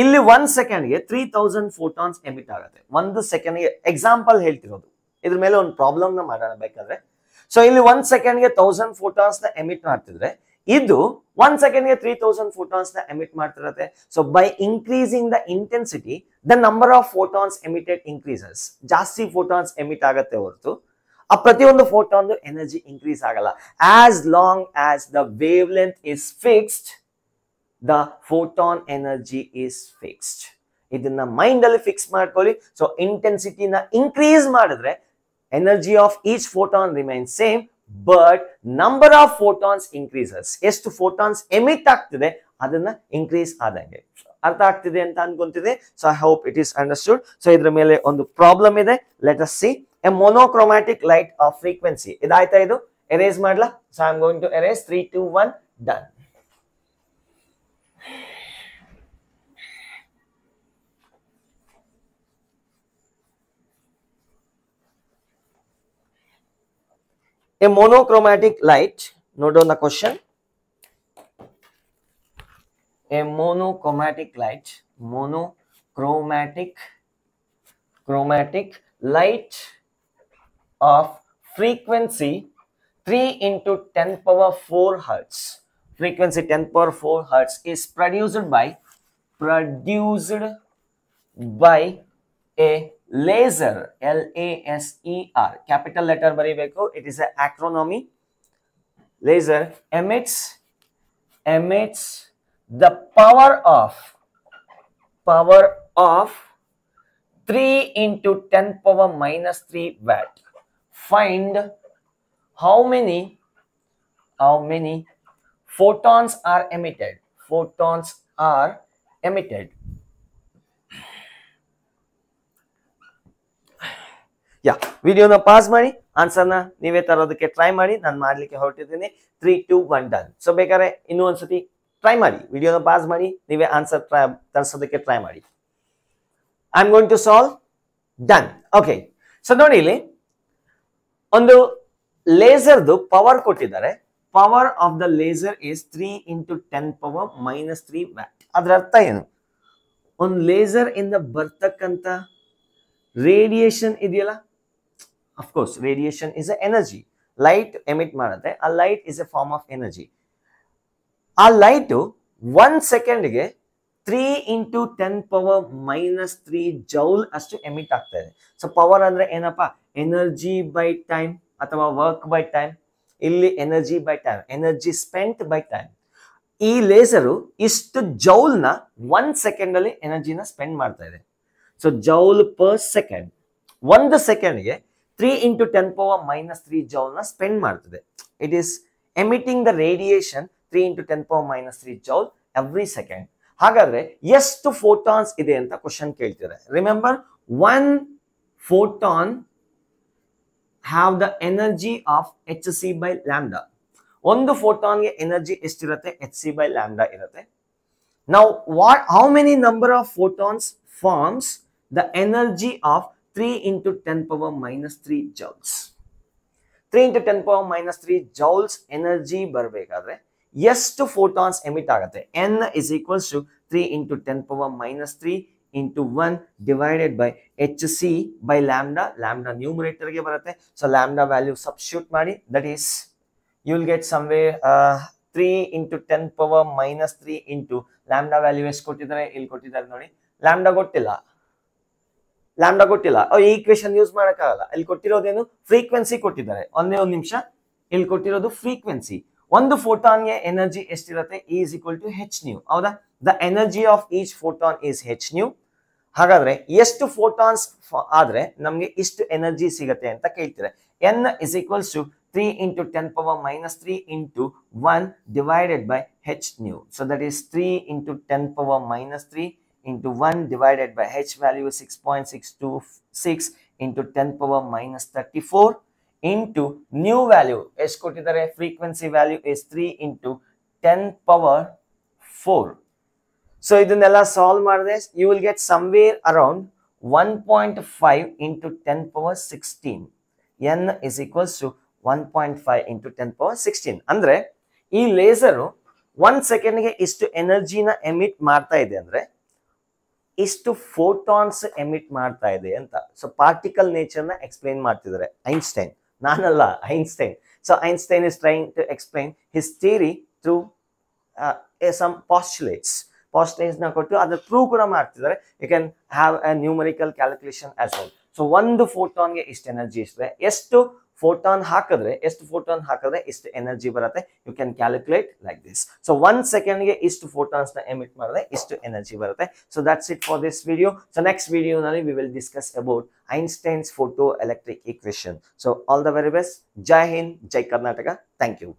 ಇಲ್ಲಿ ಒನ್ ಸೆಕೆಂಡ್ಗೆ ತ್ರೀ ತೌಸಂಡ್ ಫೋಟಾನ್ಸ್ ಎಮಿಟ್ ಆಗುತ್ತೆ ಒಂದು ಸೆಕೆಂಡ್ಗೆ ಎಕ್ಸಾಂಪಲ್ ಹೇಳ್ತಿರೋದು ಇದ್ರ ಮೇಲೆ ಒಂದು ಪ್ರಾಬ್ಲಮ್ನ ಮಾಡೋಣ ಬೇಕಾದ್ರೆ ಸೊ ಇಲ್ಲಿ ಒಂದ್ ಸೆಕೆಂಡ್ಗೆ ತೌಸಂಡ್ ಫೋಟಾನ್ಸ್ ಎಮಿಟ್ ಮಾಡ್ತಿದ್ರೆ ಇದು ಒನ್ ಸೆಕೆಂಡ್ಗೆ ತ್ರೀ ತೌಸಂಡ್ ಫೋಟೋನ್ಸ್ ನ ಎಮಿಟ್ ಮಾಡ್ತಿರತ್ತೆ so by increasing the intensity the number of photons emitted increases ಜಾಸ್ತಿ ಫೋಟೋನ್ಸ್ ಎಮಿಟ್ ಆಗತ್ತೆ ಹೊರತು ಆ ಪ್ರತಿಯೊಂದು ಫೋಟಾನ್ ಎನರ್ಜಿ ಇನ್ಕ್ರೀಸ್ ಆಗಲ್ಲ as long as the wavelength is fixed the photon energy is fixed ಇದನ್ನ mind ಅಲ್ಲಿ fix ಮಾಡ್ಕೊಳ್ಳಿ so ಇಂಟೆನ್ಸಿಟಿನ ಇನ್ಕ್ರೀಸ್ ಮಾಡಿದ್ರೆ energy of each photon remain same but number of photons increases ಎಷ್ಟು photons emit ಆಗ್ತಿದೆ ಅದನ್ನ increase ಆದಂಗೆ ಅರ್ಥ ಆಗ್ತಿದೆ ಅಂತ ಅನ್ಕೊಂತಿದೆ so I hope it is understood so ಇದ್ರ ಮೇಲೆ ಒಂದು ಪ್ರಾಬ್ಲಮ್ ಇದೆ let us see a monochromatic light of frequency ಇದಾಯ್ತಾ ಇದು ಎರೇಸ್ ಮಾಡ್ಲಾ so I am going to erase three two one done A monochromatic light, note on the question. A monochromatic light, monochromatic, chromatic light of frequency 3 into 10 power 4 hertz, frequency 10 power 4 hertz is produced by, produced by a laser L A S E R capital letter ಬರೀಬೇಕು it is a acronym laser emits emits the power of power of three into ten power minus three watt find how many how many photons are emitted photons are emitted ಯಾ ವಿಡಿಯೋನ pause ಮಾಡಿ ಆನ್ಸರ್ನ ನೀವೇ ತರೋದಕ್ಕೆ try ಮಾಡಿ ನಾನು ಮಾಡ್ಲಿಕ್ಕೆ ಹೊರಟಿದ್ದೀನಿ three two one done so ಬೇಕಾದ್ರೆ ಇನ್ನೂ ಒಂದ್ಸತಿ ಟ್ರೈ ಮಾಡಿ ವಿಡಿಯೋನ ಪಾಸ್ ಮಾಡಿ ನೀವೇ ಆನ್ಸರ್ ಟ್ರೈ ತರಿಸೋದಕ್ಕೆ ಟ್ರೈ ಮಾಡಿ I am going to solve done okay so ನೋಡಿ ಇಲ್ಲಿ ಒಂದು ಲೇಸರ್ದು ಪವರ್ ಕೊಟ್ಟಿದ್ದಾರೆ power of the laser is three into ten power minus three watt ಅದರ ಅರ್ಥ ಏನು ಒಂದು ಲೇಸರ್ ಇಂದ ಬರ್ತಕ್ಕಂಥ ರೇಡಿಯೇಷನ್ ಇದೆಯಲ್ಲ of course radiation is a energy light emit ಮಾಡುತ್ತೆ ಆ light is A form of energy ಆ ಲೈಟು ಒನ್ ಸೆಕೆಂಡ್ಗೆ three into ten power minus three joule ಅಷ್ಟು ಎಮಿಟ್ ಆಗ್ತಾ ಇದೆ ಸೊ ಪವರ್ ಅಂದ್ರೆ ಏನಪ್ಪ ಎನರ್ಜಿ ಬೈ ಟೈಮ್ ಅಥವಾ ವರ್ಕ್ ಬೈ ಟೈಮ್ ಇಲ್ಲಿ energy by time energy spent by time ಈ ಲೇಸರು ಇಷ್ಟು ಜೌಲ್ನ ಸೆಕೆಂಡ್ ಸೆಕೆಂಡಲ್ಲಿ ಎನರ್ಜಿನ ಸ್ಪೆಂಡ್ ಮಾಡ್ತಾ ಇದೆ ಸೊ ಜೌಲ್ ಪರ್ ಸೆಕೆಂಡ್ ಒಂದು ಸೆಕೆಂಡ್ಗೆ three into ten power minus three joule ನ ಸ್ಪೆಂಡ್ ಮಾಡ್ತದೆ it is emitting the radiation three into ten power minus three joule every second ಹಾಗಾದ್ರೆ ಎಷ್ಟು ಫೋಟಾನ್ಸ್ ಇದೆ ಅಂತ ಕ್ವಶನ್ ಕೇಳ್ತಿದ್ದಾರೆ remember one photon have the energy of h c by lambda ಒಂದು ಫೋಟಾನ್ಗೆ ಎನರ್ಜಿ ಎಷ್ಟಿರುತ್ತೆ ಎಚ್ ಸಿ ಬೈ ಲ್ಯಾಂಬ್ಡಾ ಇರುತ್ತೆ ನಾವು what how many number of photons forms the energy of 3 into 10 power minus 3 joules. 3 into 10 power minus 3 joules energy ಬರಬೇಕಾದ್ರೆ ಎಷ್ಟು photons emit ಆಗುತ್ತೆ n is equals to 3 into 10 power minus 3 into 1 divided by hc by lambda. Lambda numerator ಗೆ barate So lambda value substitute ಮಾಡಿ that is you will get somewhere uh, 3 into 10 power minus 3 into lambda value ಎಷ್ಟು ಕೊಟ್ಟಿದ್ದಾರೆ ಇಲ್ಲಿ ಕೊಟ್ಟಿದ್ದಾರೆ ನೋಡಿ lambda ಗೊತ್ತಿಲ್ಲ lambda ಕೊಟ್ಟಿಲ್ಲ ಈ ಇಕ್ವೇಶನ್ ಯೂಸ್ ಮಾಡೋಕ್ಕಾಗಲ್ಲ ಇಲ್ಲಿ ಕೊಟ್ಟಿರೋದೇನು ಫ್ರೀಕ್ವೆನ್ಸಿ ಕೊಟ್ಟಿದ್ದಾರೆ ಒಂದೇ ಒಂದು ನಿಮಿಷ ಇಲ್ಲಿ ಕೊಟ್ಟಿರೋದು ಫ್ರೀಕ್ವೆನ್ಸಿ ಒಂದು ಫೋಟಾನ್ಗೆ ಎನರ್ಜಿ ಎಷ್ಟಿರುತ್ತೆ is equal to h nu ಹೌದಾ the energy of each photon is h nu ಹಾಗಾದ್ರೆ ಎಷ್ಟು ಫೋಟಾನ್ಸ್ ಆದ್ರೆ ನಮ್ಗೆ ಇಷ್ಟು ಎನರ್ಜಿ ಸಿಗುತ್ತೆ ಅಂತ ಕೇಳ್ತಾರೆ n is equals to three into ten power minus three into one divided by h nu so that is three into ten power minus three into 1 divided by h value 6.626 into 10 power minus 34 into new value ಎಷ್ಟು the frequency value is 3 into 10 power 4 so ಇದನ್ನೆಲ್ಲ solve ಮಾಡಿದ್ರೆ you will get somewhere around 1.5 into 10 power 16 n is equals to 1.5 into 10 power 16 Andre, ಅಂದ್ರೆ laser one second ಒಂದ್ ಸೆಕೆಂಡ್ಗೆ energy ಎನರ್ಜಿನ emit emit ಇದೆ andre ಇಷ್ಟು photons emit ಮಾಡ್ತಾ ಇದೆ ಅಂತ ಸೊ ಪಾರ್ಟಿಕಲ್ ನೇಚರ್ನ ಎಕ್ಸ್ಪ್ಲೈನ್ ಮಾಡ್ತಿದ್ದಾರೆ ಐನ್ಸ್ಟೈನ್ ನಾನಲ್ಲ Einstein so Einstein is trying to explain his theory through some postulates ನ ಕೊಟ್ಟು ಅದ್ರ ಪ್ರೂವ್ ಕೂಡ ಮಾಡ್ತಿದ್ದಾರೆ you can have a numerical calculation as well so ಒಂದು ಫೋಟೋನ್ಗೆ ಇಷ್ಟು ಎನರ್ಜಿ ಇರ್ತದೆ ಎಷ್ಟು फोटॉन ಹಾಕಿದ್ರೆ ಇಷ್ಟು ಫೋಟಾನ್ ಹಾಕಿದ್ರೆ ಇಷ್ಟು ಎನರ್ಜಿ ಬರುತ್ತೆ you can calculate like this so 1 second ಗೆ ಇಷ್ಟು ಫೋಟಾನ್ಸ್ ನ ಎಮಿಟ್ ಮಾಡಿದ್ರೆ ಇಷ್ಟು ಎನರ್ಜಿ ಬರುತ್ತೆ so that's it for this video so next ವಿಡಿಯೋನಲ್ಲಿ we will discuss about Einstein's photoelectric equation so all the very best Jai Hind Jai Karnataka thank you